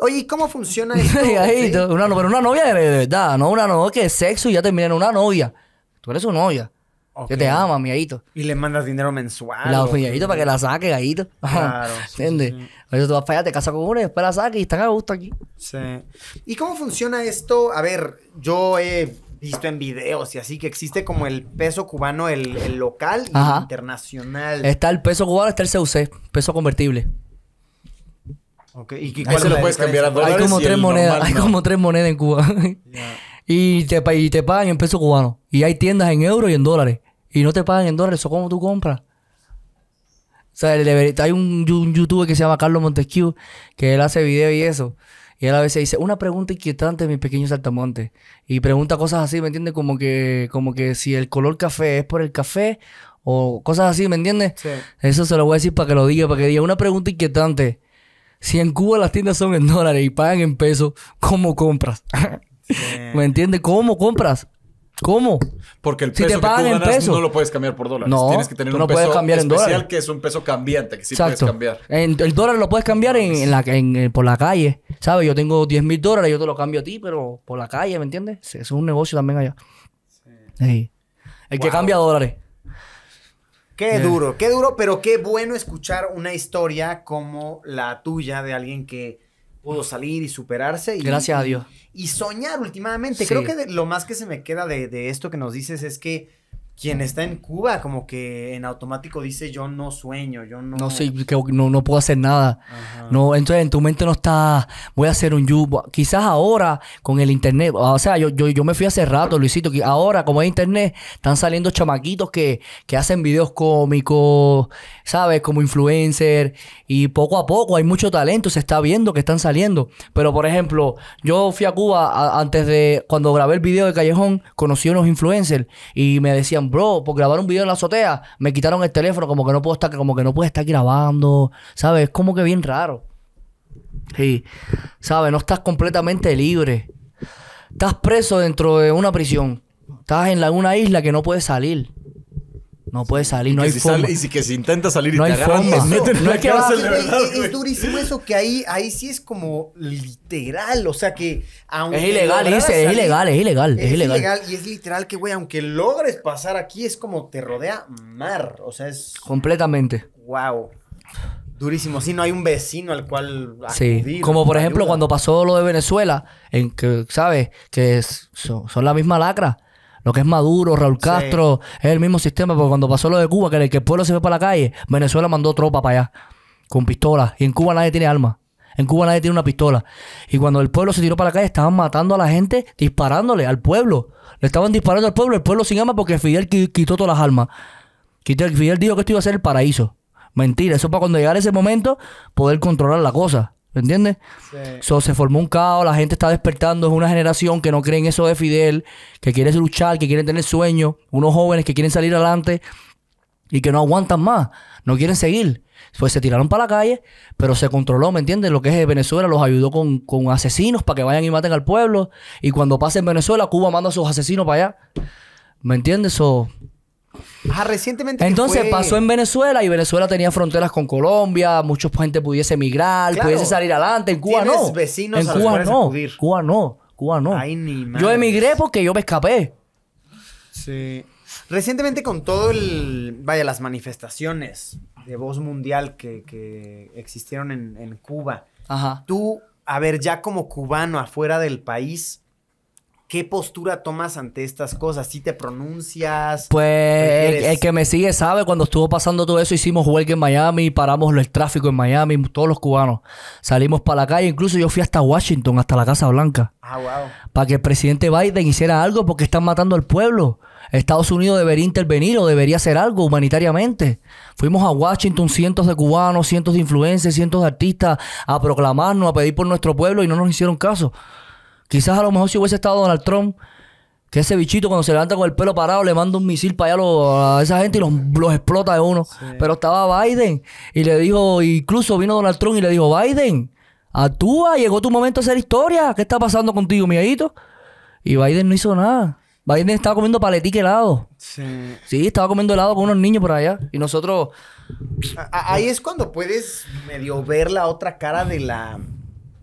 Oye, ¿y cómo funciona esto? una, pero una novia de, de, verdad, no una novia que es sexo y ya terminan una novia. Tú eres su novia. Yo te amo, amiguito. Y le mandas dinero mensual. La amiguito para que la saque, gallito. Claro. ¿Entiendes? tú vas allá, te casas con una y después la saques y están a gusto aquí. Sí. ¿Y cómo funciona esto? A ver, yo he visto en videos y así que existe como el peso cubano, el, local y el internacional. Está el peso cubano, está el CUC, peso convertible. Ok. ¿Y cuál se lo puedes cambiar a Hay como tres monedas, hay como tres monedas en Cuba. Y te, y te pagan en pesos cubano Y hay tiendas en euros y en dólares. Y no te pagan en dólares, eso cómo tú compras. O sea, hay un, youtuber que se llama Carlos Montesquieu, que él hace videos y eso. Y él a veces dice, una pregunta inquietante, mi pequeño saltamonte. Y pregunta cosas así, ¿me entiendes? Como que, como que si el color café es por el café o cosas así, ¿me entiendes? Eso se lo voy a decir para que lo diga, para que diga una pregunta inquietante. Si en Cuba las tiendas son en dólares y pagan en pesos, ¿cómo compras? ¿Me entiendes? ¿Cómo compras? ¿Cómo? Porque el peso que ganas, no lo puedes cambiar por dólares. No, Tienes que tener no un peso especial que es un peso cambiante, que sí puedes cambiar. el dólar lo puedes cambiar en, la, eh, por la calle. ¿Sabes? Yo tengo 10 mil dólares, yo te lo cambio a ti, pero por la calle, ¿me entiendes? es un negocio también allá. Sí. El que cambia dólares. Qué duro, qué duro, pero qué bueno escuchar una historia como la tuya de alguien que pudo salir y superarse. Y, Gracias a Dios. Y, soñar últimamente. Creo que lo más que se me queda de, de, esto que nos dices es que quien está en Cuba como que en automático dice yo no sueño, yo no... No sé, que no, puedo hacer nada. No, entonces en tu mente no está, voy a hacer un YouTube. Quizás ahora con el internet, o sea, yo, yo, me fui hace rato, Luisito, que ahora como hay internet, están saliendo chamaquitos que, hacen videos cómicos, ¿sabes? Como influencer. Y poco a poco hay mucho talento, se está viendo que están saliendo. Pero por ejemplo, yo fui a Cuba antes de, cuando grabé el video de Callejón, conocí a unos influencers y me decían, bro, por grabar un video en la azotea, me quitaron el teléfono, como que no puedo estar, como que no puedo estar grabando, ¿sabes? Es como que bien raro. Sí, ¿sabes? No estás completamente libre. Estás preso dentro de una prisión. Estás en una isla que no puedes salir. No puede salir, no hay y si que se intenta salir y te hay agarran, no, hay que hacer Es, durísimo eso que ahí, ahí sí es como literal. O sea que aunque. Es ilegal, dice. es, ilegal, es ilegal. Es, ilegal. y es literal que, güey, aunque logres pasar aquí, es como te rodea mar. O sea, es. Completamente. Wow. Durísimo, sí, no hay un vecino al cual Sí, como por ejemplo cuando pasó lo de Venezuela, en que, ¿sabes? Que son la misma lacra lo que es Maduro, Raúl Castro, es el mismo sistema, porque cuando pasó lo de Cuba, que el, que pueblo se fue para la calle, Venezuela mandó tropa para allá, con pistolas, y en Cuba nadie tiene alma. En Cuba nadie tiene una pistola. Y cuando el pueblo se tiró para la calle, estaban matando a la gente, disparándole al pueblo. Le estaban disparando al pueblo, el pueblo sin alma, porque Fidel quitó todas las armas. Fidel dijo que esto iba a ser el paraíso. Mentira, eso para cuando llegara ese momento, poder controlar la cosa. ¿Me ¿Entiendes? se formó un caos, la gente está despertando, es una generación que no cree en eso de Fidel, que quiere luchar, que quiere tener sueños, unos jóvenes que quieren salir adelante y que no aguantan más, no quieren seguir. Pues se tiraron para la calle, pero se controló, ¿me entiendes? Lo que es Venezuela los ayudó con, asesinos para que vayan y maten al pueblo. Y cuando pase en Venezuela, Cuba manda a sus asesinos para allá. ¿Me entiendes? Eso... Ah, recientemente. Entonces pasó en Venezuela y Venezuela tenía fronteras con Colombia, mucha gente pudiese emigrar, pudiese salir adelante. En Cuba no. Vecinos en Cuba no. Cuba no. Cuba no. Ay, ni yo emigré porque yo me escapé. Sí. Recientemente con todo el. Vaya, las manifestaciones de voz mundial que, existieron en, en Cuba. Ajá. Tú, a ver, ya como cubano afuera del país, ¿Qué postura tomas ante estas cosas? ¿Si te pronuncias? Pues el, que me sigue sabe, cuando estuvo pasando todo eso, hicimos huelga en Miami, paramos el tráfico en Miami, todos los cubanos. Salimos para la calle, incluso yo fui hasta Washington, hasta la Casa Blanca. Ah, Para que el presidente Biden hiciera algo porque están matando al pueblo. Estados Unidos debería intervenir o debería hacer algo humanitariamente. Fuimos a Washington cientos de cubanos, cientos de influencers, cientos de artistas a proclamarnos, a pedir por nuestro pueblo y no nos hicieron caso. Quizás a lo mejor si hubiese estado Donald Trump, que ese bichito cuando se levanta con el pelo parado le manda un misil para allá a esa gente y los, explota de uno. Pero estaba Biden y le dijo, incluso vino Donald Trump y le dijo, Biden, actúa, llegó tu momento de hacer historia. ¿Qué está pasando contigo, miadito? Y Biden no hizo nada. Biden estaba comiendo paletique helado. Sí. Sí, estaba comiendo helado con unos niños por allá. Y nosotros. Ahí es cuando puedes medio ver la otra cara de la.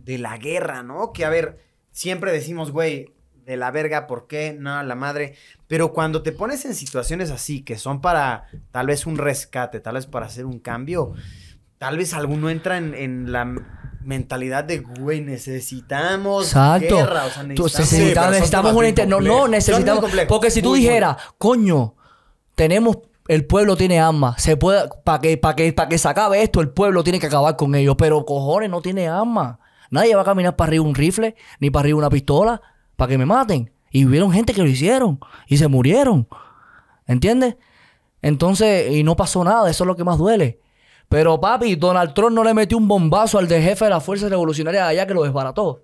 de la guerra, ¿no? Que a ver siempre decimos, güey, de la verga, ¿por qué? No, la madre. Pero cuando te pones en situaciones así, que son para tal vez un rescate, tal vez para hacer un cambio, tal vez alguno entra en, la mentalidad de, güey, necesitamos guerra. O sea, necesitamos, necesitamos, sí, No, necesitamos... Porque si tú dijeras, coño, tenemos el pueblo tiene alma. Se puede, para que, para que, para que se acabe esto, el pueblo tiene que acabar con ellos. Pero cojones, no tiene alma. Nadie va a caminar para arriba un rifle, ni para arriba una pistola, para que me maten. Y hubieron gente que lo hicieron y se murieron. ¿Entiendes? Entonces, y no pasó nada, eso es lo que más duele. Pero papi, Donald Trump no le metió un bombazo al de jefe de la Fuerza Revolucionaria de allá que lo desbarató.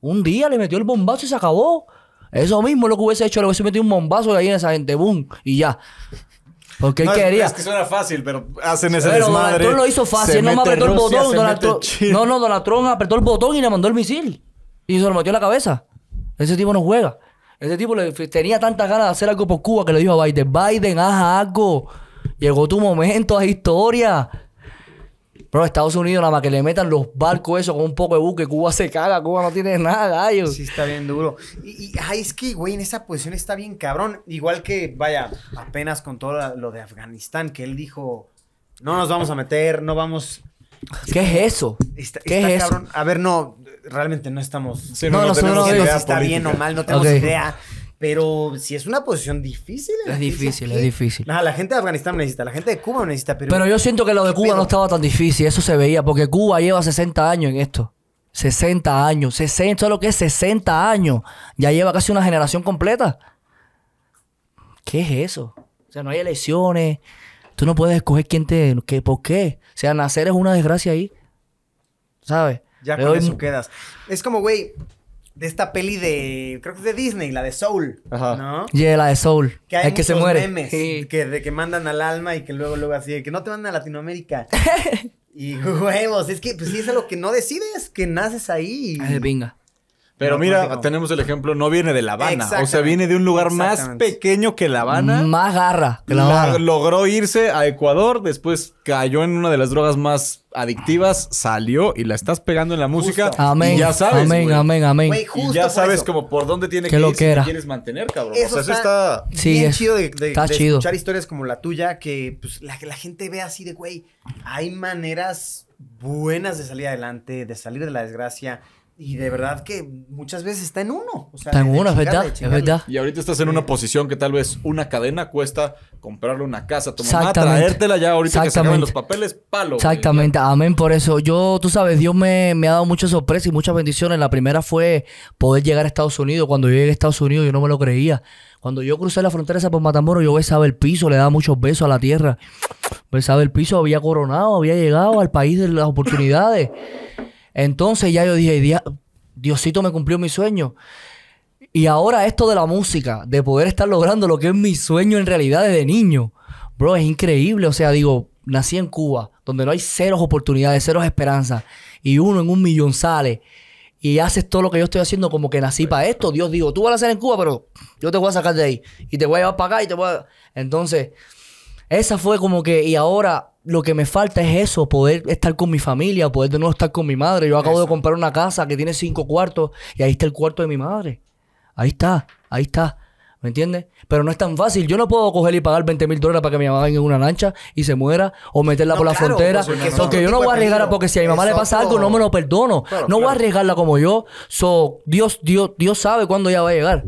Un día le metió el bombazo y se acabó. Eso mismo es lo que hubiese hecho, le hubiese metido un bombazo de ahí en esa gente, boom, y ya. Porque él quería. Es que suena fácil, pero hacen ese pero Donald lo hizo fácil. No, apretó el botón. no, no, Donald Trump apretó el botón y le mandó el misil. Y se lo metió en la cabeza. Ese tipo no juega. Ese tipo tenía tantas ganas de hacer algo por Cuba que le dijo a Biden: Biden, haz algo. Llegó tu momento, haz historia. Pero Estados Unidos, nada más que le metan los barcos eso con un poco de buque, Cuba se caga, Cuba no tiene nada, gallo. Sí, está bien duro. Y, ay, es que, güey, en esa posición está bien cabrón. Igual que, vaya, apenas con todo lo de Afganistán, que él dijo, no nos vamos a meter, no vamos... ¿Qué es eso? Está, ¿Qué es cabrón. Eso? A ver, no, realmente no estamos... no, no, no, si está bien o mal, no tenemos idea. Pero si es una posición difícil. Es difícil, es difícil. la gente de Afganistán me necesita, la gente de Cuba necesita. Pero, pero yo siento que lo de Cuba no estaba tan difícil, eso se veía, porque Cuba lleva 60 años en esto. 60 años, 60, todo lo que es 60 años? Ya lleva casi una generación completa. ¿Qué es eso? O sea, no hay elecciones, tú no puedes escoger quién te... ¿qué, ¿Por qué? O sea, nacer es una desgracia ahí, ¿sabes? Ya con eso quedas. Es como, güey, de esta peli de. Creo que es de Disney, la de Soul. ¿No? Yeah, la de Soul. Que hay que se muere. que, de que mandan al alma y que luego, luego así, que no te mandan a Latinoamérica. y huevos, es que pues sí es algo que no decides, que naces ahí. venga. Pero mira, tenemos el ejemplo, no viene de La Habana. O sea, viene de un lugar más pequeño que La Habana. Más garra logró irse a Ecuador, después cayó en una de las drogas más adictivas, salió y la estás pegando en la música. Amén. ya sabes. Amén, amén, amén. ya sabes como por dónde tiene que, ir si quieres mantener, cabrón. o sea, está, está bien chido de, escuchar historias como la tuya que pues, la, la gente ve así de, güey, hay maneras buenas de salir adelante, de salir de la desgracia y de verdad que muchas veces está en uno. está en uno, es verdad, verdad. Y ahorita estás en una posición que tal vez una cadena cuesta comprarle una casa traértela ya ahorita que se los papeles, palo. Exactamente, amén por eso. Yo, tú sabes, Dios me, ha dado muchas sorpresas y muchas bendiciones. La primera fue poder llegar a Estados Unidos. Cuando yo llegué a Estados Unidos yo no me lo creía. Cuando yo crucé la frontera esa por Matamoros, yo besaba el piso, le daba muchos besos a la tierra. Besaba el piso, había coronado, había llegado al país de las oportunidades. Entonces ya yo dije, Diosito me cumplió mi sueño. Y ahora esto de la música, de poder estar logrando lo que es mi sueño en realidad desde niño, bro, es increíble. O sea, digo, nací en Cuba, donde no hay ceros oportunidades, ceros esperanzas, y uno en un millón sale y haces todo lo que yo estoy haciendo como que nací para esto. Dios digo, tú vas a hacer en Cuba, pero yo te voy a sacar de ahí y te voy a llevar para acá y te voy a... Entonces, esa fue como que, y ahora lo que me falta es eso, poder estar con mi familia, poder de nuevo estar con mi madre. Yo acabo de comprar una casa que tiene cinco cuartos y ahí está el cuarto de mi madre. Ahí está, ahí está. ¿Me entiendes? Pero no es tan fácil. Yo no puedo coger y pagar 20 mil dólares para que mi mamá venga en una lancha y se muera o meterla por la frontera. Porque, yo no voy a arriesgar, porque si a mi mamá le pasa algo, no me lo perdono. no voy a arriesgarla como yo. So, Dios, Dios, Dios sabe cuándo ella va a llegar.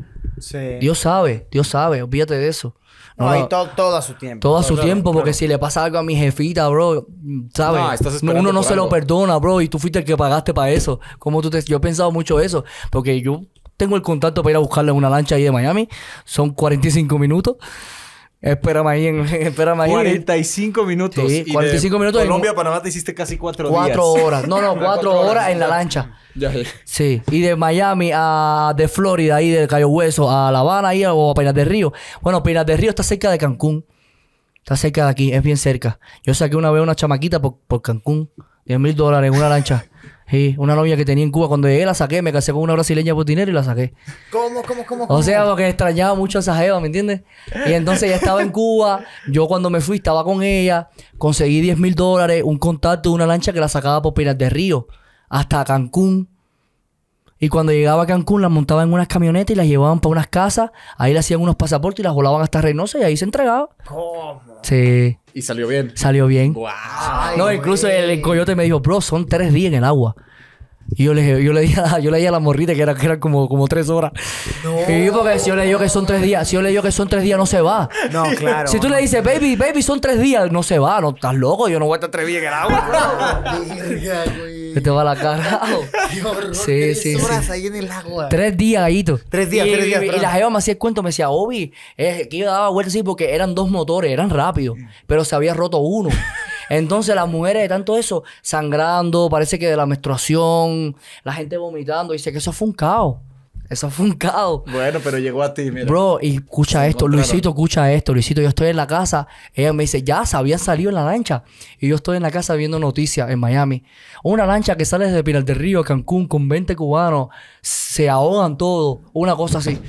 Dios sabe, Dios sabe, olvídate de eso. No, todo, a su tiempo. Todo, a su tiempo, porque si le pasa algo a mi jefita, bro, ¿sabes? Uno no se lo perdona, bro, y tú fuiste el que pagaste para eso. Como tú te... Yo he pensado mucho eso, porque yo tengo el contacto para ir a buscarle una lancha ahí de Miami. Son 45 minutos. Espera ahí, ahí. 45 minutos. y de Colombia Panamá te hiciste casi cuatro, cuatro 4 horas. No, no, cuatro, horas, en la lancha. Ya, Sí. Y de Miami a... De Florida, ahí de Cayo Hueso a La Habana, ahí o a Peñas de Río. Bueno, Peñas de Río está cerca de Cancún. Está cerca de aquí, es bien cerca. Yo saqué una vez una chamaquita por, por Cancún. 10 mil dólares en una lancha. Sí, una novia que tenía en Cuba. Cuando llegué la saqué, me casé con una brasileña por dinero y la saqué. ¿Cómo, cómo, cómo? cómo? O sea, porque extrañaba mucho a esa jeva, ¿me entiendes? Y entonces ya estaba en Cuba. Yo cuando me fui estaba con ella. Conseguí 10 mil dólares, un contacto de una lancha que la sacaba por Pinar de Río hasta Cancún. Y cuando llegaba a Cancún, las montaban en unas camionetas y las llevaban para unas casas. Ahí le hacían unos pasaportes y las volaban hasta Reynosa y ahí se entregaba. ¿Cómo? Sí. ¿Y salió bien? Salió bien. Wow, no, incluso el, el, coyote me dijo, bro, son tres días en el agua. Y yo le, dije, yo leía a la morrita que era, que eran como, como tres horas. No. Y porque si yo le digo que son tres días, si yo le digo que son tres días, no se va. No, claro. Si tú le dices, baby, baby, son tres días, no se va. No, estás loco, yo no voy a estar tres días en el agua. Se te va la cara. sí, sí, sí. horas ahí en el agua. Tres días, gallito. Tres días, tres días. Y, la jeva me hacía el cuento, me decía, Obi, es que yo daba vueltas así porque eran dos motores, eran rápidos, pero se había roto uno. Entonces las mujeres de tanto eso, sangrando, parece que de la menstruación, la gente vomitando, dice que eso fue un caos. Eso fue un caos. Bueno, pero llegó a ti, mira. Bro, y escucha esto, Luisito, escucha esto, Luisito, yo estoy en la casa, ella me dice, ya se había salido en la lancha. Y yo estoy en la casa viendo noticias en Miami. Una lancha que sale desde Pinal del Río, Cancún, con 20 cubanos, se ahogan todos, una cosa así.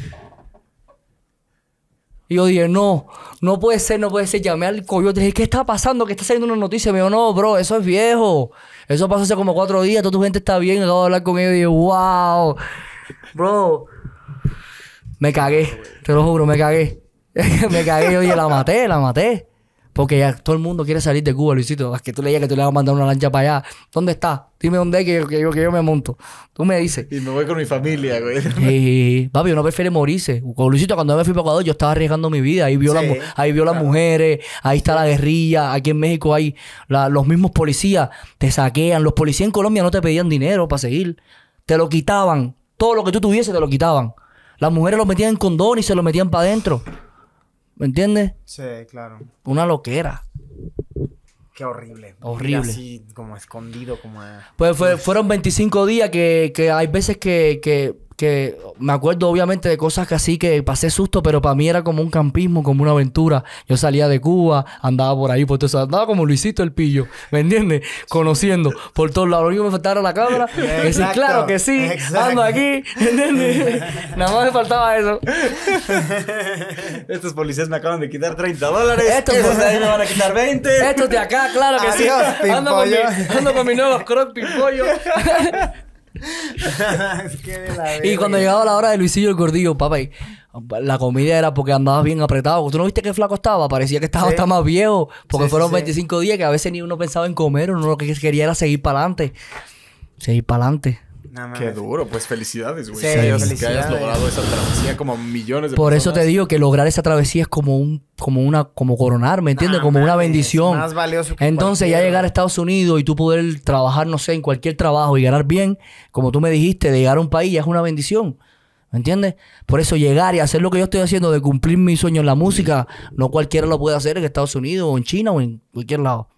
Y yo dije, no, no puede ser, no puede ser. Llamé al coyote. dije, ¿qué está pasando? ¿Qué está saliendo una noticia? Me dijo, no, bro, eso es viejo. Eso pasó hace como cuatro días. Toda tu gente está bien. Acabo de hablar con ellos. Y dije, wow. Bro. Me cagué. Te lo juro, me cagué. me cagué. oye, la maté, la maté. Porque ya todo el mundo quiere salir de Cuba, Luisito. Es que tú le que tú le vas a mandar una lancha para allá. ¿Dónde está? Dime dónde es que, yo, me monto. Tú me dices. Y me voy con mi familia, güey. Y, papi, no prefiero morirse. Luisito, cuando yo me fui para Ecuador, yo estaba arriesgando mi vida. Ahí vio, las, las mujeres, ahí está la guerrilla. Aquí en México hay los mismos policías. Te saquean. Los policías en Colombia no te pedían dinero para seguir. Te lo quitaban. Todo lo que tú tuviese te lo quitaban. Las mujeres lo metían en condón y se lo metían para adentro. ¿Me entiendes? Sí, claro. Una loquera. Qué horrible. Horrible. Así como escondido, como... Pues fueron 25 días que, hay veces que, que, que me acuerdo obviamente de cosas que así que pasé susto, pero para mí era como un campismo, como una aventura. Yo salía de Cuba, andaba por ahí, por todo eso, andaba como Luisito el Pillo, ¿me entiendes? Conociendo por todos lados. Lo me faltaba la cámara. Decir, claro que sí, ando aquí, ¿entiendes? Nada más me faltaba eso. Estos policías me acaban de quitar 30 dólares. Estos policías me van a quitar 20. Estos de acá, claro que sí. Ando con, ando con, mis nuevos croc pimpollo. y cuando llegaba la hora de Luisillo el gordillo, papá, la comida era porque andabas bien apretado. ¿Tú no viste qué flaco estaba? Parecía que estaba hasta más viejo. Porque fueron 25 días que a veces ni uno pensaba en comer. Uno lo que quería era seguir para adelante. Seguir para adelante. Qué duro, pues felicidades, güey. Que hayas logrado esa travesía como millones de Por eso te digo que lograr esa travesía es como un, como una, como coronar, ¿me entiendes? Ah, como una bendición. Más valioso Entonces ya llegar a Estados Unidos y tú poder trabajar, no sé, en cualquier trabajo y ganar bien, como tú me dijiste, llegar a un país ya es una bendición. ¿Me entiendes? Por eso llegar y hacer lo que yo estoy haciendo de cumplir mi sueño en la música, no cualquiera lo puede hacer en Estados Unidos o en China o en cualquier lado.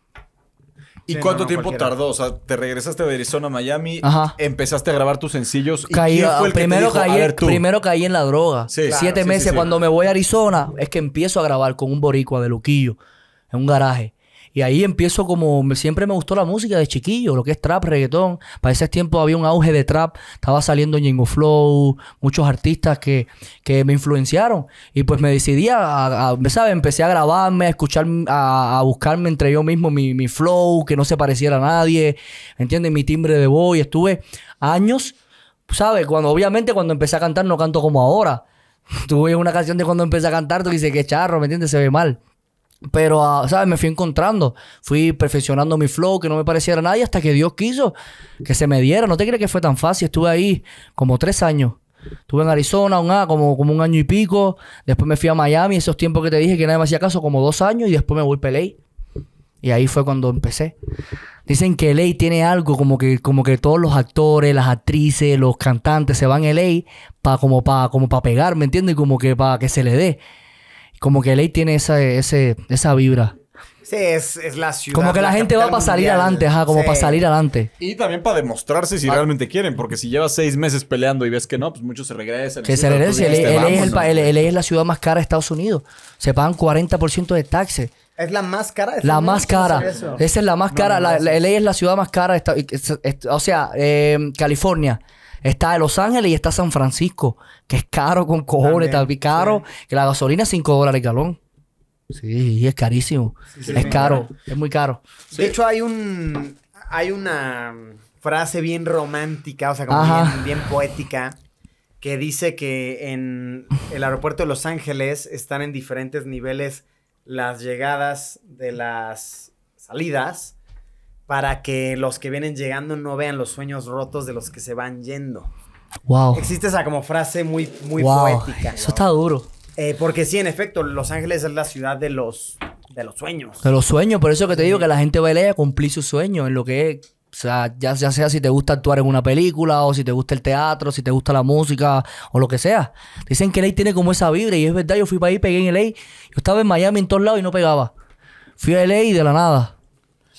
¿Y cuánto tiempo tardó? O sea, te regresaste de Arizona a Miami, empezaste a grabar tus sencillos. ¿y el primero, primero caí en la droga. Siete meses. cuando me voy a Arizona, es que empiezo a grabar con un boricua de Luquillo en un garaje. Y ahí empiezo como, siempre me gustó la música de chiquillo, lo que es trap, reggaetón. Para ese tiempo había un auge de trap, estaba saliendo Ñengo Flow, muchos artistas que, me influenciaron. Y pues me decidí a, ¿sabes? Empecé a grabarme, a escuchar, a, buscarme entre yo mismo mi, flow, que no se pareciera a nadie, ¿entiendes? Mi timbre de voz. estuve años, ¿sabes? Cuando, obviamente cuando empecé a cantar no canto como ahora. Tuve una canción de cuando empecé a cantar, tú dices, qué charro, ¿me entiendes? Se ve mal. Pero, ah, ¿sabes? Me fui encontrando. Fui perfeccionando mi flow, que no me pareciera nadie, hasta que Dios quiso que se me diera. No te crees que fue tan fácil. Estuve ahí como tres años. Estuve en Arizona, un, como, como un año y pico. Después me fui a Miami, esos tiempos que te dije que nadie me hacía caso, como dos años. Y después me voy a LA. Y ahí fue cuando empecé. Dicen que LA tiene algo como que, como que todos los actores, las actrices, los cantantes se van a LA para como para como pa pegar, ¿me entiendes? Como que para que se le dé. Como que Ley tiene esa, ese, esa vibra. Sí, es, la ciudad. Como que la, gente va para salir adelante, ajá, como para salir adelante. Y también para demostrarse si ah. realmente quieren, porque si llevas seis meses peleando y ves que no, pues muchos se regresan. Que se regresen. Pues, LA, es, la ciudad más cara de Estados Unidos. Se pagan 40% de taxes. Es la más cara. De la más cara. Esa es la más cara. la, es la ciudad más cara. De o sea, eh, California. Está Los Ángeles y está San Francisco, que es caro con cojones, tal vez caro, que la gasolina es 5 dólares el galón. Sí, es carísimo. es caro, es muy caro. De hecho, hay un. Hay una frase bien romántica, o sea, como bien, poética, que dice que en el aeropuerto de Los Ángeles están en diferentes niveles las llegadas de las salidas para que los que vienen llegando no vean los sueños rotos de los que se van yendo. Wow. Existe esa como frase muy, muy poética. Eso está duro. Eh, porque sí, en efecto, Los Ángeles es la ciudad de los, de los sueños. De los sueños, por eso que te digo que la gente va a cumplir sus sueños en lo que es. O sea, ya, ya, sea si te gusta actuar en una película, o si te gusta el teatro, si te gusta la música, o lo que sea. Dicen que LA tiene como esa vibra, y es verdad, yo fui para ahí, pegué en LA. Yo estaba en Miami en todos lados y no pegaba. Fui a LA de la nada.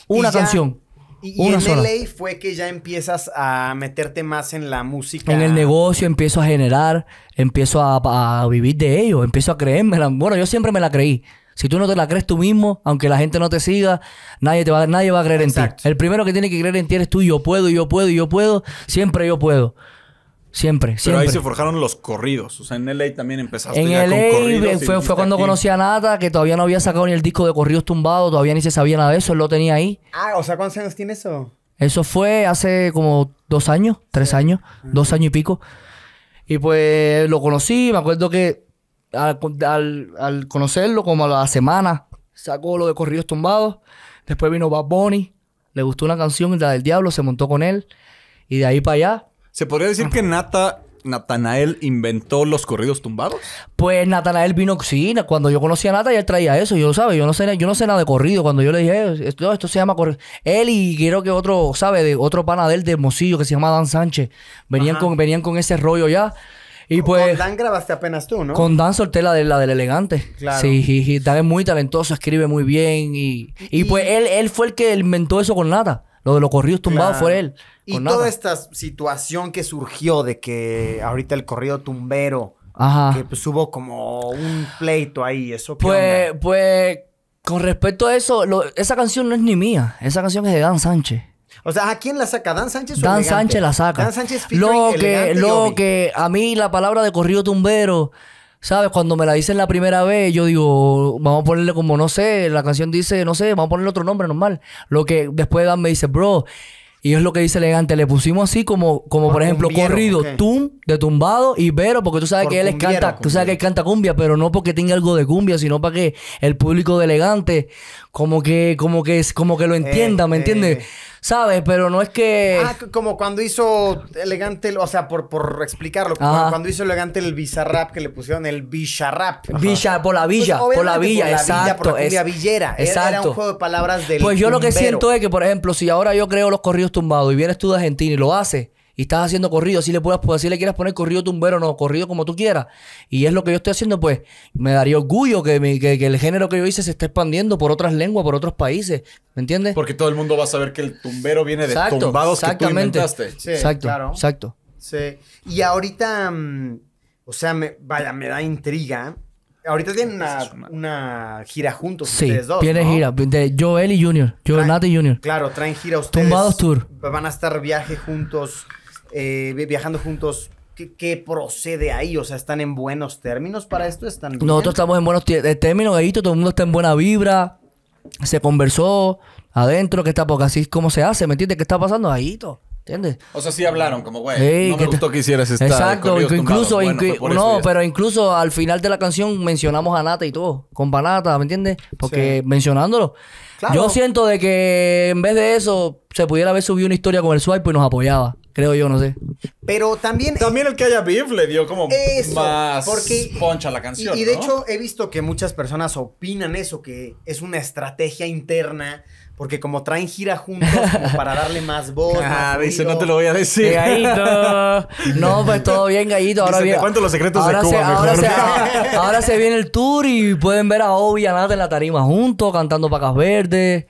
Una canción. Y, y una en fue que ya empiezas a meterte más en la música. En el negocio empiezo a generar, empiezo a, vivir de ello, empiezo a creerme. Bueno, yo siempre me la creí. Si tú no te la crees tú mismo, aunque la gente no te siga, nadie te va, nadie va a creer en ti. El primero que tiene que creer en ti eres tú. Yo puedo, yo puedo, yo puedo. Siempre yo puedo. Siempre, Pero ahí se forjaron los corridos. O sea, en LA también empezaste en ya LA, con corridos. Fue, fue cuando conocí a Nata, que todavía no había sacado ni el disco de corridos tumbados, todavía ni se sabía nada de eso, él lo tenía ahí. Ah, o sea, ¿cuántos años tiene eso? Eso fue hace como dos años, tres años, ah. dos años y pico. Y pues lo conocí, me acuerdo que al, al, conocerlo, como a la semana, sacó lo de corridos tumbados. Después vino Bad Bunny, le gustó una canción, la del diablo, se montó con él. Y de ahí para allá ¿Se podría decir que Nata Natanael inventó los corridos tumbados? Pues Natanael vino, sí, cuando yo conocí a Nata, él traía eso, yo sabes? yo no sé, yo no sé nada de corrido. Cuando yo le dije, eh, esto, se llama corrido. Él y creo que otro, ¿sabes? otro pana de él de que se llama Dan Sánchez, venían con, venían con ese rollo ya. Y pues, con Dan grabaste apenas tú, ¿no? Con Dan solté la, de, la del elegante. Claro. Sí, Dan es muy talentoso, escribe muy bien. Y, pues él, él fue el que inventó eso con Nata. Lo de los corridos tumbados fue él. Y toda esta situación que surgió de que ahorita el corrido tumbero, que pues hubo como un pleito ahí, eso. Pues, pues, con respecto a eso, esa canción no es ni mía, esa canción es de Dan Sánchez. O sea, ¿a quién la saca? ¿Dan Sánchez o Dan Sánchez la saca. Dan Sánchez lo que, lo que a mí la palabra de corrido tumbero ¿Sabes? Cuando me la dicen la primera vez, yo digo, vamos a ponerle como, no sé, la canción dice, no sé, vamos a ponerle otro nombre normal. Lo que después Dan me dice, bro, y es lo que dice elegante, le pusimos así como, como por, ejemplo, corrido, tum, de tumbado y vero, porque tú sabes que él es canta, tú sabes que él canta cumbia, pero no porque tenga algo de cumbia, sino para que el público de elegante como que, como que, como que lo entienda, ¿me eh, entiendes? Eh. ¿Sabes? Pero no es que. Ah, como cuando hizo elegante, o sea, por, por explicarlo, cuando hizo elegante el bizarrap que le pusieron el bicharrap. Villa, por la pues, villa, por la villa, exacto. por la villera. Exacto. Era, un juego de palabras del. Pues yo lo que siento es que, por ejemplo, si ahora yo creo los corridos tumbados y vienes tú de Argentina y lo haces y estás haciendo corrido, así le puedas, pues, si le quieras poner corrido tumbero, no, corrido como tú quieras. Y es lo que yo estoy haciendo, pues me daría orgullo que, mi, que, el género que yo hice se esté expandiendo por otras lenguas, por otros países, ¿me entiendes? Porque todo el mundo va a saber que el tumbero viene de tumbados que tú exacto, claro. exacto. Sí. Y ahorita, mm, o sea, me, vaya, me da intriga. Ahorita tienen una, gira juntos sí, ustedes dos. gira. De Joel y Junior. Joel y Junior. Claro, traen gira ustedes. Tumbados Tour. Van a estar viaje juntos. Eh, viajando juntos ¿Qué, procede ahí? O sea, ¿están en buenos términos para esto? ¿Están Nosotros estamos en buenos términos, ahí. todo el mundo está en buena vibra. Se conversó adentro, que está, porque así es como se hace, ¿me entiendes? ¿Qué está pasando, ahí ¿Entiendes? O sea, sí hablaron, como, güey, no me gustó que hicieras estar Exacto, incluso, no, pero incluso al final de la canción mencionamos a Nata y todo, con Nata, ¿me entiendes? Porque mencionándolo. Yo siento de que en vez de eso se pudiera haber subido una historia con el swipe y nos apoyaba. Creo yo, no sé. Pero también. Eh, también el que haya beef le dio como más porque, poncha la canción. Y, y de hecho, he visto que muchas personas opinan eso, que es una estrategia interna. Porque como traen gira juntos, como para darle más voz. Ah, dice, no te lo voy a decir. Gallito. No, pues todo bien, gallito. Ahora bien. Te cuento los secretos de Cuba, se, mejor. Ahora, se, viene el tour y pueden ver a Obi y a en la tarima juntos, cantando Pacas Verdes.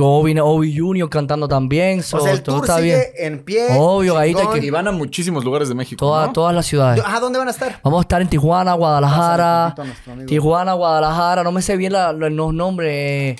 Obi Junior cantando también. So, todo está bien. en pie. Obvio, ahí te que... Y van a muchísimos lugares de México, Todas las ciudades. ¿A dónde van a estar? Vamos a estar en Tijuana, Guadalajara. Tijuana, Guadalajara. No me sé bien los nombres.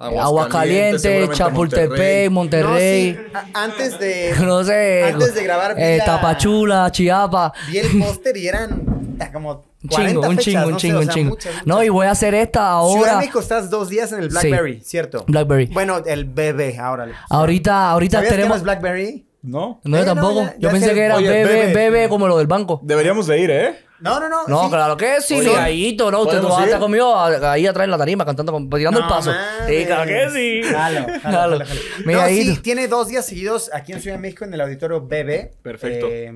Aguascalientes, Chapultepec, Monterrey. Antes de. no sé. Antes de grabar. Eh, Tapachula, Chiapas. Vi el póster y eran como un chingo, un chingo, un chingo, un chingo. No, y voy a hacer esta ahora. Ciudad de México estás dos días en el Blackberry, ¿cierto? Blackberry. Bueno, el bebé, ahora. Ahorita, ahorita tenemos. Que Blackberry? No. No, tampoco. yo pensé que era bebé, bebé, bebé, como lo del banco. Deberíamos de ir, ¿eh? No, no, no. No, claro que sí, Miguelito, ¿no? Usted no estar conmigo ahí atrás en la tarima cantando, tirando el paso. Sí, claro que sí. Claro, claro. No, sí, tiene dos días seguidos aquí en Ciudad de México en el auditorio BB. Perfecto. Eh,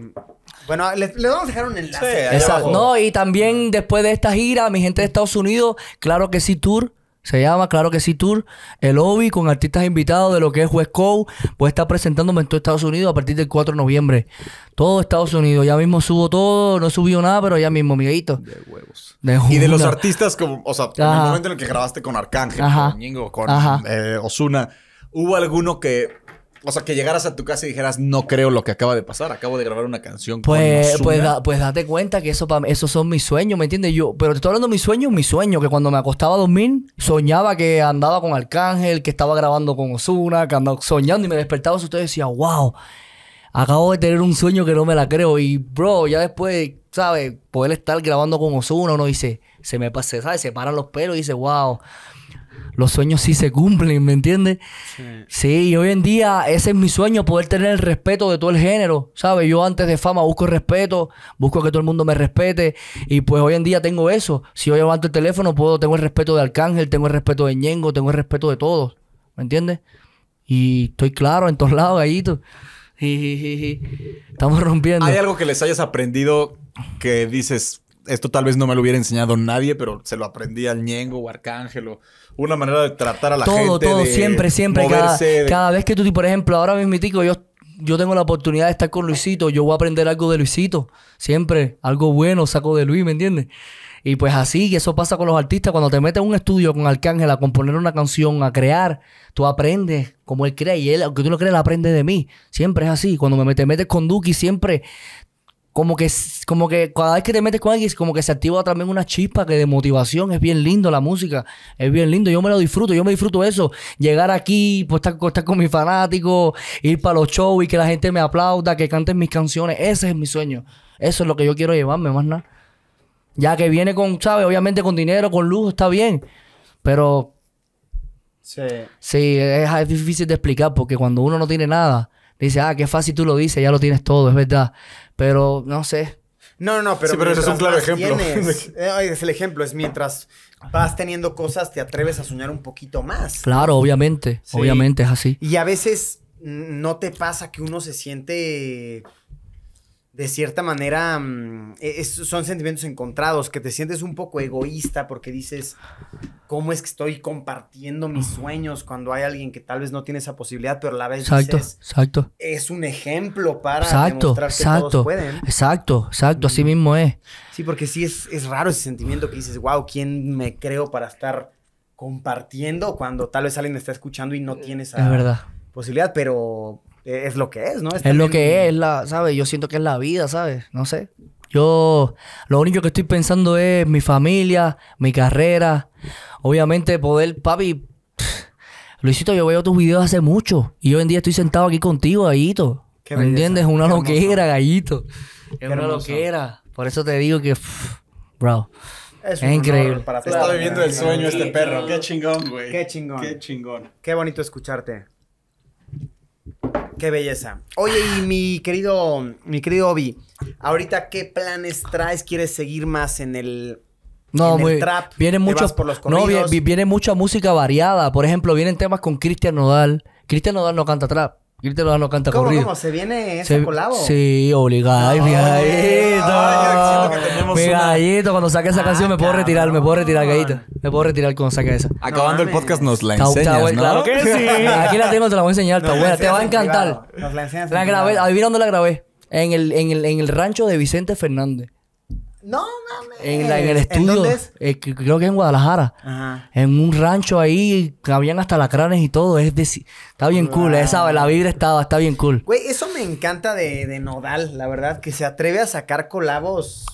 bueno, le, vamos a dejar un enlace. exacto. No, y también después de esta gira, mi gente de Estados Unidos, claro que sí, tour. Se llama Claro que sí Tour, el lobby con artistas invitados de lo que es West Coast. Pues está estar presentándome en todo Estados Unidos a partir del 4 de noviembre. Todo Estados Unidos. Ya mismo subo todo, no subió nada, pero ya mismo, amiguito. De huevos. y de los artistas, como, o sea, en el momento en el que grabaste con Arcángel, con Ñingo, con eh, Osuna, ¿hubo alguno que o sea, que llegaras a tu casa y dijeras, no creo lo que acaba de pasar, acabo de grabar una canción. Pues, pues, pues date cuenta que eso esos son mis sueños, ¿me entiendes? Yo, pero te estoy hablando de mis sueños, mis sueños, que cuando me acostaba a dormir, soñaba que andaba con Arcángel, que estaba grabando con Osuna, que andaba soñando y me despertaba y usted decía, wow, acabo de tener un sueño que no me la creo. Y bro, ya después, ¿sabes? Poder estar grabando con Osuna, uno dice, se me pasa, ¿sabes? Se paran los pelos y dice, wow los sueños sí se cumplen, ¿me entiendes? Sí. y hoy en día ese es mi sueño, poder tener el respeto de todo el género, ¿sabes? Yo antes de fama busco respeto, busco que todo el mundo me respete, y pues hoy en día tengo eso. Si yo levanto el teléfono, puedo, tengo el respeto de Arcángel, tengo el respeto de Ñengo, tengo el respeto de todos, ¿me entiendes? Y estoy claro en todos lados, gallito. Estamos rompiendo. ¿Hay algo que les hayas aprendido que dices, esto tal vez no me lo hubiera enseñado nadie, pero se lo aprendí al Ñengo o Arcángel o una manera de tratar a la gente. Todo, todo, siempre, siempre. Cada, vez que tú, por ejemplo, ahora mismo, yo, yo tengo la oportunidad de estar con Luisito, yo voy a aprender algo de Luisito. Siempre, algo bueno saco de Luis, ¿me entiendes? Y pues así, y eso pasa con los artistas. Cuando te metes en un estudio con Arcángel a componer una canción, a crear, tú aprendes como él crea. Y él, aunque tú no creas, él aprende de mí. Siempre es así. Cuando me te metes con Duki, siempre como que, como que cada vez que te metes con alguien, como que se activa también una chispa que de motivación. Es bien lindo la música, es bien lindo. Yo me lo disfruto, yo me disfruto eso. Llegar aquí, pues, estar, estar con mis fanáticos, ir para los shows y que la gente me aplauda, que canten mis canciones. Ese es mi sueño. Eso es lo que yo quiero llevarme, más nada. Ya que viene con, ¿sabes? Obviamente con dinero, con lujo, está bien. Pero. Sí. Sí, es difícil de explicar porque cuando uno no tiene nada dice, ah, qué fácil tú lo dices, ya lo tienes todo, es verdad. Pero no sé. No, no, no, pero, sí, pero es un claro ejemplo. Eh, es el ejemplo, es mientras vas teniendo cosas, te atreves a soñar un poquito más. Claro, obviamente, obviamente es así. Y a veces no te pasa que uno se siente de cierta manera, mm, e, son sentimientos encontrados, que te sientes un poco egoísta porque dices, ¿cómo es que estoy compartiendo mis sueños cuando hay alguien que tal vez no tiene esa posibilidad, pero a la vez es un ejemplo para demostrar que todos pueden? Exacto, exacto, así mm. mismo es. Sí, porque sí es, es raro ese sentimiento que dices, wow, ¿quién me creo para estar compartiendo cuando tal vez alguien está escuchando y no tiene esa posibilidad? Pero eh, es lo que es, ¿no? Es, lo que es, la, ¿sabes? Yo siento que es la vida, ¿sabes? No sé. Yo lo único que estoy pensando es mi familia, mi carrera. Obviamente poder, papi, Luisito, yo veo tus videos hace mucho. Y hoy en día estoy sentado aquí contigo, gallito. ¿Me entiendes? Una loquera, gallito. Es una loquera. Por eso te digo que, bro. Es, increíble. Para Está viviendo el sueño este perro. Qué chingón, güey. Qué chingón. Qué chingón. Qué bonito escucharte. Qué belleza. Oye, y mi querido, mi querido Obi, ahorita qué planes traes? ¿Quieres seguir más en el no, en el trap? por los no, viene, viene, mucha música variada. Por ejemplo, vienen temas con Cristian Nodal. Cristian Nodal no canta trap. Irte a los canta ¿Cómo, ¿Cómo? ¿Se viene ese Sí, obligado. Ay, mi gallito. Mi gallito, cuando saque esa ah, canción me puedo retirar, me puedo retirar, gaita, Me puedo retirar cuando saque esa. Acabando el podcast nos la enseñas, ¿no? Claro que sí. Aquí la tengo, te la voy a enseñar, Te va a encantar. Nos la enseñas La grabé, adivina dónde la grabé. En el, en el, en el rancho de Vicente Fernández. No mames. En, en el estudio. Eh, creo que en Guadalajara. Ajá. En un rancho ahí Habían hasta lacranes y todo. Es decir, está bien cool. Eh, esa, la vibra estaba, está bien cool. Güey, eso me encanta de, de Nodal, la verdad, que se atreve a sacar colabos.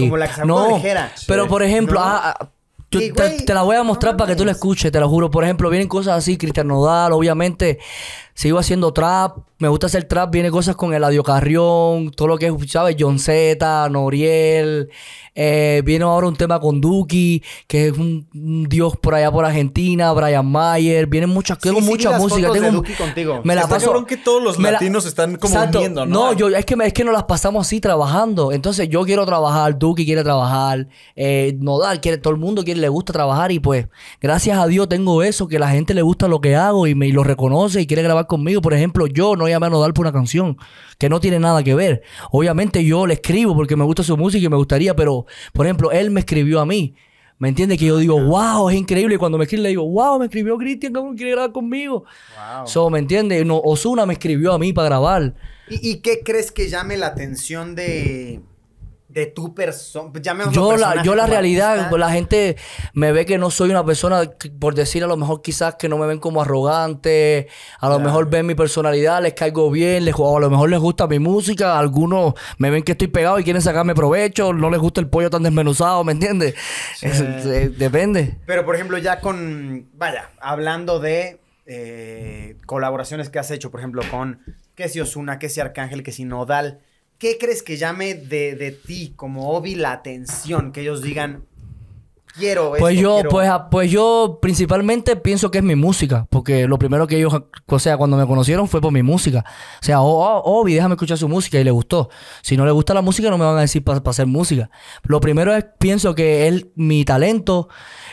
Como la que no, Pero por ejemplo, ah, ah, te, la voy a mostrar para que tú la escuches, te lo juro. Por ejemplo, vienen cosas así, Cristian Nodal, obviamente sigo haciendo trap. Me gusta hacer trap. Viene cosas con Eladio Carrión, todo lo que es, ¿sabes? John Z, Noriel. Eh, viene ahora un tema con Duki, que es un, dios por allá por Argentina, Brian Mayer. Vienen muchas, cosas, tengo mucha música. tengo, contigo. Me la que todos los latinos están como ¿no? yo, es que, me, es que nos las pasamos así trabajando. Entonces yo quiero trabajar, Duki quiere trabajar, eh, Nodal quiere, todo el mundo quiere, le gusta trabajar y pues gracias a Dios tengo eso, que la gente le gusta lo que hago y, me, lo reconoce y quiere grabar conmigo. Por ejemplo, yo no voy a dar por una canción que no tiene nada que ver. Obviamente yo le escribo porque me gusta su música y me gustaría, pero por ejemplo, él me escribió a mí. ¿Me entiendes? Que yo ah, digo, wow, es increíble. Y cuando me escribe, le digo, wow, me escribió Cristian, ¿cómo quiere grabar conmigo? Wow. ¿me entiendes? No, Osuna me escribió a mí para grabar. ¿Y, ¿Y, qué crees que llame la atención de, de tu persona. Pues, yo la, yo la realidad, pues, la gente me ve que no soy una persona, por decir a lo mejor quizás que no me ven como arrogante, a lo mejor ven mi personalidad, les caigo bien, les, o a lo mejor les gusta mi música, algunos me ven que estoy pegado y quieren sacarme provecho, no les gusta el pollo tan desmenuzado, ¿me entiendes? Eh, depende. Pero por ejemplo ya con, vaya, hablando de eh, colaboraciones que has hecho, por ejemplo con, que si Osuna, que si Arcángel, que si Nodal ¿qué crees que llame de, ti como Obi la atención? Que ellos digan, quiero Pues yo, Pues, ah, pues yo principalmente pienso que es mi música, porque lo primero que ellos, o sea, cuando me conocieron fue por mi música. O sea, Obi, oh, oh, oh, déjame escuchar su música y le gustó. Si no le gusta la música, no me van a decir para hacer música. Lo primero es, pienso que es mi talento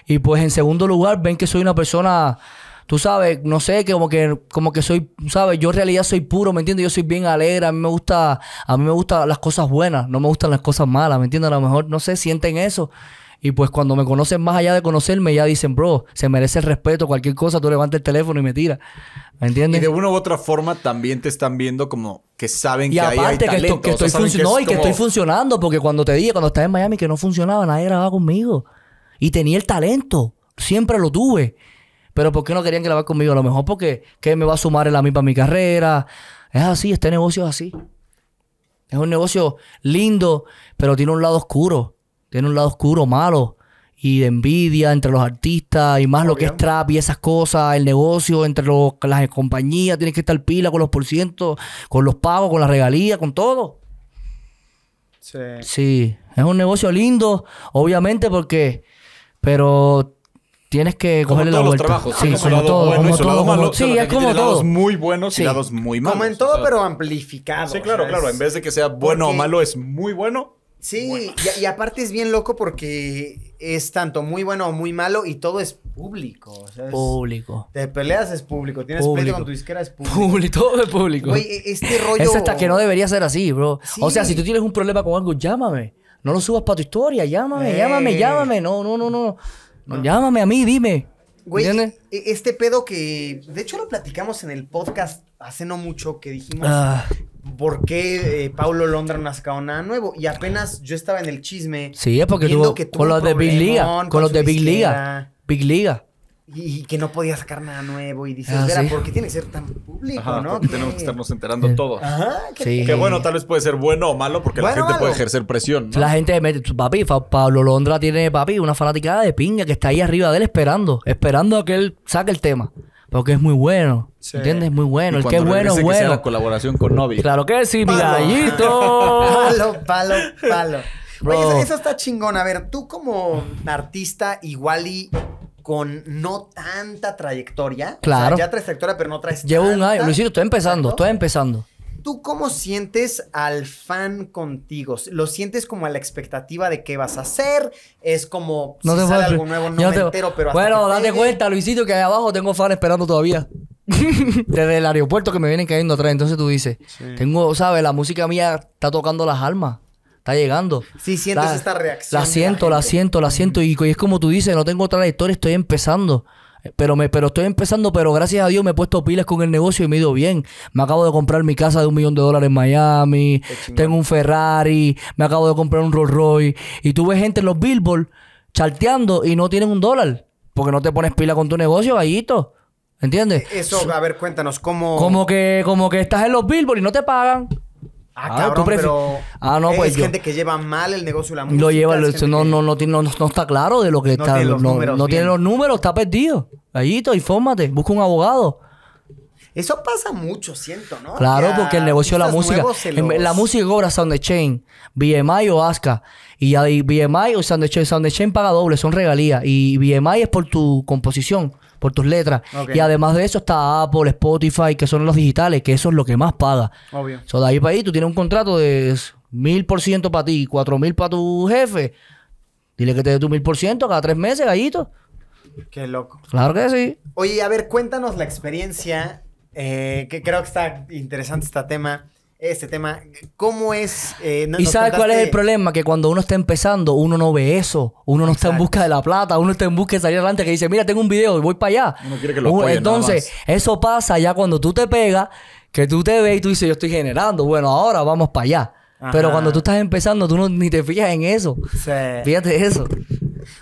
y pues en segundo lugar ven que soy una persona tú sabes, no sé, como que, como que soy, sabes, yo en realidad soy puro, ¿me entiendes? Yo soy bien alegre, a mí me gusta, a mí me gustan las cosas buenas, no me gustan las cosas malas, ¿me entiendes? A lo mejor, no sé, sienten eso. Y pues cuando me conocen más allá de conocerme, ya dicen, bro, se merece el respeto, cualquier cosa, tú levantas el teléfono y me tiras. ¿Me entiendes? Y de una u otra forma también te están viendo como que saben que hay, talento. que, estoy, que y que estoy funcionando, porque cuando te dije, cuando estaba en Miami, que no funcionaba, nadie grababa conmigo. Y tenía el talento, siempre lo tuve. Pero ¿por qué no querían grabar conmigo? A lo mejor porque ¿qué me va a sumar en la misma mi carrera. Es así, este negocio es así. Es un negocio lindo, pero tiene un lado oscuro. Tiene un lado oscuro, malo. Y de envidia entre los artistas y más lo que es trap y esas cosas. El negocio entre los, las compañías. Tienes que estar pila con los porcientos, con los pagos, con las regalías, con todo. Sí. Sí. Es un negocio lindo, obviamente, porque... Pero tienes que como cogerle todos la vuelta. Los trabajos, sí, como, todo, como malo? sí, es como todo. muy buenos y lados muy malos. Como en todo, pero amplificado. Sí, claro, claro. En vez de que sea bueno o malo, es muy bueno Sí, y, aparte es bien loco porque es tanto muy bueno o muy malo y todo es público. público. Te peleas es público. Tienes público. pleito con tu disquera es público. todo es público. Güey, e, este rollo. Es hasta que no debería ser así, bro. O sea, si tú tienes un problema con algo, llámame. No lo subas para tu historia, llámame, llámame, llámame. No, no, no, no. Llámame a mí, dime. Güey, e-, este pedo que. De hecho, lo platicamos en el podcast hace no mucho que dijimos. Ah. ¿Por qué eh, Paulo Londra no ha sacado nada nuevo? Y apenas yo estaba en el chisme. Sí, porque tuvo, con los de Big Liga. Con, los de Big Liga. Big Liga y que no podía sacar nada nuevo y dices, ah, ¿por qué tiene que ser tan público, no? tenemos que estarnos enterando eh, todos. Ajá, que, bueno, tal vez puede ser bueno o malo porque la gente puede ejercer presión. La gente mete, papi, Pablo Londra tiene, papi, una fanaticada de pinga que está ahí arriba de él esperando, esperando a que él saque el tema. Porque es muy bueno. ¿Entiendes? Muy bueno. el que es bueno es bueno. Que sea la colaboración con Novi. Claro que sí, mi gallito. palo, palo, palo. eso oh. está chingón. A ver, tú como artista, igual y con no tanta trayectoria. Claro. ya trayectoria, pero no traes. Llevo un año. Luisito, estoy empezando, estoy empezando. ¿Tú cómo sientes al fan contigo? ¿Lo sientes como a la expectativa de qué vas a hacer? ¿Es como no si sale algo nuevo, no me entero, pero Bueno, date cuenta, Luisito, que ahí abajo tengo fan esperando todavía. Desde el aeropuerto que me vienen cayendo atrás. Entonces tú dices, tengo, ¿sabes? La música mía está tocando las almas está llegando. Sí, sientes esta reacción. La siento, la, siento, la siento. Y, es como tú dices, no tengo otra trayectoria, estoy empezando. Eh, pero, me, pero estoy empezando, pero gracias a Dios me he puesto pilas con el negocio y me he ido bien. Me acabo de comprar mi casa de un millón de dólares en Miami. Tengo un Ferrari. Me acabo de comprar un Rolls Royce. Y tú ves gente en los Billboard charteando y no tienen un dólar. Porque no te pones pila con tu negocio, gallito. ¿Entiendes? Eso, a ver, cuéntanos, ¿cómo...? Como que, como que estás en los Billboard y no te pagan. Ah, ah pero ah, no, pues es gente que lleva mal el negocio de la música. Lo lleva, no, no, no, no, no, está claro de lo que está. los no no tiene los números, está perdido. Gallito, infórmate, busca un abogado. Eso pasa mucho, siento, ¿no? Claro, porque el negocio de la música. La música cobra Sound Chain, BMI o ASCA. Y ahí BMI o Sound Chain, Chain paga doble, son regalías. Y BMI es por tu composición por tus letras. Y además de eso está Apple, Spotify, que son los digitales, que eso es lo que más paga. Obvio. sea, de ahí para ahí tú tienes un contrato de mil por ciento para ti, cuatro mil para tu jefe. Dile que te dé tu mil por ciento cada tres meses, gallito. Qué loco. Claro que sí. Oye, a ver, cuéntanos la experiencia, eh, que creo que está interesante este tema este tema. ¿Cómo es? Eh, ¿Y sabes cuál es el problema? Que cuando uno está empezando, uno no ve eso. Uno no está en busca de la plata, uno está en busca de salir adelante. Que dice, mira, tengo un video, y voy para allá. Uno quiere que lo Entonces, eso pasa ya cuando tú te pegas, que tú te ves y tú dices, yo estoy generando. Bueno, ahora vamos para allá. Pero cuando tú estás empezando, tú no, ni te fijas en eso. Sí. Fíjate eso.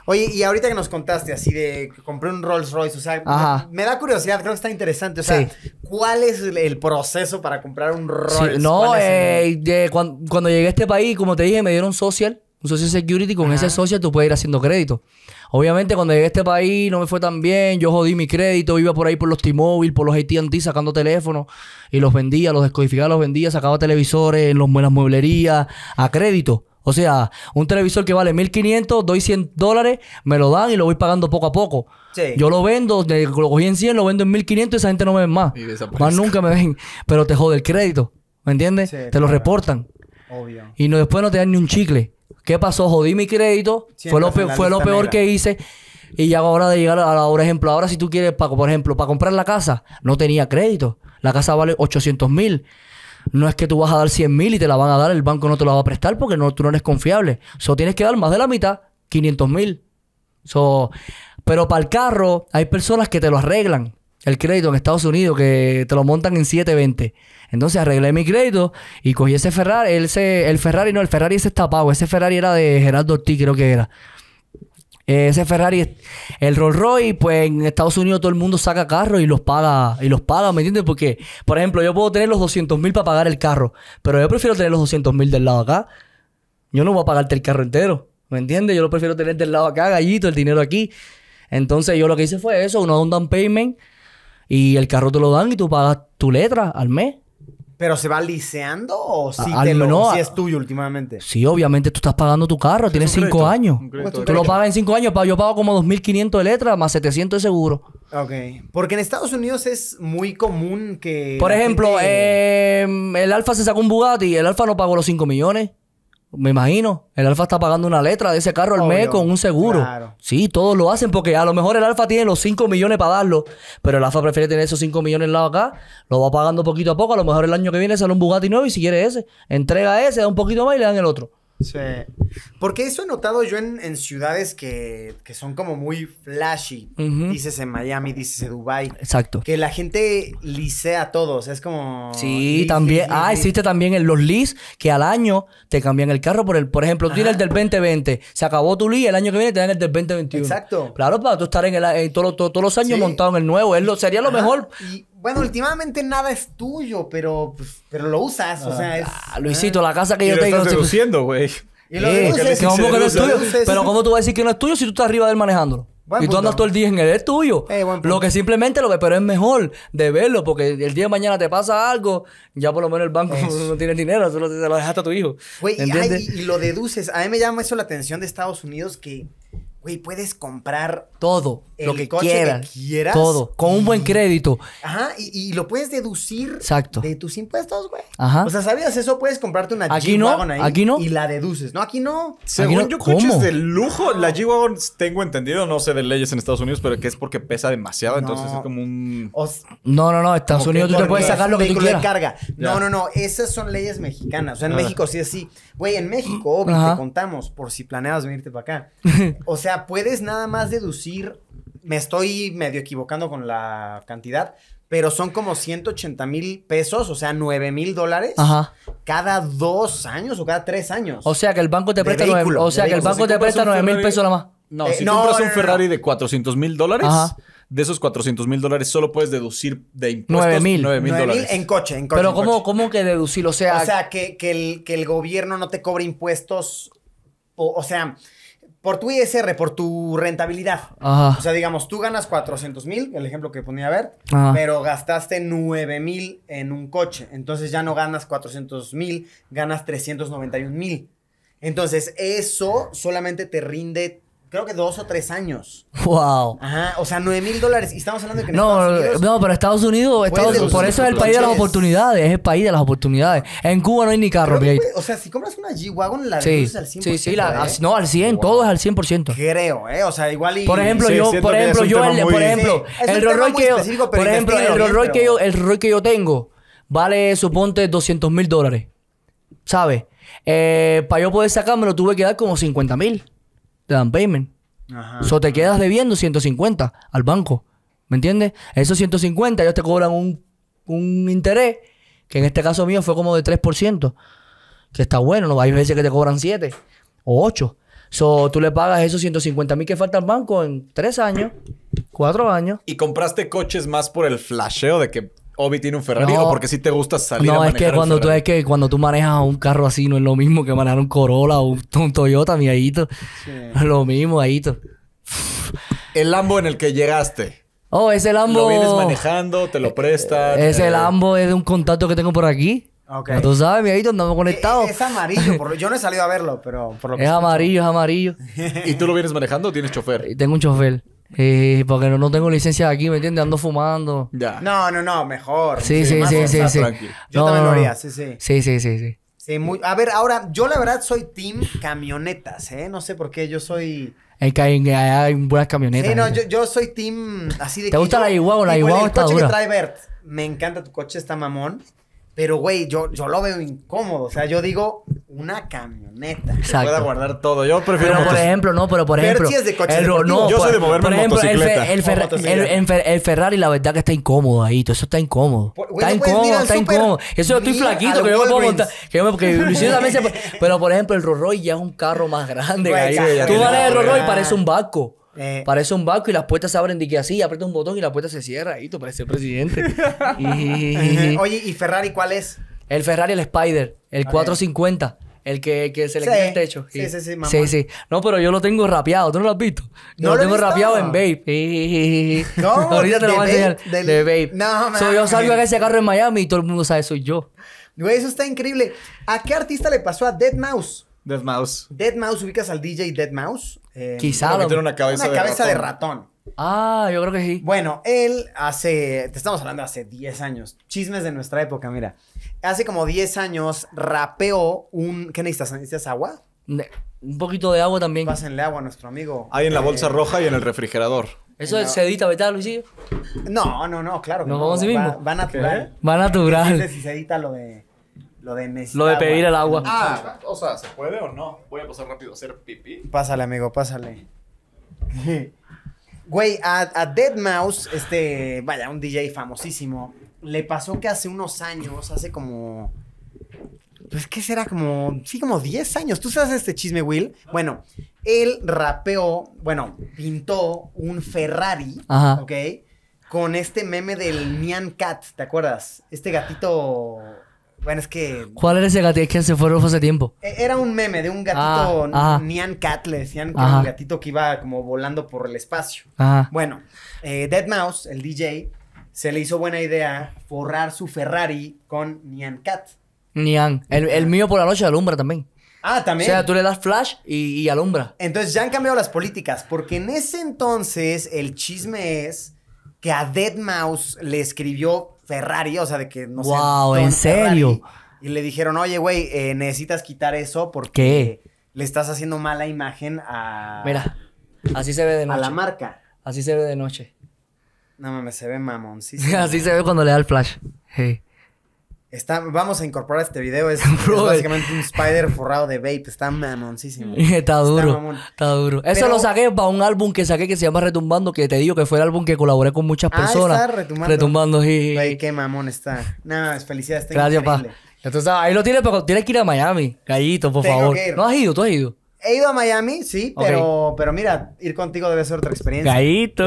Oye, y ahorita que nos contaste así de que compré un Rolls Royce, o sea, me da curiosidad, creo que está interesante. O sea, ¿cuál es el proceso para comprar un Rolls? Royce? no, eh, cuando, llegué a este país, como te dije, me dieron social, un social security, con ese social tú puedes ir haciendo crédito. Obviamente cuando llegué a este país no me fue tan bien, yo jodí mi crédito, iba por ahí por los T-Mobile, por los AT&T sacando teléfonos y los vendía, los descodificaba, los vendía, sacaba televisores los, en las mueblerías a crédito. O sea, un televisor que vale 1500, doy 100 dólares, me lo dan y lo voy pagando poco a poco. Yo lo vendo, lo cogí en 100, lo vendo en 1500 y esa gente no me ven más. más nunca me ven. Pero te jode el crédito. ¿Me entiendes? te lo reportan. Obvio. Y no, después no te dan ni un chicle. ¿Qué pasó? Jodí mi crédito. fue lo, peor, fue lo peor que hice. Y ya ahora de llegar a la hora, ejemplo, ahora si tú quieres, por ejemplo, para comprar la casa, no tenía crédito. La casa vale 800 mil. No es que tú vas a dar 100 mil y te la van a dar, el banco no te la va a prestar porque no, tú no eres confiable. solo tienes que dar más de la mitad, 500 mil. pero para el carro hay personas que te lo arreglan. El crédito en Estados Unidos que te lo montan en 720. Entonces arreglé mi crédito y cogí ese Ferrari. El, el Ferrari no, el Ferrari ese pago, Ese Ferrari era de Gerardo Ortiz, creo que era ese Ferrari, el Rolls Royce, pues en Estados Unidos todo el mundo saca carros y los paga, y los paga, ¿me entiendes? Porque, por ejemplo, yo puedo tener los 200 mil para pagar el carro, pero yo prefiero tener los 200 mil del lado acá. Yo no voy a pagarte el carro entero, ¿me entiendes? Yo lo prefiero tener del lado acá, gallito, el dinero aquí. Entonces yo lo que hice fue eso, una down payment y el carro te lo dan y tú pagas tu letra al mes. ¿Pero se va liceando o si, es tuyo últimamente? Sí, obviamente tú estás pagando tu carro, tienes cinco años. Tú lo pagas en cinco años, yo pago como 2.500 de letra más 700 de seguro. Ok. Porque en Estados Unidos es muy común que... Por ejemplo, em, el Alfa se sacó un Bugatti, y el Alfa no pagó los 5 millones. Me imagino, el Alfa está pagando una letra de ese carro al mes con un seguro. Sí, todos lo hacen porque a lo mejor el Alfa tiene los 5 millones para darlo, pero el Alfa prefiere tener esos 5 millones lado acá, lo va pagando poquito a poco, a lo mejor el año que viene sale un Bugatti nuevo y si quiere ese, entrega ese, da un poquito más y le dan el otro. Sí. Porque eso he notado yo en, ciudades que, son como muy flashy. Dices en Miami, dices en Dubai. Exacto. Que la gente licea a todos. Es como. Sí, también. ah, existe también en los lease que al año te cambian el carro por el. Por ejemplo, tú tienes el del 2020. Se acabó tu lease, el año que viene te dan el del 2021. Exacto. Claro, para tú estar en el. todos los años montado en el nuevo. Es lo, sería lo mejor. Bueno, últimamente nada es tuyo, pero, pues, pero lo usas. O ah. sea, es. Ah, Luisito, la casa que yo tengo. Estás deduciendo, güey. Y lo eh, Deduces, es tuyo? Pero ¿cómo tú vas a decir que no es tuyo si tú estás arriba de él manejándolo? y tú andas todo el día en él, es tuyo. Eh, lo que simplemente, lo que, pero es mejor de verlo, porque el día de mañana te pasa algo, ya por lo menos el banco no tiene dinero, solo se lo dejaste a tu hijo. Güey, y, y, lo deduces. A mí me llama eso la atención de Estados Unidos que, güey, puedes comprar todo lo que coche quieras, Todo. Con un buen crédito. Ajá, y, lo puedes deducir Exacto. de tus impuestos, güey. Ajá. O sea, ¿sabías eso? Puedes comprarte una g no, ahí aquí no. y la deduces. No, aquí no. Según yo, coches de lujo. La G-Wagon tengo entendido, no sé de leyes en Estados Unidos, pero que es porque pesa demasiado. Entonces es como un. No, no, no. Estados Unidos tú te puedes sacar lo que tú quieras. No, no, no. Esas son leyes mexicanas. O sea, en México sí es así. Güey, en México, obvio, te contamos por si planeas venirte para acá. O sea, puedes nada más deducir me estoy medio equivocando con la cantidad, pero son como 180 mil pesos, o sea, 9 mil dólares cada dos años o cada tres años. O sea, que el banco te presta, 9, o sea, el banco mil pesos nada más. No, eh, si compras un Ferrari de 400 mil dólares, de esos 400 mil dólares solo puedes deducir de impuestos 9 mil dólares. En coche, en coche. Pero ¿cómo, que deducir? O sea, o sea que, el, que el gobierno no te cobre impuestos. o sea, por tu ISR, por tu rentabilidad. O sea, digamos, tú ganas 400 mil, el ejemplo que ponía a ver, pero gastaste 9 mil en un coche. Entonces ya no ganas 400 mil, ganas 391 mil. Entonces, eso solamente te rinde creo que dos o tres años. Wow. Ajá, o sea, nueve mil dólares. Y estamos hablando de que en no, Estados Unidos, no, pero Estados Unidos, Estados, Unidos... por eso es el país de las oportunidades, es el país de las oportunidades. En Cuba no hay ni carro, O sea, si compras una G-Wagon, la sí, al 100%. Sí, sí, ¿eh? no, al 100, todo es al 100%. Creo, ¿eh? O sea, igual y... Por ejemplo, yo, por ejemplo, yo, el, por ejemplo, el que yo, por ejemplo, el Rollo ¿eh? que yo, el que yo tengo vale, suponte, 200 mil dólares, ¿sabes? Eh, para yo poder lo tuve que dar como 50 mil te dan payment. Ajá. O so, te quedas debiendo 150 al banco. ¿Me entiendes? Esos 150 ellos te cobran un, un interés, que en este caso mío fue como de 3%, que está bueno, ¿no? hay veces que te cobran 7 o 8. So, tú le pagas esos 150 mil que falta al banco en 3 años, 4 años. Y compraste coches más por el flasheo de que Obi tiene un Ferrari o porque si te gusta salir no, a manejar es que cuando tú es que cuando tú manejas un carro así no es lo mismo que manejar un Corolla o un, Toyota, mi Lo mismo, ahito. El Lambo en el que llegaste. Oh, ese Lambo. Lo vienes manejando, te lo prestan. Eh, ese el eh. Lambo es de un contacto que tengo por aquí. Okay. Tú sabes, mi andamos eh, conectados. Es, amarillo, por... yo no he salido a verlo, pero por lo que Es amarillo, es amarillo. ¿Y tú lo vienes manejando o tienes chofer? Tengo un chofer. Eh, porque no, no, tengo licencia de aquí, ¿me entiendes? Ando fumando. Ya. No, no, no, mejor. Sí, sí, sí, sí, sí. Yo también lo haría, sí, sí. Sí, sí, sí, sí. A ver, ahora, yo la verdad soy team camionetas, ¿eh? No sé por qué, yo soy... Hay, que hay, buenas camionetas. Sí, no, yo, yo, soy team así de... ¿Te gusta la Iguau? La Iguau está el coche que trae Me encanta tu coche, está mamón. Pero, güey, yo, yo lo veo incómodo. O sea, yo digo, una camioneta. Exacto. Pueda guardar todo. Yo prefiero. Pero por ejemplo, no, pero por ejemplo. el, no, yo soy de moverme por ejemplo, motocicleta. El, el, Ferrari, la verdad que está incómodo ahí. Todo eso está incómodo. está incómodo, está incómodo. Eso yo estoy flaquito, que yo me puedo montar. Que yo me, Pero por ejemplo, el roroy ya es un carro más grande. Güey, ahí. Tú vales el Rolls y parece un barco. Eh, Parece un barco y las puertas se abren de que así, aprieta un botón y la puerta se cierra. Y tú pareces presidente. Oye, ¿y Ferrari cuál es? El Ferrari, el Spider, el 450. El que, que se le quita el techo. Sí, sí, sí, mamá. Sí, sí. No, pero yo lo tengo rapeado. ¿Tú no lo has visto? Yo no lo, tengo rapeado en Babe. No, Ahorita te lo voy a enseñar. De Babe. No, no. yo salgo a ese carro en Miami y todo el mundo sabe, soy yo. Güey, eso está increíble. ¿A qué artista le pasó a Dead Mouse? Dead Mouse. Dead Mouse, ubicas al DJ Dead Mouse. Eh, Quizá. una cabeza, de, ratón. Ah, yo creo que sí. Bueno, él hace, te estamos hablando hace 10 años, chismes de nuestra época, mira. Hace como 10 años rapeó un... ¿Qué necesitas? ¿Necesitas agua? un poquito de agua también. Pásenle agua a nuestro amigo. Ahí en la bolsa eh, roja y en el refrigerador. ¿Eso se edita Luisillo? No, no, no, claro. no, vamos a va, natural. ¿Qué? Va natural. se edita lo de lo de pedir el agua. Ah, ah, o sea, ¿se puede o no? Voy a pasar rápido a hacer pipí. Pásale, amigo, pásale. Güey, a, Dead Mouse, este, vaya, un DJ famosísimo, le pasó que hace unos años, hace como. Pues, ¿qué será? Como. Sí, como 10 años. ¿Tú sabes este chisme, Will? Bueno, él rapeó, bueno, pintó un Ferrari, ¿ok? Con este meme del Nyan Cat, ¿te acuerdas? Este gatito bueno, es que. ¿Cuál era ese gatito eh, que se fueron hace tiempo? E, era un meme de un gatito ah, Nian Cat, le decían que era un gatito que iba como volando por el espacio. Bueno, eh, Dead Mouse, el DJ, se le hizo buena idea forrar su Ferrari con Nian Cat. Nian. El, mío por la noche alumbra también. Ah, también. O sea, tú le das flash y, y, alumbra. Entonces ya han cambiado las políticas, porque en ese entonces el chisme es que a Dead Mouse le escribió Ferrari, o sea, de que no wow, ¿en serio? Y le dijeron, oye, güey, eh, necesitas quitar eso porque le estás haciendo mala imagen a. Mira, así se ve de noche. A la marca. Así se ve de noche. No mames, se ve mamón, así se ve cuando le da el flash. Hey. Está, vamos a incorporar este video. Es, básicamente un spider forrado de vape. Está mamoncísimo. Está duro. Está, duro. Eso lo saqué para un álbum que saqué que se llama Retumbando. Que te digo que fue el álbum que colaboré con muchas personas. Ah, está retumbando. Retumbando, sí. Ay, qué mamón está. Nada, no, felicidades. Está Gracias, pa. Entonces, ahí lo tienes, pero tienes que ir a Miami. Gallito, por favor. No has ido, tú has ido. He ido a Miami, sí, pero, pero mira, ir contigo debe ser otra experiencia. Gallito,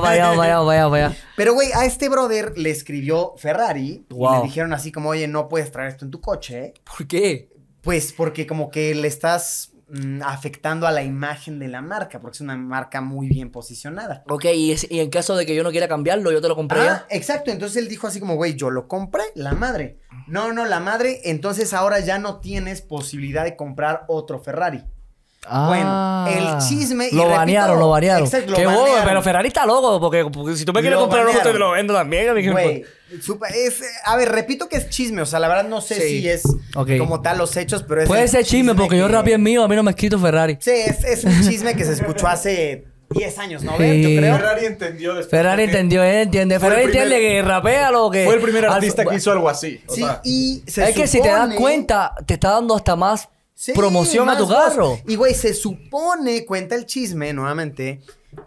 vaya, vaya, vaya, vaya. Pero, güey, a este brother le escribió Ferrari y le dijeron así como, oye, no puedes traer esto en tu coche. ¿Por qué? Pues porque como que le estás mm, afectando a la imagen de la marca, porque es una marca muy bien posicionada. Ok, y, en caso de que yo no quiera cambiarlo, yo te lo compré. Ah, exacto, entonces él dijo así como, güey, yo lo compré, la madre. No, no, la madre, entonces ahora ya no tienes posibilidad de comprar otro Ferrari bueno, el ah. chisme. Y lo banearon, lo banearon. Qué Bobo, pero Ferrari está loco, porque, si tú me quieres comprar un te lo vendo también. super es, a ver, repito que es chisme, o sea, la verdad no sé si es como tal los hechos, pero es. Puede ser chisme, porque yo yo rapié mío, a mí no me escrito Ferrari. Sí, es, es un chisme que se escuchó hace 10 años, ¿no? Yo creo. Ferrari entendió después. Ferrari entendió, él entiende. Ferrari entiende que rapea lo que. Fue el primer artista que hizo algo así. Sí, y se Es que si te das cuenta, te está dando hasta más Promociona tu carro. Y güey, se supone, cuenta el chisme nuevamente,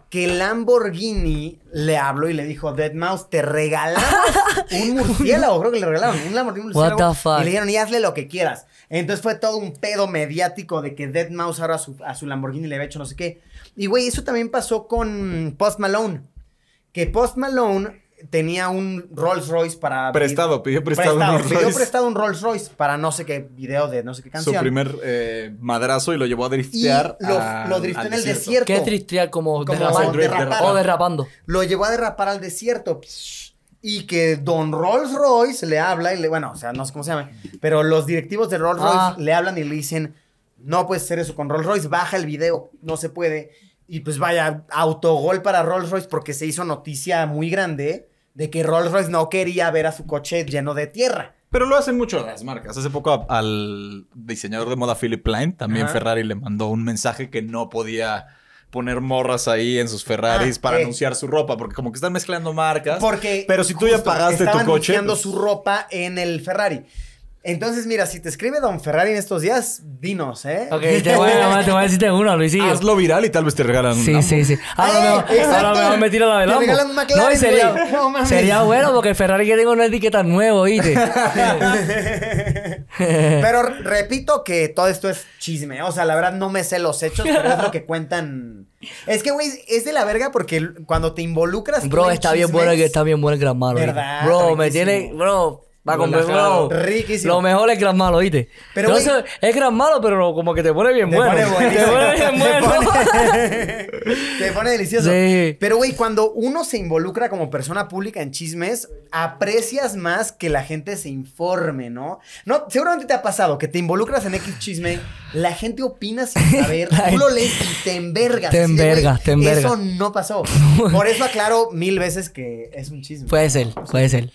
que Lamborghini le habló y le dijo, Dead Mouse, te regalamos un murciélago. Creo que le regalaron un Lamborghini murciélago. Y le dijeron, y hazle lo que quieras. Entonces fue todo un pedo mediático de que Dead Mouse ahora a su, a su Lamborghini le había hecho no sé qué. Y güey, eso también pasó con Post Malone. Que Post Malone tenía un Rolls Royce para. Prestado, pidió prestado, un Rolls Royce. Pidió prestado un Rolls Royce para no sé qué video de no sé qué canción. Su primer eh, madrazo y lo llevó a driftear. lo, drifteó en el desierto. ¿Qué driftear? Como, derrapando. Oh, derrapando. Lo llevó a derrapar al desierto. Y que Don Rolls Royce le habla y le. Bueno, o sea, no sé cómo se llama. Pero los directivos de Rolls Royce ah. le hablan y le dicen: No puedes hacer eso con Rolls Royce, baja el video, no se puede. Y pues vaya, autogol para Rolls Royce porque se hizo noticia muy grande de que Rolls Royce no quería ver a su coche lleno de tierra. Pero lo hacen mucho las marcas. Hace poco al diseñador de moda Philip Line, también Ferrari le mandó un mensaje que no podía poner morras ahí en sus Ferraris ah, para eh. anunciar su ropa, porque como que están mezclando marcas. Porque pero si tú ya pagaste tu coche, pues su ropa en el Ferrari. Entonces, mira, si te escribe Don Ferrari en estos días, dinos, ¿eh? Ok, te voy, a, te voy a decirte uno, Luisillo. Hazlo viral y tal vez te regalan sí, un Sí, sí, sí. Ah, ahora, me, ahora a meter a la velada. Te regalan un McLaren, no, sería, sería bueno porque Ferrari que tengo una etiqueta nueva, ¿oíste? pero repito que todo esto es chisme. O sea, la verdad no me sé los hechos, pero es lo que cuentan... Es que, güey, es de la verga porque cuando te involucras... Bro, está bien bueno que está bien bueno el ¿Verdad? Bro, me tiene... Bro va con Lo mejor es Gran Malo, ¿viste? Pero, es Gran Malo, pero como que te pone bien bueno. te pone bien bueno. te, pone, delicioso. Pero, güey, cuando uno se involucra como persona pública en chismes, aprecias más que la gente se informe, ¿no? No, seguramente te ha pasado que te involucras en X chisme, la gente opina sin saber, tú lo lees y te envergas. Te envergas, te envergas. Eso no pasó. Por eso aclaro mil veces que es un chisme. Puede ser, puede ser.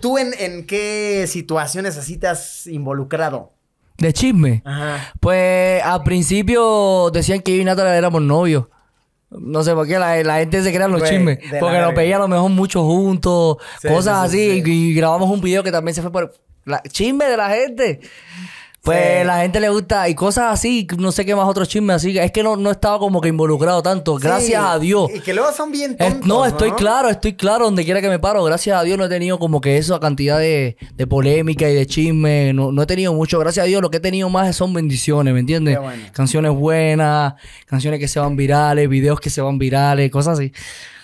¿Tú en, qué situaciones así te has involucrado? De chisme. Ajá. Pues al principio decían que yo y Natalia éramos novios. No sé por qué la, gente se crean los chismes. Porque nos a lo mejor mucho juntos, cosas así. Y, grabamos un video que también se fue por. La, chisme de la gente. Pues la gente le gusta y cosas así, no sé qué más otros chismes así. Es que no, no estaba como que involucrado tanto, gracias a Dios. Y que luego son bien tontos, no, estoy claro, estoy claro donde quiera que me paro. Gracias a Dios no he tenido como que esa cantidad de, de polémica y de chisme. No, he tenido mucho, gracias a Dios. Lo que he tenido más son bendiciones, ¿me entiendes? Canciones buenas, canciones que se van virales, videos que se van virales, cosas así.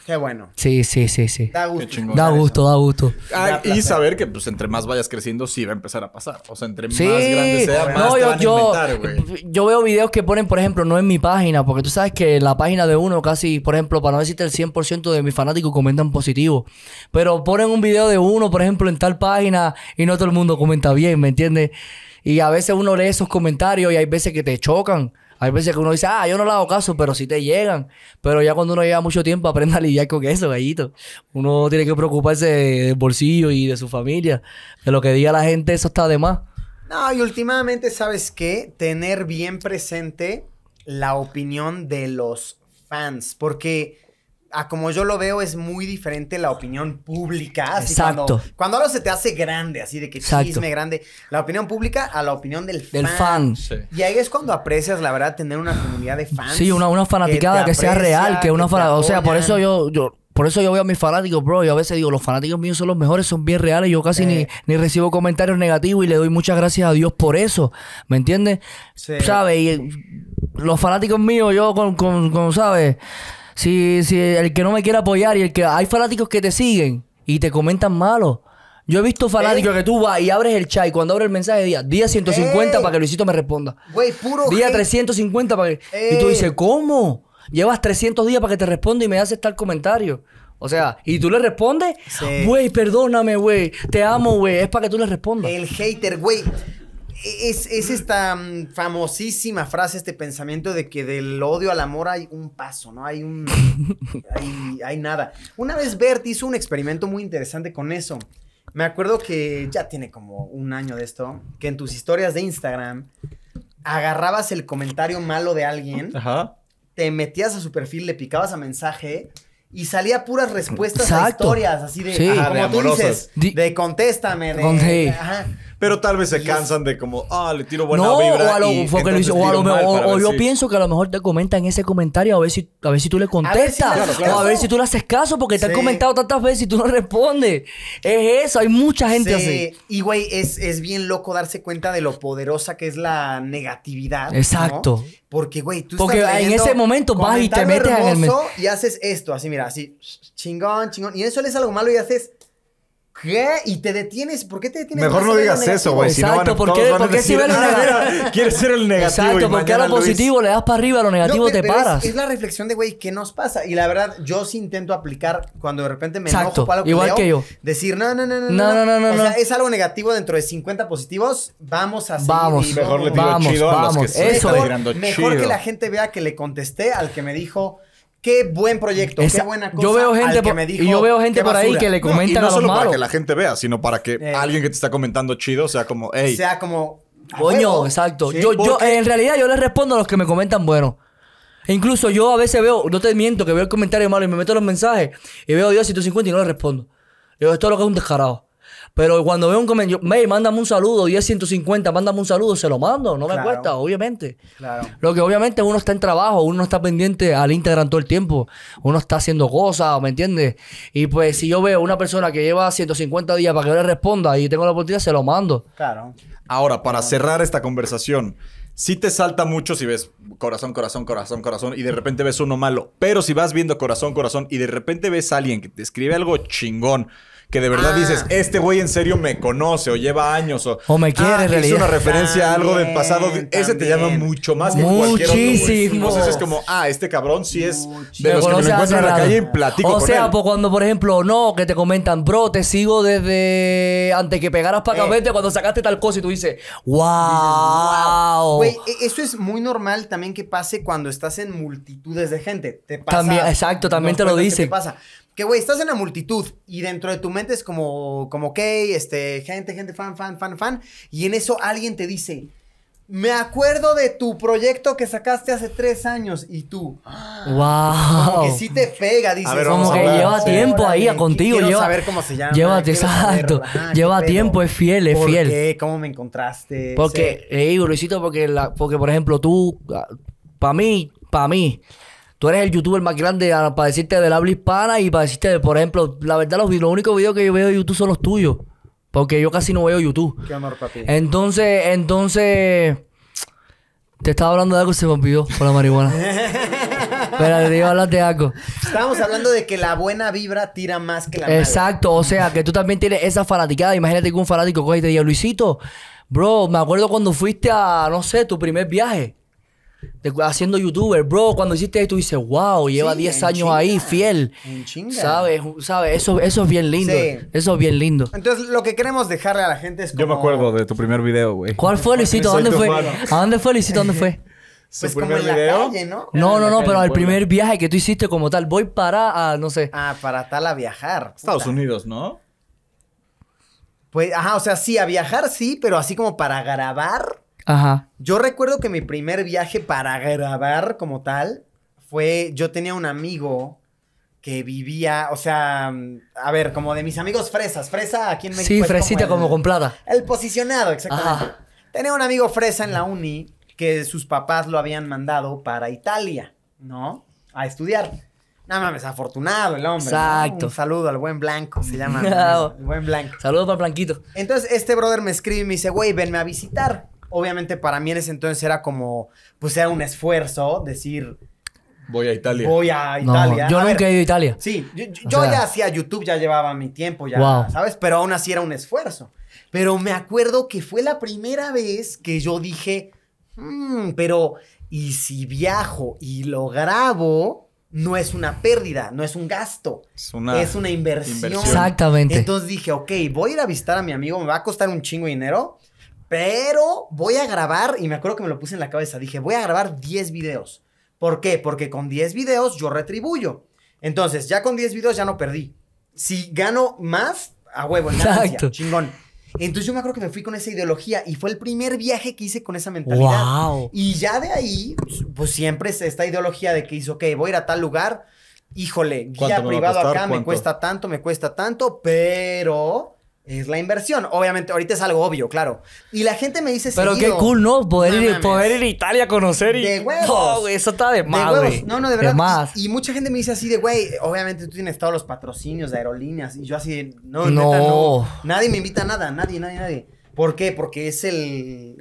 Qué bueno. Sí, sí, sí, sí. Da gusto. Da gusto, da gusto. Ah, y saber que, pues, entre más vayas creciendo, sí va a empezar a pasar. O sea, entre más grande sea, más van a güey. yo veo videos que ponen, por ejemplo, no en mi página, porque tú sabes que la página de uno casi, por ejemplo, para no decirte el 100% de mis fanáticos comentan positivo. Pero ponen un video de uno, por ejemplo, en tal página y no todo el mundo comenta bien, ¿me entiendes? Y a veces uno lee esos comentarios y hay veces que te chocan. Hay veces que uno dice, ah, yo no le hago caso, pero sí te llegan. Pero ya cuando uno lleva mucho tiempo, aprende a lidiar con eso, gallito. Uno tiene que preocuparse del bolsillo y de su familia. De lo que diga la gente, eso está de más. No, y últimamente, ¿sabes qué? Tener bien presente la opinión de los fans. Porque a como yo lo veo, es muy diferente la opinión pública. Exacto. Cuando, cuando, algo se te hace grande, así de que chisme grande, la opinión pública a la opinión del, del fan. Sí. Y ahí es cuando aprecias, la verdad, tener una comunidad de fans. Sí, una, una fanaticada que, sea real, que una O sea, por eso yo, yo... Por eso yo veo a mis fanáticos, bro. Yo a veces digo, los fanáticos míos son los mejores, son bien reales. Yo casi ni, recibo comentarios negativos y le doy muchas gracias a Dios por eso. ¿Me entiendes? Sí. ¿Sabes? Y los fanáticos míos, yo con, con, con ¿sabes? Si, el que no me quiere apoyar y el que hay fanáticos que te siguen y te comentan malo. Yo he visto fanáticos que tú vas y abres el chat y cuando abres el mensaje día, día 150 para que Luisito me responda. Güey, puro Día 350 para que... Y tú dices, ¿cómo? Llevas 300 días para que te responda y me haces tal comentario. O sea, y tú le respondes, güey, perdóname, güey, te amo, güey, es para que tú le respondas. El hater, güey es, esta mm, famosísima frase, este pensamiento de que del odio al amor hay un paso, ¿no? Hay un. hay, hay nada. Una vez Bert hizo un experimento muy interesante con eso. Me acuerdo que ya tiene como un año de esto, que en tus historias de Instagram agarrabas el comentario malo de alguien, te metías a su perfil, le picabas a mensaje y salía puras respuestas a historias, así de, como de tú dices, de contéstame, de, ajá. Pero tal vez se cansan de como, ah, le tiro buena vibra. O, y o, yo pienso que a lo mejor te comenta en ese comentario a ver si, a ver si tú le contestas. A si, o a ver si tú le haces caso porque te han comentado tantas veces y tú no respondes. Es eso, hay mucha gente así. Y güey, es, bien loco darse cuenta de lo poderosa que es la negatividad. Exacto. Porque, güey, tú Porque en ese momento vas y te metes en el... Y haces esto, así, mira, así, chingón, chingón. Y eso le es algo malo y haces ¿Qué? ¿Y te detienes? ¿Por qué te detienes? Mejor no digas eso, güey. Exacto. no ¿por qué, si ves ah, Quieres ser el negativo. Exacto, porque a lo positivo le das para arriba, a lo negativo te paras. Es, la reflexión de, güey, ¿qué nos pasa? Y la verdad, yo sí intento aplicar cuando de repente me enojo para algo igual que, yo. Decir, no, no, no, no. No, no, no, no. sea, es algo negativo dentro de 50 positivos. Vamos a seguir. Vamos. Mejor le digo vamos, chido vamos. a los que Eso, mejor, mejor que la gente vea que le contesté al que me dijo Qué buen proyecto, qué buena cosa. Yo veo gente, por, yo veo gente por ahí que le comentan no, y no solo para que la gente vea, sino para que eh. alguien que te está comentando chido sea como, Sea como, coño, exacto. yo, yo, en realidad yo le respondo a los que me comentan bueno. E incluso yo a veces veo, no te miento, que veo el comentario malo y me meto los mensajes y veo Dios 150 y no le respondo. Yo digo, esto es lo que es un descarado. Pero cuando veo un comentario, May, mándame un saludo, 10, 150, mándame un saludo, se lo mando, no me cuesta, obviamente. Lo que obviamente uno está en trabajo, uno está pendiente al Instagram todo el tiempo, uno está haciendo cosas, ¿me entiendes? Y pues si yo veo una persona que lleva 150 días para que yo le responda y tengo la oportunidad, se lo mando. Claro. Ahora, para cerrar esta conversación, si te salta mucho si ves corazón, corazón, corazón, corazón y de repente ves uno malo. Pero si vas viendo corazón, corazón y de repente ves a alguien que te escribe algo chingón que de verdad dices, ah. este güey en serio me conoce o lleva años o, me quiere ah, Es una referencia a algo del pasado. Ese te llama mucho más que cualquier Entonces es como, ah, este cabrón sí es de los que me encuentro en la calle y platico o sea, pues, cuando, por ejemplo, no, que te comentan, bro, te sigo desde antes que pegaras para acá, eh. cuando sacaste tal cosa y tú dices, wow. Güey, e, eso es muy normal también que pase cuando estás en multitudes de gente. Te pasa. También, exacto, también te lo dice. ¿Qué pasa. Que, güey, estás en la multitud y dentro de tu mente es como, como, ok, este, gente, gente, fan, fan, fan, fan. Y en eso alguien te dice, me acuerdo de tu proyecto que sacaste hace tres años y tú. ¡Wow! Como que sí te pega, dices. Ver, como que lleva tiempo ahí contigo. Quiero lleva, saber cómo se llama. exacto. lleva ah, tiempo, es fiel, es fiel. Qué? ¿Cómo me encontraste? Porque, ey porque, la, porque por ejemplo, tú, ah, para mí, para mí, tú eres el youtuber más grande ah, para decirte del habla hispana y para decirte, por ejemplo, la verdad, los, únicos videos que yo veo de YouTube son los tuyos. Porque yo casi no veo YouTube. Qué amor, ti. Entonces, entonces. Te estaba hablando de algo y se me olvidó por la marihuana. Pero te iba a hablar de algo. Estábamos hablando de que la buena vibra tira más que la mala. Exacto, o sea, que tú también tienes esa fanaticada. Imagínate que un fanático coge y te diga, Luisito, bro, me acuerdo cuando fuiste a, no sé, tu primer viaje haciendo youtuber, bro, cuando hiciste tú dices, wow, lleva 10 años ahí, fiel. ¿Sabes? ¿Sabes? Eso, eso es bien lindo. Eso es bien lindo. Entonces, lo que queremos dejarle a la gente es como... Yo me acuerdo de tu primer video, güey. ¿Cuál fue, Luisito? ¿Dónde fue? ¿A dónde fue, Luisito? ¿Dónde fue? ¿Su pues primer como video? La ¿no? No, no, no, pero el primer viaje que tú hiciste como tal, voy para, ah, no sé. Ah, para tal a viajar. Estados Unidos, ¿no? Pues, ajá, o sea, sí, a viajar sí, pero así como para grabar. Ajá. Yo recuerdo que mi primer viaje para grabar como tal fue, yo tenía un amigo que vivía, o sea, a ver, como de mis amigos fresas, fresa aquí en Sí, fresita como, El posicionado, exactamente. Tenía un amigo fresa en la uni que sus papás lo habían mandado para Italia, ¿no? A estudiar. Nada más afortunado el hombre. Exacto. Un saludo al buen blanco, se llama. buen blanco. Saludos para Blanquito. Entonces, este brother me escribe y me dice, güey, venme a visitar obviamente para mí en ese entonces era como, pues era un esfuerzo decir... Voy a Italia. Voy a Italia. yo nunca he ido a Italia. Sí, yo, ya hacía YouTube, ya llevaba mi tiempo, ya, ¿sabes? Pero aún así era un esfuerzo. Pero me acuerdo que fue la primera vez que yo dije, mm, pero ¿y si viajo y lo grabo? No es una pérdida, no es un gasto. Es una, inversión. inversión. Exactamente. Entonces dije, ok, voy a ir a visitar a mi amigo, me va a costar un chingo de dinero, pero voy a grabar, y me acuerdo que me lo puse en la cabeza, dije, voy a grabar 10 videos. ¿Por qué? Porque con 10 videos yo retribuyo. Entonces, ya con 10 videos ya no perdí. Si gano más, a huevo, en chingón. Entonces yo me acuerdo que me fui con esa ideología y fue el primer viaje que hice con esa mentalidad. Y ya de ahí, pues, pues, siempre es esta ideología de que hizo, ok, voy a ir a tal lugar, híjole, guía privado acá me cuesta tanto, me cuesta tanto, pero es la inversión. Obviamente, ahorita es algo obvio, claro. Y la gente me dice Pero qué cool, ¿no? Poder, ir, a Italia a conocer y... De huevos. eso está de más, de huevos. No, no, de verdad. Y, mucha gente me dice así de, güey, obviamente tú tienes todos los patrocinios de aerolíneas. Y yo así no, no. no. Nadie me invita a nada. Nadie, nadie, nadie. ¿Por qué? Porque es el.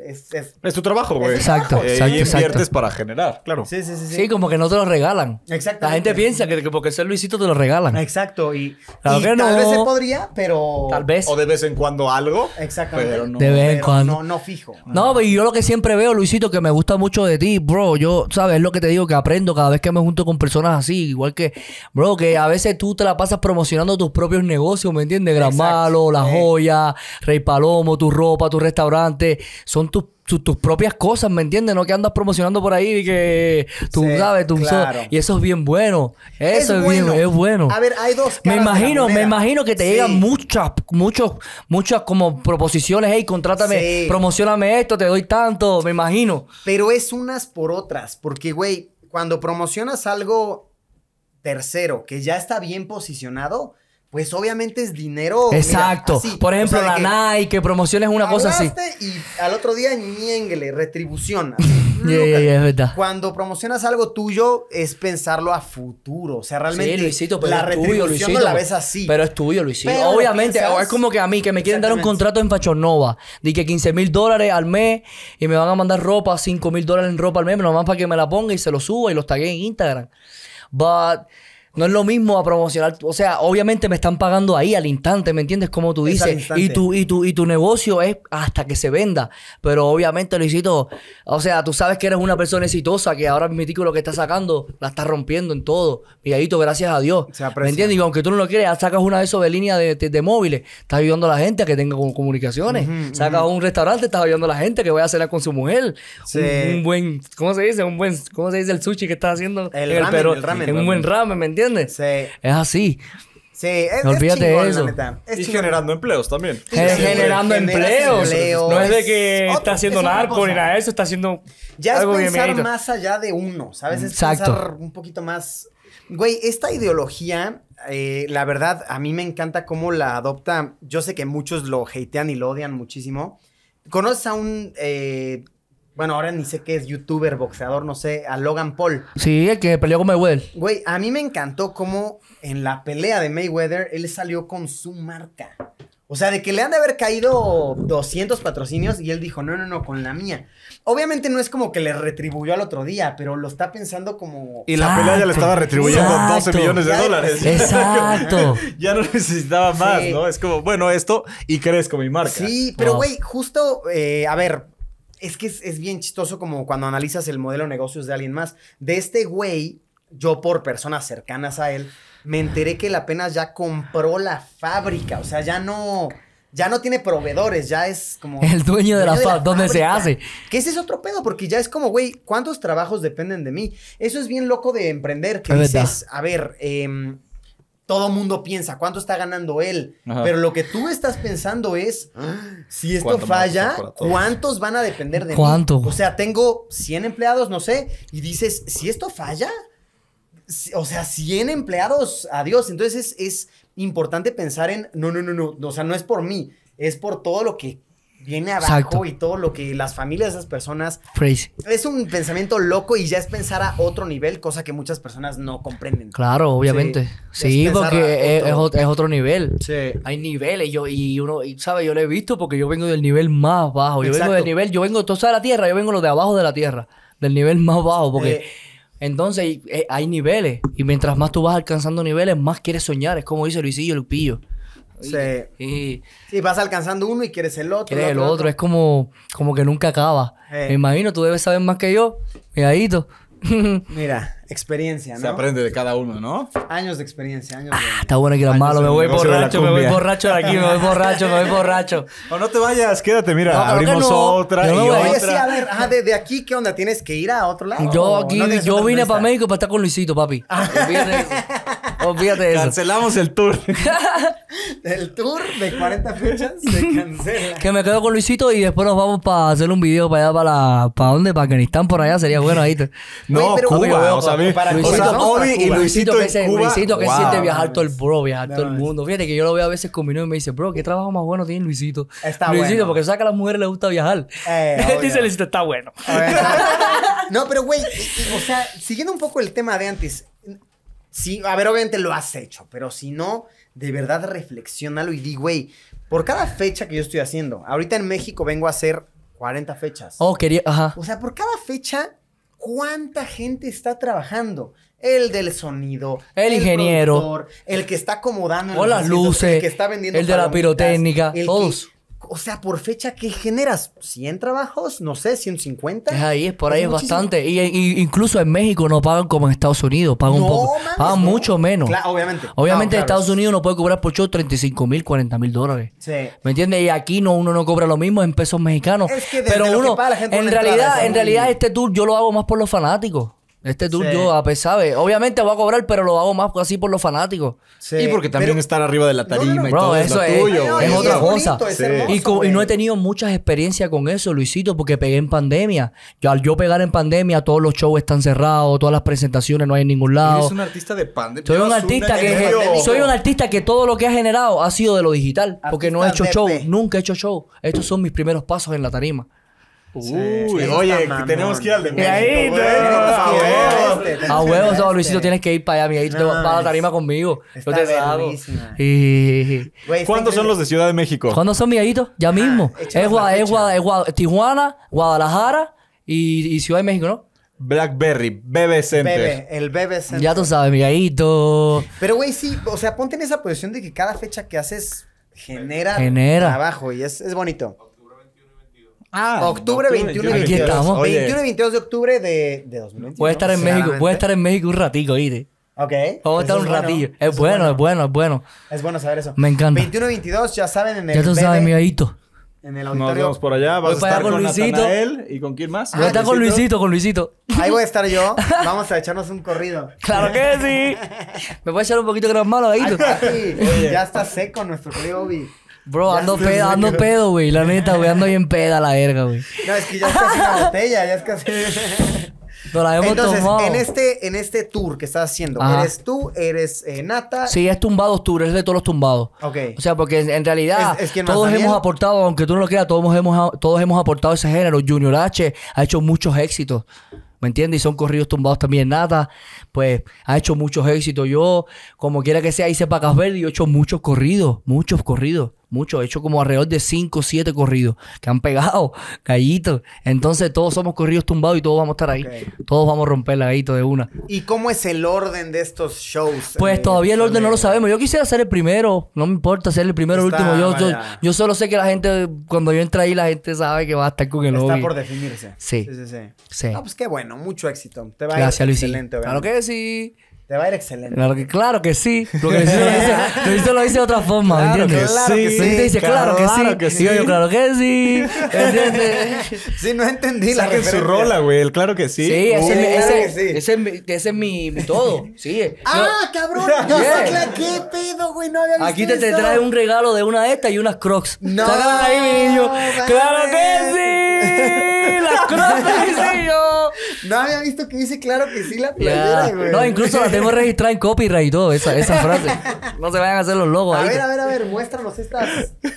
Es, tu trabajo, güey. Exacto, eh, exacto, Y inviertes para generar, claro. Sí, sí, sí, sí, como que no te lo regalan. Exacto. La gente piensa que, porque ser Luisito te lo regalan. Exacto. Y, tal vez se podría, pero. Tal vez. O de vez en cuando algo. Exactamente. Pero no, fijo. No, pero yo lo que siempre veo, Luisito, que me gusta mucho de ti, bro. Yo, ¿sabes? Es lo que te digo que aprendo cada vez que me junto con personas así. Igual que, bro, que a veces tú te la pasas promocionando tus propios negocios, ¿me entiendes? Gran Malo, La Joya, Rey Palomo, tu ropa para tu restaurante, son tus propias cosas, ¿me entiendes? No que andas promocionando por ahí y que tú sabes, tú y eso es bien bueno. Eso es, bueno. bien, es bueno. A ver, hay dos Me imagino, me imagino que te llegan muchas muchos muchas como proposiciones, hey, contrátame, promocioname esto, te doy tanto, me imagino. Pero es unas por otras, porque güey, cuando promocionas algo tercero que ya está bien posicionado, pues, obviamente es dinero. Exacto. Por ejemplo, la Nike la que Nike, promociones, una cosa así. Y al otro día ñengle, retribución. es verdad. Cuando promocionas algo tuyo es pensarlo a futuro. O sea, realmente sí, Luisito, pero la retribución tuyo, Luisito, la ves así. Pero es tuyo, Luisito. obviamente, es como que a mí, que me quieren dar un contrato en Fachonova de que 15 mil dólares al mes y me van a mandar ropa, 5 mil dólares en ropa al mes, nomás para que me la ponga y se lo suba y los tagué en Instagram. But no es lo mismo a promocionar. O sea, obviamente me están pagando ahí al instante, ¿me entiendes? Como tú dices. Y tu, y, tu, y tu negocio es hasta que se venda. Pero obviamente, Luisito, o sea, tú sabes que eres una persona exitosa, que ahora mi lo que está sacando la está rompiendo en todo. tú, gracias a Dios. ¿Me entiendes? Y aunque tú no lo quieras, sacas una de esos de línea de, móviles. Estás ayudando a la gente a que tenga comunicaciones. sacas un restaurante, estás ayudando a la gente que vaya a cenar con su mujer. Un, buen, ¿cómo se dice? Un buen, ¿cómo se dice el sushi que estás haciendo? El, ramen, el un buen ramen, ¿me entiendes? Sí. Es así. Sí, es, no olvídate de eso. La y generando empleos también. Es generando empleos. No es de que está haciendo narco ni nada de eso, está haciendo. Ya es pensar más allá de uno, ¿sabes? Es pensar un poquito más. Güey, esta ideología, eh, la verdad, a mí me encanta cómo la adopta. Yo sé que muchos lo hatean y lo odian muchísimo. ¿Conoces a un eh, bueno, ahora ni sé qué es youtuber, boxeador, no sé, a Logan Paul. Sí, el que peleó con Mayweather. Güey, a mí me encantó cómo en la pelea de Mayweather él salió con su marca. O sea, de que le han de haber caído 200 patrocinios y él dijo, no, no, no, con la mía. Obviamente no es como que le retribuyó al otro día, pero lo está pensando como... Y la pelea ya le estaba retribuyendo 12 millones de dólares. Exacto. ya no necesitaba más, ¿no? Es como, bueno, esto y crees con mi marca. Sí, pero güey, justo, eh, a ver, es que es, bien chistoso como cuando analizas el modelo de negocios de alguien más. De este güey, yo por personas cercanas a él, me enteré que él apenas ya compró la fábrica. O sea, ya no. Ya no tiene proveedores, ya es como. El dueño de, la, fábrica. donde se hace. Que ese es otro pedo, porque ya es como, güey, ¿cuántos trabajos dependen de mí? Eso es bien loco de emprender, que dices, a ver, eh, todo mundo piensa cuánto está ganando él, pero lo que tú estás pensando es, si esto falla, ¿cuántos van a depender de ¿Cuánto? O sea, tengo 100 empleados, no sé, y dices, si esto falla, o sea, 100 empleados, adiós. Entonces es, es importante pensar en, no, no, no, no, o sea, no es por mí, es por todo lo que viene abajo y todo lo que las familias de esas personas. Es un pensamiento loco y ya es pensar a otro nivel, cosa que muchas personas no comprenden. Claro, obviamente. Sí, porque es otro... nivel. Hay niveles yo, y uno, y, ¿sabes? Yo lo he visto porque yo vengo del nivel más bajo. Yo vengo del nivel, yo vengo, tú sabes la tierra, yo vengo lo de abajo de la tierra, del nivel más bajo, porque. Eh. Entonces, eh, hay niveles. Y mientras más tú vas alcanzando niveles, más quieres soñar. Es como dice Luisillo, Lupillo sí. Y, vas alcanzando uno y quieres el otro. el otro, es como, como que nunca acaba. Eh. Me imagino, tú debes saber más que yo, miradito. Mira, Experiencia, ¿no? Se aprende de cada uno, ¿no? Años de experiencia, años de... Ah, está bueno que era malo, me voy borracho, me voy borracho de aquí, me voy borracho, me voy borracho. O no te vayas, quédate, mira, abrimos otra y otra. Oye, sí, a ver, de, aquí, ¿qué onda? ¿Tienes que ir a otro lado? Yo aquí, yo vine para México para estar con Luisito, papi. Ah. Olvídate eso. eso. Cancelamos el tour. el tour de 40 fechas se cancela. Que me quedo con Luisito y después nos vamos para hacer un video para allá, para la, ¿para dónde? Para Afganistán, por allá, sería bueno ahí. No, pero, Cuba, a Luisito, y Luisito, que, en Luisito que siente viajar todo el bro, viajar todo el mundo. Fíjate que yo lo veo a veces con mi novio y me dice, bro, ¿qué trabajo más bueno tiene Luisito? Está Luisito, porque sabe que a las mujeres les gusta viajar. Eh, dice Luisito, está bueno. no, pero güey, o sea, siguiendo un poco el tema de antes, sí, a ver, obviamente lo has hecho, pero si no, de verdad reflexionalo y di, güey, por cada fecha que yo estoy haciendo, ahorita en México vengo a hacer 40 fechas. Oh, quería, ajá. O sea, por cada fecha ¿Cuánta gente está trabajando? El del sonido, el, ingeniero, el que está acomodando o las luces, el que está vendiendo el de la pirotécnica, todos. O sea, por fecha, que generas? ¿100 trabajos? No sé, 150. Es ahí, es por ahí, es, bastante. Y, incluso en México no pagan como en Estados Unidos, pagan un poco. pagan mucho menos. obviamente. Obviamente en Estados Unidos no puede cobrar por show 35 mil, 40 mil dólares. Sí. ¿Me entiendes? Y aquí no, uno no cobra lo mismo en pesos mexicanos. Es que pero uno, paga, la gente en realidad, en realidad este tour yo lo hago más por los fanáticos. Este tour yo, a pesar de, obviamente voy a cobrar, pero lo hago más así por los fanáticos. Sí, y porque también están estar arriba de la tarima y eso es, tuyo, es, otra cosa. y, no he tenido muchas experiencias con eso, Luisito, porque pegué en pandemia. Yo, al yo pegar en pandemia, todos los shows están cerrados, todas las presentaciones no hay en ningún lado. Eres un artista de pandemia. Soy un artista que soy un artista que todo lo que ha generado ha sido de lo digital, porque no he hecho show, nunca he hecho show. Estos son mis primeros pasos en la tarima. Uy, oye, tenemos que ir al de México. Este, a huevos. a huevos, Luisito, tienes que ir para allá, Miguelito. te para la tarima conmigo. Yo te Y... ¿Cuántos son los de Ciudad de México? ¿Cuántos son, mi Ya ah, mismo. es, Tijuana, Guadalajara y, y Ciudad de México, ¿no? Blackberry, Bebe Center. Bebe, el Bebe Center. Ya tú sabes, Miguelito. Pero, güey, sí, o sea, ponte en esa posición de que cada fecha que haces genera, genera. trabajo y es, es bonito. Ah, octubre, 21 y 22. Estamos. 21 y 22 de octubre de, de 2021. Voy a estar en México, voy estar en México un ratito, oíste. Ok. Vamos a estar un ratillo. es, bueno, es bueno, es bueno. Es bueno saber eso. Me encanta. 21 y 22, ya saben, en el. Ya tú sabes, mi ahijito. En el auditorio. Nos vemos por allá. Vas voy a estar con, con Luisito. ¿Y con quién más? voy a estar ah, con Luisito, con Luisito. Ahí voy a estar yo. Vamos a echarnos un corrido. ¡Claro que sí! ¿Me voy a echar un poquito de gran malo, ahijito? Ya está seco nuestro frío, Bro, ando pedo, ando pedo, güey. La neta, güey, ando bien peda la verga, güey. No, es que ya es casi una botella, ya es casi. No la hemos Entonces, tomado. en este, en este tour que estás haciendo, eres tú, eres eh, Nata. Sí, es tumbados tour, es de todos los tumbados. Ok. O sea, porque en, realidad todos hemos aportado, aunque tú no lo creas, todos hemos, todos hemos aportado ese género. Junior H ha hecho muchos éxitos. ¿Me entiendes? Y son corridos tumbados también. Nata, pues, ha hecho muchos éxitos. Yo, como quiera que sea, hice Pacas Verde y he hecho muchos corridos, muchos corridos mucho he hecho como alrededor de 5 o 7 corridos que han pegado, gallito Entonces todos somos corridos tumbados y todos vamos a estar ahí. Todos vamos a romper la gallito de una. ¿Y cómo es el orden de estos shows? Pues eh, todavía el orden no lo sabemos. Yo quisiera ser el primero, no me importa ser el primero o el último. Yo, solo sé que la gente, cuando yo entra ahí, la gente sabe que va a estar con el Está por definirse. Sí. Sí, sí, sí. Ah, pues qué bueno, mucho éxito. Te va Gracias, a ir excelente, A Claro que sí. Te va a ir excelente. Claro que, claro que sí. Porque que lo dice, lo dice de otra forma, ¿me entiendes? Claro sí, que sí. dice, claro, que, sí. Claro que sí. Y yo, claro que sí. ¿Entiendes? Sí, no entendí la que su rola, güey. El claro que sí. Sí, ese, es, ese, ese, ese, es mi, ese es mi, todo. Sí. ¡Ah, yo, cabrón! Yo aquí ¿Qué pedo, güey? No había visto Aquí te, te trae un regalo de una de estas y unas crocs. ¡No! ahí, mi niño! ¡Claro que sí! la cruz, de No había visto que dice claro que sí la playera, güey. No, incluso la tengo registrada en copyright y todo, esa, frase. No se vayan a hacer los logos. A ver, a ver, a ver, muéstranos estas.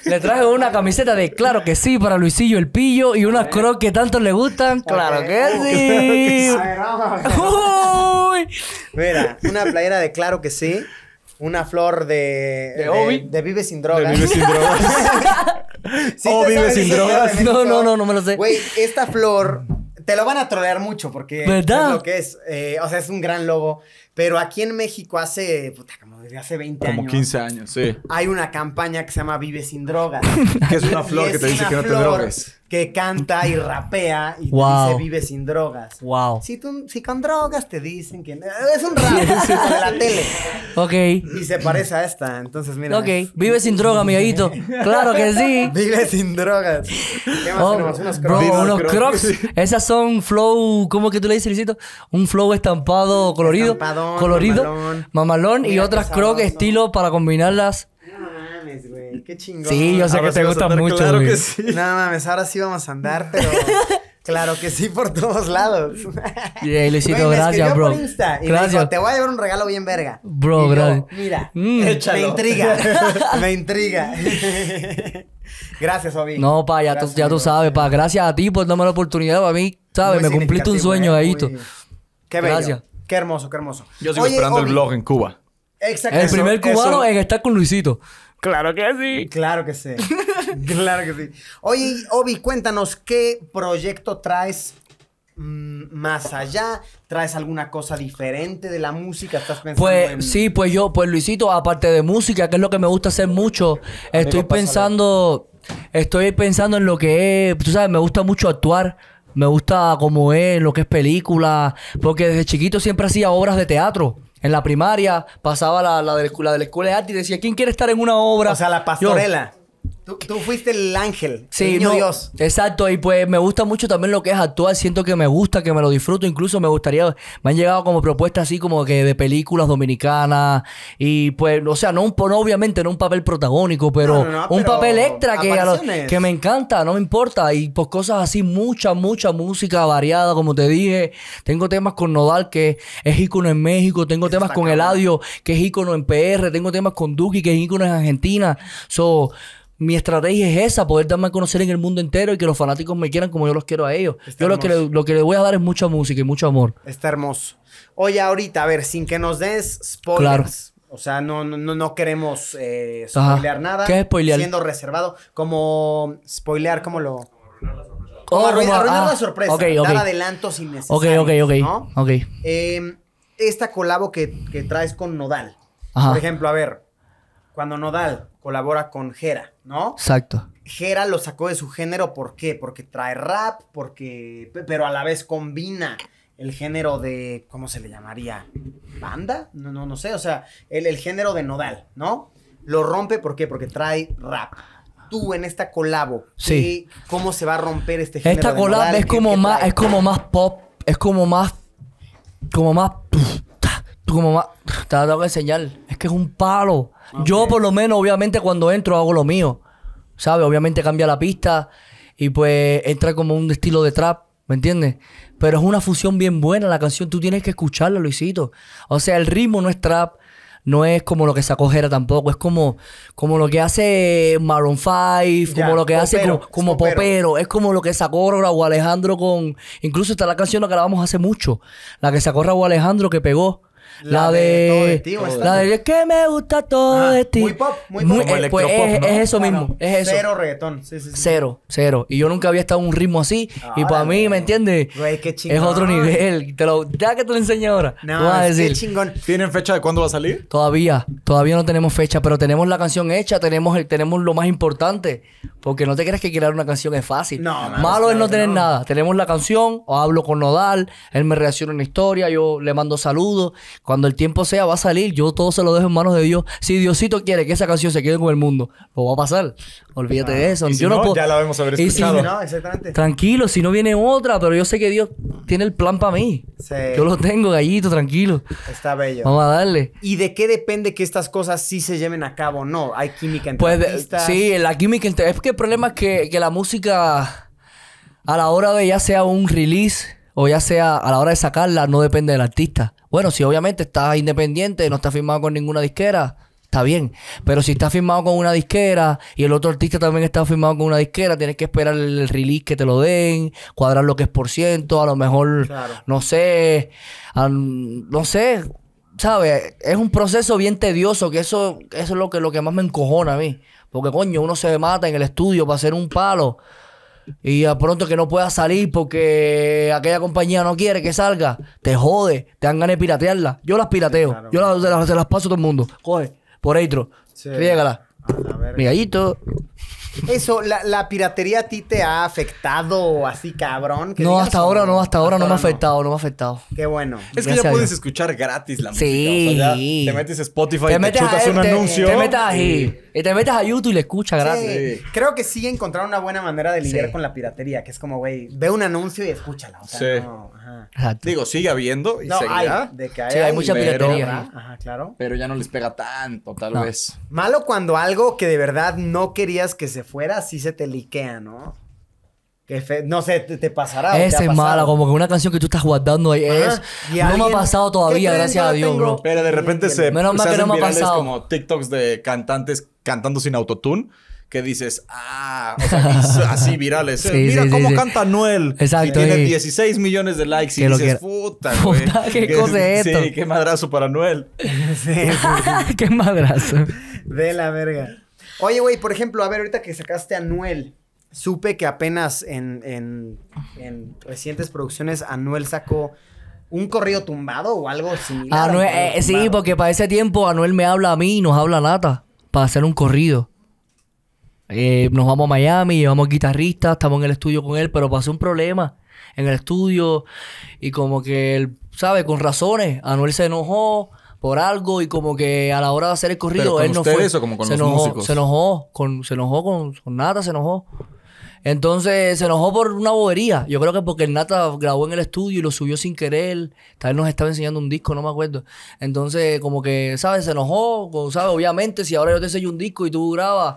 Le traje una camiseta de claro que sí para Luisillo el Pillo y unas crocs que tanto le gustan. Oh, claro que sí. A ver, vamos a ver. Mira, una playera de claro que sí una flor de. ¿De, de Vive sin drogas. De Vive sin drogas. ¿Sí oh, vive sin drogas. No, no, no, no me lo sé. Güey, esta flor te lo van a trolear mucho porque ¿verdad? es lo que es. Eh, o sea, es un gran logo. Pero aquí en México hace, puta, como desde hace 20 años. Como 15 años, sí. Hay una campaña que se llama Vive sin drogas. que es una flor que te dice que no te drogues que canta y rapea y dice vive sin drogas. Si, tú, con drogas te dicen que eh, es un rap de la tele. Ok. Y se parece a esta, entonces mira. Ok, vive sin droga, amiguito. claro que sí. Vive sin drogas. ¿Qué oh, Unos crocs. Bro, crocs. Esas son flow, ¿cómo que tú le dices, Luisito? Un flow estampado colorido. Estampadón, colorido. Mamalón. y otras crocs estilo para combinarlas güey. Qué Sí, yo sé que te gusta mucho. Claro que sí. No mames, ahora sí vamos a andar, pero. Claro que sí, por todos lados. Y yeah, Luisito, gracias, bro. te voy a llevar un regalo bien verga. Bro, bro. gracias. mira, mm. me intriga. me intriga. gracias, Obi. No, pa, ya, tú, sabes, pa. Gracias a ti por darme la oportunidad, A mí, ¿sabes? me cumpliste un sueño, eh, ahí. Qué bello. Qué hermoso, qué hermoso. Yo sigo esperando el vlog en Cuba. Exacto. El primer cubano en estar con Luisito. Claro que sí. Eh, claro que sí. claro que sí. Oye, Obi, cuéntanos qué proyecto traes mm, más allá? ¿Traes alguna cosa diferente de la música? ¿Estás pensando pues sí, pues yo, pues Luisito, aparte de música, que es lo que me gusta hacer mucho, estoy pensando, estoy pensando en lo que es, tú sabes, me gusta mucho actuar. Me gusta como es, lo que es película, porque desde chiquito siempre hacía obras de teatro. En la primaria pasaba la, de, la de escuela de arte y decía, ¿quién quiere estar en una obra? O sea, la pastorela. Tú, fuiste el ángel, sí, Dios. Exacto, y pues me gusta mucho también lo que es actual Siento que me gusta, que me lo disfruto. Incluso me gustaría, me han llegado como propuestas así como que de películas dominicanas. Y pues, o sea, no, un, obviamente no un papel protagónico, pero un papel extra que, que me encanta, no me importa. Y pues cosas así, mucha, mucha música variada, como te dije. Tengo temas con Nodal, que es ícono en México. Tengo temas con Eladio, que es ícono en PR. Tengo temas con Duki, que es ícono en Argentina. So, mi, estrategia es esa, poder darme a conocer en el mundo entero y que los fanáticos me quieran como yo los quiero a ellos. yo lo que, le, lo que le voy a dar es mucha música y mucho amor. Está hermoso. Oye, ahorita, a ver, sin que nos des spoilers. O sea, no, no, queremos eh, spoilear nada. ¿Qué spoilear? Siendo reservado. Como spoilear, como lo. Oh, como arruinar, la sorpresa. Como arruinar ah, la sorpresa. Okay, Dar adelantos innecesarios. Ok, ok, ok. Eh, esta colabo que, que traes con Nodal. Por ejemplo, a ver, cuando Nodal colabora con Jera, ¿no? Exacto. Jera lo sacó de su género, ¿por qué? Porque trae rap, porque. Pero a la vez combina el género de. ¿Cómo se le llamaría? ¿Banda? No, no, no sé. O sea, el, el género de Nodal, ¿no? Lo rompe, ¿por qué? Porque trae rap tú en esta colabo? Sí. ¿Cómo se va a romper este género? Esta colabo es como más, es como más pop, es como más, como más, como más. Te lo tengo que enseñar. Es que es un palo. Ah, Yo por lo menos, obviamente, cuando entro hago lo mío. ¿Sabes? Obviamente cambia la pista y pues entra como un estilo de trap, ¿me entiendes? Pero es una fusión bien buena la canción, tú tienes que escucharla, Luisito. O sea, el ritmo no es trap, no es como lo que sacó Jera tampoco, es como, como lo que hace Maroon 5, como lo que hace como, popero. es como lo que sacó Raúl Alejandro con, incluso está la canción la que grabamos hace mucho, la que sacó Raúl Alejandro que pegó, la, de, La de es que me gusta todo ah, de ti. Muy pop, muy pop. Eh, pues, es, eso mismo, es eso. Cero reggaetón. Sí, sí, Cero, cero. Y yo nunca había estado en un ritmo así. y para mí, ¿me entiendes? Güey, qué chingón. Es otro nivel. Te lo, ya que te lo enseñe ahora. No, a chingón. ¿Tienen fecha de cuándo va a salir? Todavía, todavía no tenemos fecha, pero tenemos la canción hecha, tenemos, el, tenemos lo más importante. Porque no te creas que crear una canción es fácil. No, Malo es no tener nada. Tenemos la canción, hablo con Nodal, él me reacciona una historia, yo le mando saludos cuando el tiempo sea, va a salir. Yo todo se lo dejo en manos de Dios. Si Diosito quiere que esa canción se quede con el mundo, lo va a pasar. Olvídate de eso. yo no, Ya la vemos haber escuchado. Tranquilo, si no viene otra, pero yo sé que Dios tiene el plan para mí. Yo lo tengo, gallito, tranquilo. Está bello. Vamos a darle. ¿Y de qué depende que estas cosas sí se lleven a cabo o no? ¿Hay química entre pues, Sí, la química entre... Es que el problema es que, que la música, a la hora de ya sea un release o ya sea a la hora de sacarla, no depende del artista. Bueno, si obviamente estás independiente, no estás firmado con ninguna disquera, está bien. Pero si estás firmado con una disquera y el otro artista también está firmado con una disquera, tienes que esperar el release que te lo den, cuadrar lo que es por ciento, a lo mejor, no sé, no sé, ¿sabes? Es un proceso bien tedioso, que eso, eso es lo que, lo que más me encojona a mí. Porque coño, uno se mata en el estudio para hacer un palo y a pronto que no pueda salir porque aquella compañía no quiere que salga, te jode, te dan ganas de piratearla. Yo las pirateo, yo las, las, paso a todo el mundo. Coge, por Eitro, sí. riégala. Mi eso, la, la, piratería a ti te ha afectado así cabrón? no, hasta ahora no, hasta ahora no me ha afectado, no. me ha afectado. Qué bueno. Es que ya puedes escuchar gratis la sí. música. O sea, te metes a Spotify, te, te chutas un anuncio. Te metes ahí. Y te metes a YouTube y le escuchas gratis. Creo que sí encontrar una buena manera de lidiar con la piratería, que es como, güey, ve un anuncio y escúchala. O sea, no, Digo, sigue habiendo y Hay, mucha Pero ya no les pega tanto, tal vez. Malo cuando algo que de verdad no querías que se fuera, sí se te liquea, ¿no? no sé, te, pasará. Ese es malo como que una canción que tú estás guardando ahí es. no me ha pasado todavía, gracias a Dios, Pero de repente se. Menos mal me ha pasado. como TikToks de cantantes cantando sin autotune que dices, ah, así virales. Mira cómo canta Anuel... Exacto. Y tiene 16 millones de likes y dices, puta, güey. qué cosa es esto. qué madrazo para Noel. qué madrazo. De la verga. Oye, güey, por ejemplo, a ver, ahorita que sacaste a Anuel... supe que apenas en, en, recientes producciones Anuel sacó un corrido tumbado o algo similar. Eh, sí, porque para ese tiempo Anuel me habla a mí y nos habla a Nata para hacer un corrido. Eh, nos vamos a Miami, llevamos guitarristas, estamos en el estudio con él, pero pasó un problema en el estudio y como que él, ¿sabe? Con razones, Anuel se enojó por algo y como que a la hora de hacer el corrido él no fue. con se los enojó, Se enojó, con, se enojó con, Nata, se enojó. Entonces se enojó por una bobería. Yo creo que porque el Nata grabó en el estudio y lo subió sin querer. Tal vez nos estaba enseñando un disco, no me acuerdo. Entonces, como que, ¿sabes? Se enojó. ¿sabes? Obviamente, si ahora yo te enseño un disco y tú grabas,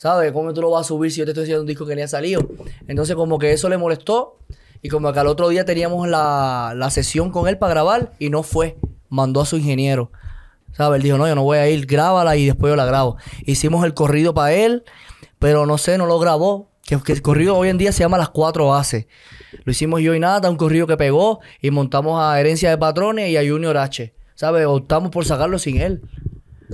¿sabes? ¿Cómo tú lo vas a subir si yo te estoy haciendo un disco que ni ha salido? Entonces como que eso le molestó y como que al otro día teníamos la, sesión con él para grabar y no fue, mandó a su ingeniero. ¿Sabes? Él dijo, no, yo no voy a ir, grábala y después yo la grabo. Hicimos el corrido para él, pero no sé, no lo grabó. Que, que, el corrido hoy en día se llama Las Cuatro Bases. Lo hicimos yo y nada, un corrido que pegó y montamos a Herencia de Patrones y a Junior H. ¿Sabes? Optamos por sacarlo sin él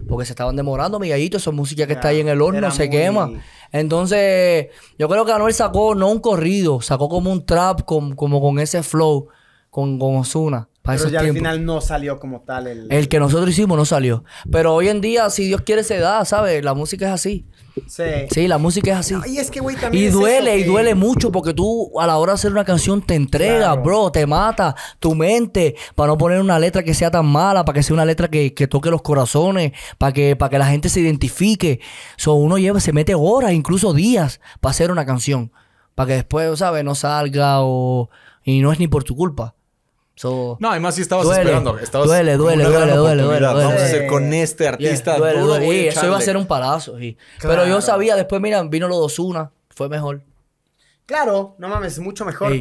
porque se estaban demorando, Miguelito, esa música que está ahí en el horno se quema. Entonces, yo creo que Anuel sacó no un corrido, sacó como un trap, con, como con ese flow, con, con Osuna. Pero ya al final no salió como tal el... El que nosotros hicimos no salió. Pero hoy en día, si Dios quiere, se da, ¿sabes? La música es así. Sí. Sí, la música es así. y duele, y duele mucho porque tú a la hora de hacer una canción te entregas, bro, te mata tu mente para no poner una letra que sea tan mala, para que sea una letra que, toque los corazones, para que, para que la gente se identifique. So, uno lleva, se mete horas, incluso días, para hacer una canción. Para que después, ¿sabes? No salga o. Y no es ni por tu culpa no, además sí estabas esperando. duele, duele, duele, duele, duele, Vamos a hacer con este artista. todo eso iba a ser un palazo. Pero yo sabía, después, mira, vino lo dos una, fue mejor. Claro, no mames, mucho mejor.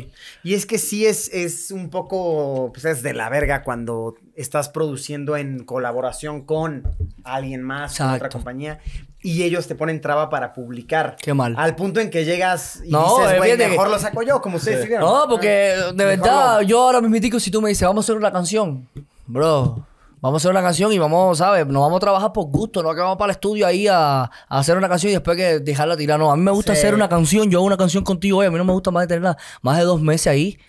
Y es que sí es, es un poco, pues es de la verga cuando estás produciendo en colaboración con alguien más, con otra compañía y ellos te ponen traba para publicar. Qué mal. Al punto en que llegas y dices, eh, güey, mejor lo saco yo, como ustedes sí. No, porque de verdad, yo ahora mismo, si tú me dices, vamos a hacer una canción, bro. Vamos a hacer una canción y vamos, ¿sabes? Nos vamos a trabajar por gusto, no que vamos para el estudio ahí a, hacer una canción y después que dejarla tirar. No, a mí me gusta hacer una canción, yo hago una canción contigo, hoy. a mí no me gusta más de tenerla más de dos meses ahí.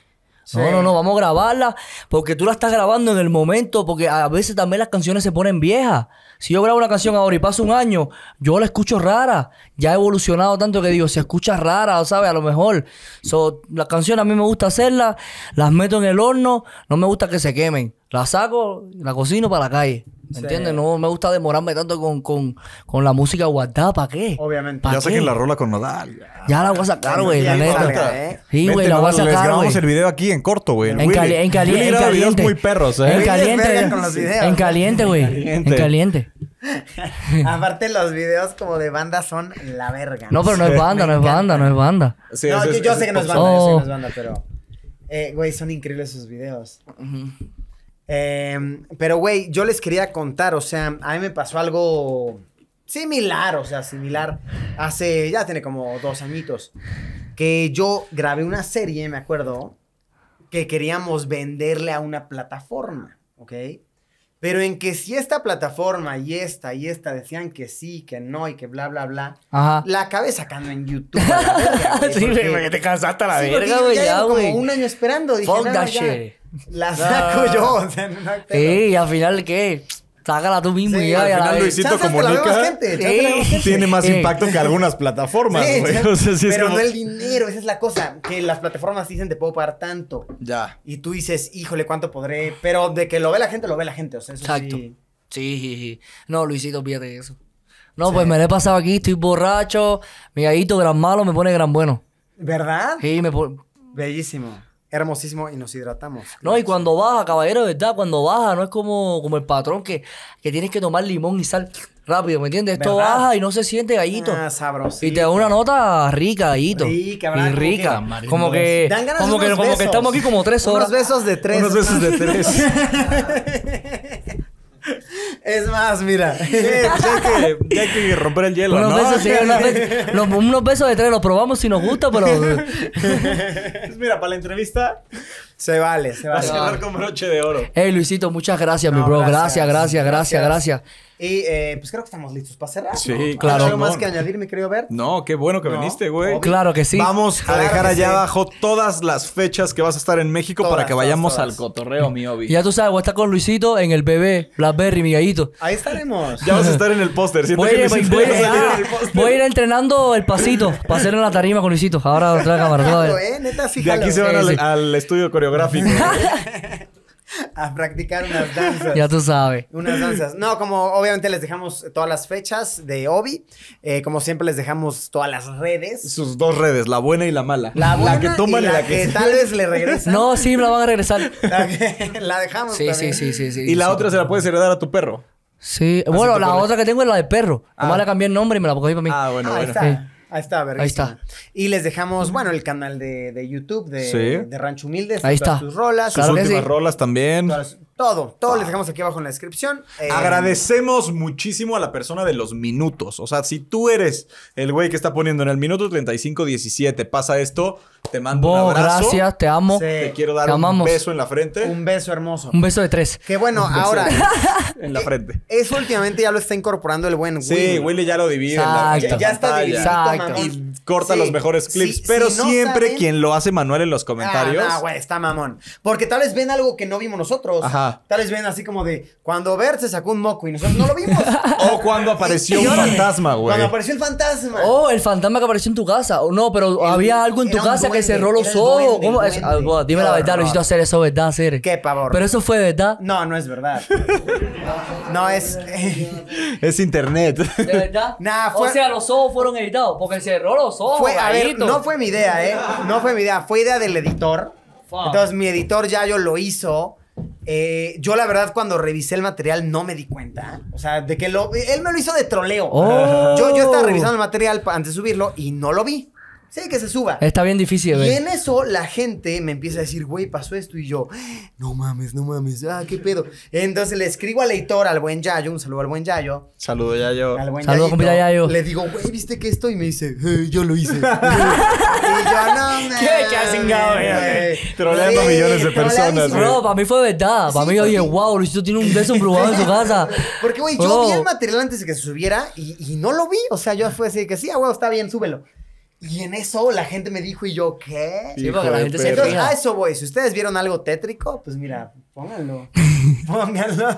No, no, no, vamos a grabarla porque tú la estás grabando en el momento, porque a veces también las canciones se ponen viejas. Si yo grabo una canción ahora y pasa un año, yo la escucho rara. Ya ha evolucionado tanto que digo, se escucha rara, ¿sabes? A lo mejor. So, las canciones a mí me gusta hacerlas, las meto en el horno, no me gusta que se quemen. Las saco, la cocino para la calle. ¿Me entiendes? No me gusta demorarme tanto con, con, con la música guardada. ¿Para qué? Obviamente. ya saquen la rola con Nadal. Ya la voy a sacar, güey, la neta. Sí, güey, la voy a sacar, Les grabamos el video aquí en corto, güey. En, caliente. en, caliente. en caliente. videos muy perros, ¿eh? En caliente. En caliente, güey. En caliente. Aparte, los videos como de banda son la verga. No, pero no es banda, no es banda, no es banda. no, yo, sé que sé es, banda, que no es oh. banda, pero... Eh, güey, son increíbles sus videos. Em, pero, güey, yo les quería contar, o sea, a mí me pasó algo similar, o sea, similar. Hace, ya tiene como dos añitos, que yo grabé una serie, me acuerdo, que queríamos venderle a una plataforma, ¿ok? Pero en que si esta plataforma y esta y esta decían que sí, que no y que bla, bla, bla, la acabé sacando en YouTube. te cansaste la verga, güey. Ya, como un año esperando. Dije, Fuck la saco yo. O sea, no, sí, y al final, ¿qué? Sácala tú mismo y al ya, final Luisito Comunica tiene más impacto que algunas plataformas, güey. pero no el dinero, esa es la cosa. Que las plataformas dicen te puedo pagar tanto. Ya. Y tú dices, híjole, ¿cuánto podré? Pero de que lo ve la gente, lo ve la gente. O sea, eso Exacto. Sí, sí, No, Luisito, fíjate eso. No, pues me lo he pasado aquí, estoy borracho. Mi gallito gran malo me pone gran bueno. ¿Verdad? Sí, me pone... Bellísimo hermosísimo y nos hidratamos. No, y cuando baja, caballero, ¿verdad? Cuando baja, no es como, como el patrón que, que tienes que tomar limón y sal rápido, ¿me entiendes? Esto baja y no se siente gallito. Ah, Y te da una nota rica, gallito. Rica, Y rica. Como que, como, que como, que, estamos aquí como tres horas. Unos besos de tres. Unos besos de tres. Es más, mira. Pues, ya hay, que, que romper el hielo, unos ¿no? Besos, sí, unos, besos, unos besos de tres Lo probamos si nos gusta, pero... Pues mira, para la entrevista... Se vale, se vale. Va a llevar con broche de oro. Hey, Luisito, muchas gracias, mi bro. gracias, gracias. gracias. gracias. Y eh, pues creo que estamos listos para cerrar. Sí, claro. más que añadir, mi querido ver No, qué bueno que viniste, güey. Claro que sí. Vamos a dejar allá abajo todas las fechas que vas a estar en México para que vayamos al cotorreo, mi obi. Ya tú sabes, voy a con Luisito en el bebé, Blackberry, mi Ahí estaremos. Ya vas a estar en el póster. Voy, a ir entrenando el pasito para hacer la tarima con Luisito. Ahora otra cámara. Eh, de aquí se van al estudio coreográfico. a practicar unas danzas. Ya tú sabes. Unas danzas. No, como obviamente les dejamos todas las fechas de Obi. Eh, como siempre les dejamos todas las redes. Sus dos redes, la buena y la mala. La, buena que toman y la, que, tal vez le regresan. No, sí, me la van a regresar. La, dejamos. Sí, sí, sí, sí, sí. Y la otra se la puedes heredar a tu perro. Sí, bueno, la otra que tengo es la de perro. Ah. la cambié el nombre y me la cogí para mí. Ah, bueno, bueno. Sí. Ahí está, Ahí está. Y les dejamos, bueno, el canal de, YouTube de, Rancho Humilde. Ahí está. Sus rolas. Sus últimas rolas también. Todo, todo les dejamos aquí abajo en la descripción. Eh, Agradecemos muchísimo a la persona de los minutos. O sea, si tú eres el güey que está poniendo en el minuto 35-17, pasa esto, te mando un abrazo. Gracias, te amo. Te quiero dar un beso en la frente. Un beso hermoso. Un beso de tres. Que bueno, ahora. en la frente. Eso últimamente ya lo está incorporando el buen Willy. Sí, Willy ya lo divide. ya, está dividido. Y corta los mejores clips. pero siempre quien lo hace manual en los ah, comentarios. Ah, güey, está mamón. Porque tal vez ven algo que no vimos nosotros. Ajá. Tal vez ven así como de cuando Bert se sacó un moco y nosotros no lo vimos. o cuando apareció un fantasma, güey. Cuando apareció el fantasma. Oh, el fantasma que apareció en tu casa. O no, pero había algo en tu casa que cerró los ojos. ¿Cómo? dime la verdad, lo hiciste hacer eso, ¿verdad? Hacer. Qué pavor. Pero eso fue verdad. No, no es verdad. no es. Eh. es internet. ¿De verdad? O sea, los ojos fueron editados porque cerró los ojos. Fue, a ver, no fue mi idea, ¿eh? No fue mi idea, fue idea del editor. Entonces mi editor ya yo lo hizo. Eh, yo la verdad cuando revisé el material no me di cuenta. O sea, de que lo... Él me lo hizo de troleo. Oh. Yo, yo estaba revisando el material antes de subirlo y no lo vi. Sí, que se suba. Está bien difícil, güey. Y en eso la gente me empieza a decir, güey, pasó esto. Y yo, no mames, no mames, ah, qué pedo. Entonces le escribo al leitor, al buen Yayo, un saludo al buen Yayo. Saludo, Yayo. Al buen Saludo, compañero Yayo. Le digo, güey, ¿viste qué esto? Y me dice, eh, yo lo hice. y yo, no mames. Qué chasingado, güey. Troleando millones de personas, güey. No, para mí fue verdad. Para mí, oye, wow, Luisito tiene un beso embrujado en su casa. Porque, güey, yo vi el material antes de que se subiera y, no lo vi. O sea, yo fue así de que sí, ah, güey, está bien, súbelo. Y en eso la gente me dijo, y yo, ¿qué? Sí, porque la gente se Entonces, a eso voy. Si ustedes vieron algo tétrico, pues mira, pónganlo. pónganlo.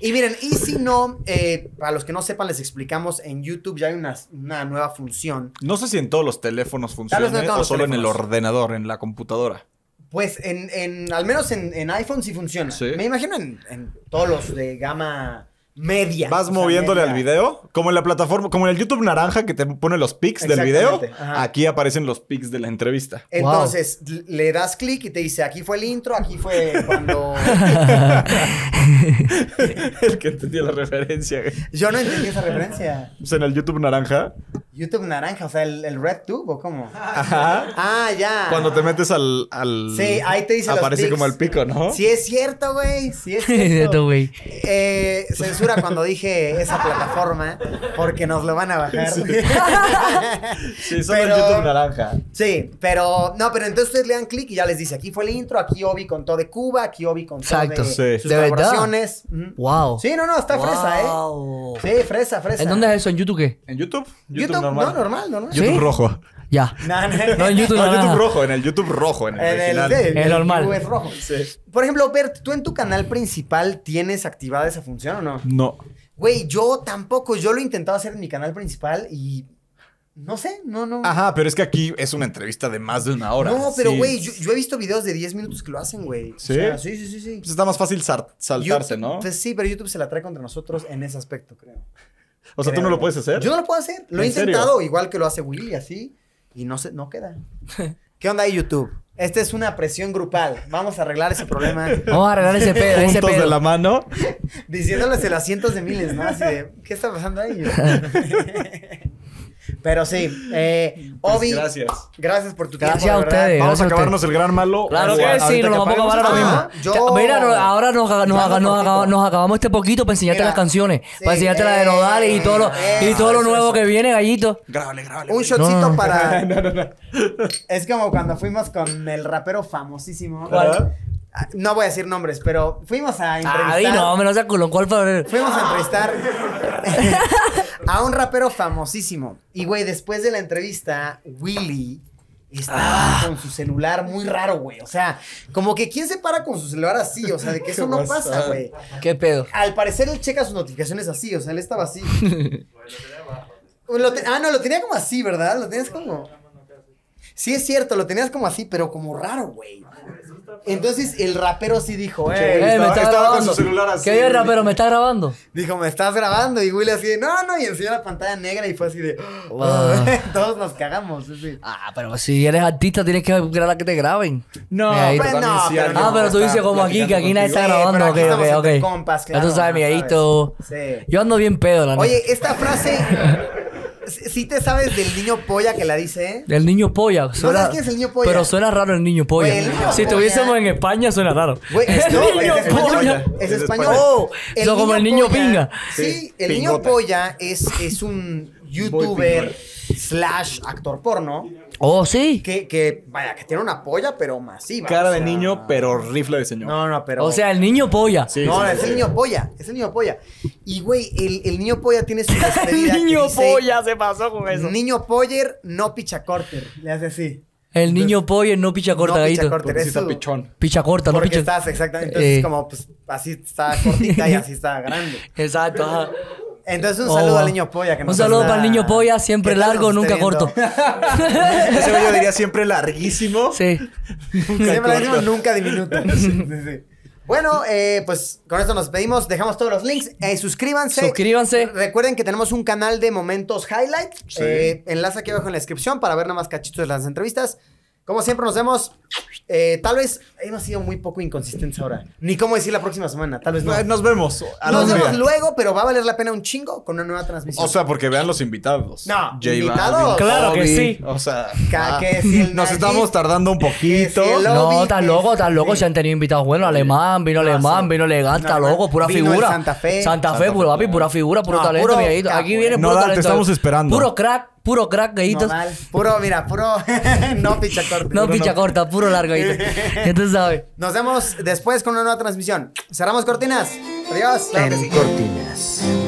y miren, y si no, eh, para los que no sepan, les explicamos en YouTube ya hay una, una nueva función. No sé si en todos los teléfonos funciona o solo en el ordenador, en la computadora. Pues en, al menos en, en iPhone sí funciona. Me imagino en, en todos los de gama media. Vas moviéndole al video, como en la plataforma, como en el YouTube naranja que te pone los pics del video. Aquí aparecen los pics de la entrevista. Entonces le das clic y te dice aquí fue el intro, aquí fue cuando. el que entendía la referencia. Yo no entendí esa referencia. o pues sea en el YouTube naranja YouTube naranja, o sea, el, el red tube o cómo. Ajá. Ah, ya. Cuando te metes al. al sí, ahí te dice. Aparece como el pico, ¿no? Sí, es cierto, güey. Sí, es cierto. güey. eh, censura cuando dije esa plataforma, porque nos lo van a bajar. Sí, solo en YouTube naranja. Sí, pero. No, pero entonces ustedes le dan clic y ya les dice: aquí fue el intro, aquí Obi contó de Cuba, aquí Obi contó Exacto, de sí. sus colaboraciones. Wow. Sí, no, no, está fresa, ¿eh? Sí, fresa, fresa. ¿En dónde es eso? ¿En YouTube qué? En YouTube, YouTube normal. No, normal, normal. YouTube rojo. Ya. No, no, en YouTube, rojo, en el YouTube rojo, en el, en el, el, YouTube es rojo. Por ejemplo, Bert, ¿tú en tu canal principal tienes activada esa función o no? No. Güey, yo tampoco. Yo lo he intentado hacer en mi canal principal y no sé, no, no. Ajá, pero es que aquí es una entrevista de más de una hora. No, pero güey, yo, he visto videos de 10 minutos que lo hacen, güey. ¿Sí? sí, sí, sí, Pues está más fácil saltarse, ¿no? Pues sí, pero YouTube se la trae contra nosotros en ese aspecto, creo. O sea, tú no lo eh, puedes hacer. Yo no lo puedo hacer. Lo he intentado, igual que lo hace Willy, así. Y no, se, no queda. ¿Qué onda ahí, YouTube? Esta es una presión grupal. Vamos a arreglar ese problema. Vamos a arreglar ese pedo. de la mano. Diciéndoles el las de miles, más ¿qué está pasando ahí? Pero sí, eh, pues Gracias. Gracias por tu tiempo. Gracias a ustedes. Vamos a acabarnos el gran malo. Claro que sí, nos vamos a acabar ahora mismo. Mira, ahora nos, acabamos este poquito para enseñarte las canciones. para enseñarte eh, las de Nodal y todo lo, y todo lo nuevo que viene, gallito. Grábale, grábale. Un shotcito para. no, no, no. Es como cuando fuimos con el rapero famosísimo. Ah, no voy a decir nombres, pero fuimos a entrevistar. Ay, no, me lo saco, ¿cuál fue? Fuimos a entrevistar. a un rapero famosísimo. Y, güey, después de la entrevista, Willy estaba ah. con su celular muy raro, güey. O sea, como que quién se para con su celular así, o sea, de que eso no pasa, güey. ¿Qué pedo? Al parecer él checa sus notificaciones así, o sea, él estaba así. ah, no, lo tenía como así, ¿verdad? Lo tenías como. Sí, es cierto, lo tenías como así, pero como raro, güey. Entonces el rapero sí dijo, eh, me está grabando. con su ¿Qué el rapero? ¿Me está grabando? Dijo, me estás grabando. Y Willy así de, no, no. Y enseñó la pantalla negra y fue así de, oh, ah. todos nos cagamos. Ah, pero si eres artista tienes que esperar a que te graben. No, pues no pero no. Ah, pero tú dices como aquí, que aquí nadie está grabando. ok, ok, ok. tú sabes, mi Sí. Yo ando bien pedo, la Oye, esta frase... Si te sabes del niño polla que la dice, ¿eh? Del niño polla. sabes quién es el niño polla? Pero suena raro el niño polla. si estuviésemos en España, suena raro. el niño polla. Es español. Oh, como el niño pinga. Sí, el niño polla es, es un youtuber slash actor porno Oh, sí. Que, que, vaya, que tiene una polla, pero masiva. Cara de niño, pero rifle de señor. No, no, pero. O sea, el niño polla. Sí, no, el niño polla. Es el niño polla. Y, güey, el, niño polla tiene su el niño polla se pasó con eso. Niño poller, no pichacorter. Le hace así. El niño polla no picha ahí. no picha es pichón. Picha no Porque estás, exactamente. Eh. Entonces, como, pues, así está cortita y así está grande. Exacto, entonces un oh, saludo al niño polla. Que un saludo para el niño polla, siempre largo, nunca corto. Ese yo diría siempre larguísimo. Sí. siempre larguísimo, nunca diminuto. bueno, eh, pues con esto nos pedimos. Dejamos todos los links. Eh, suscríbanse. Suscríbanse. Recuerden que tenemos un canal de momentos highlight. Sí. Eh, aquí abajo en la descripción para ver nada más cachitos de las entrevistas. Como siempre, nos vemos. Eh, tal vez hemos sido muy poco inconsistentes ahora. Ni cómo decir la próxima semana. Tal vez no. Nos vemos. nos vemos luego, pero va a valer la pena un chingo con una nueva transmisión. O sea, porque vean los invitados. No, invitados. Claro que sí. O sea, ah. que nos estamos tardando un poquito. no, tan loco, tan loco. Se han tenido invitados Bueno, Alemán, vino ah, alemán, vino elegante, no, loco, pura vino figura. Santa Fe. Santa Fe, puro papi, pura figura, puro no, talento, puro, Aquí viene eh. puro no, Te estamos esperando. Puro crack Puro crack, gallitos. puro, mira, puro. no picha corta. No picha corta, puro largo, gallito. Entonces, tú sabes. Nos vemos después con una nueva transmisión. Cerramos cortinas. Adiós. cortinas.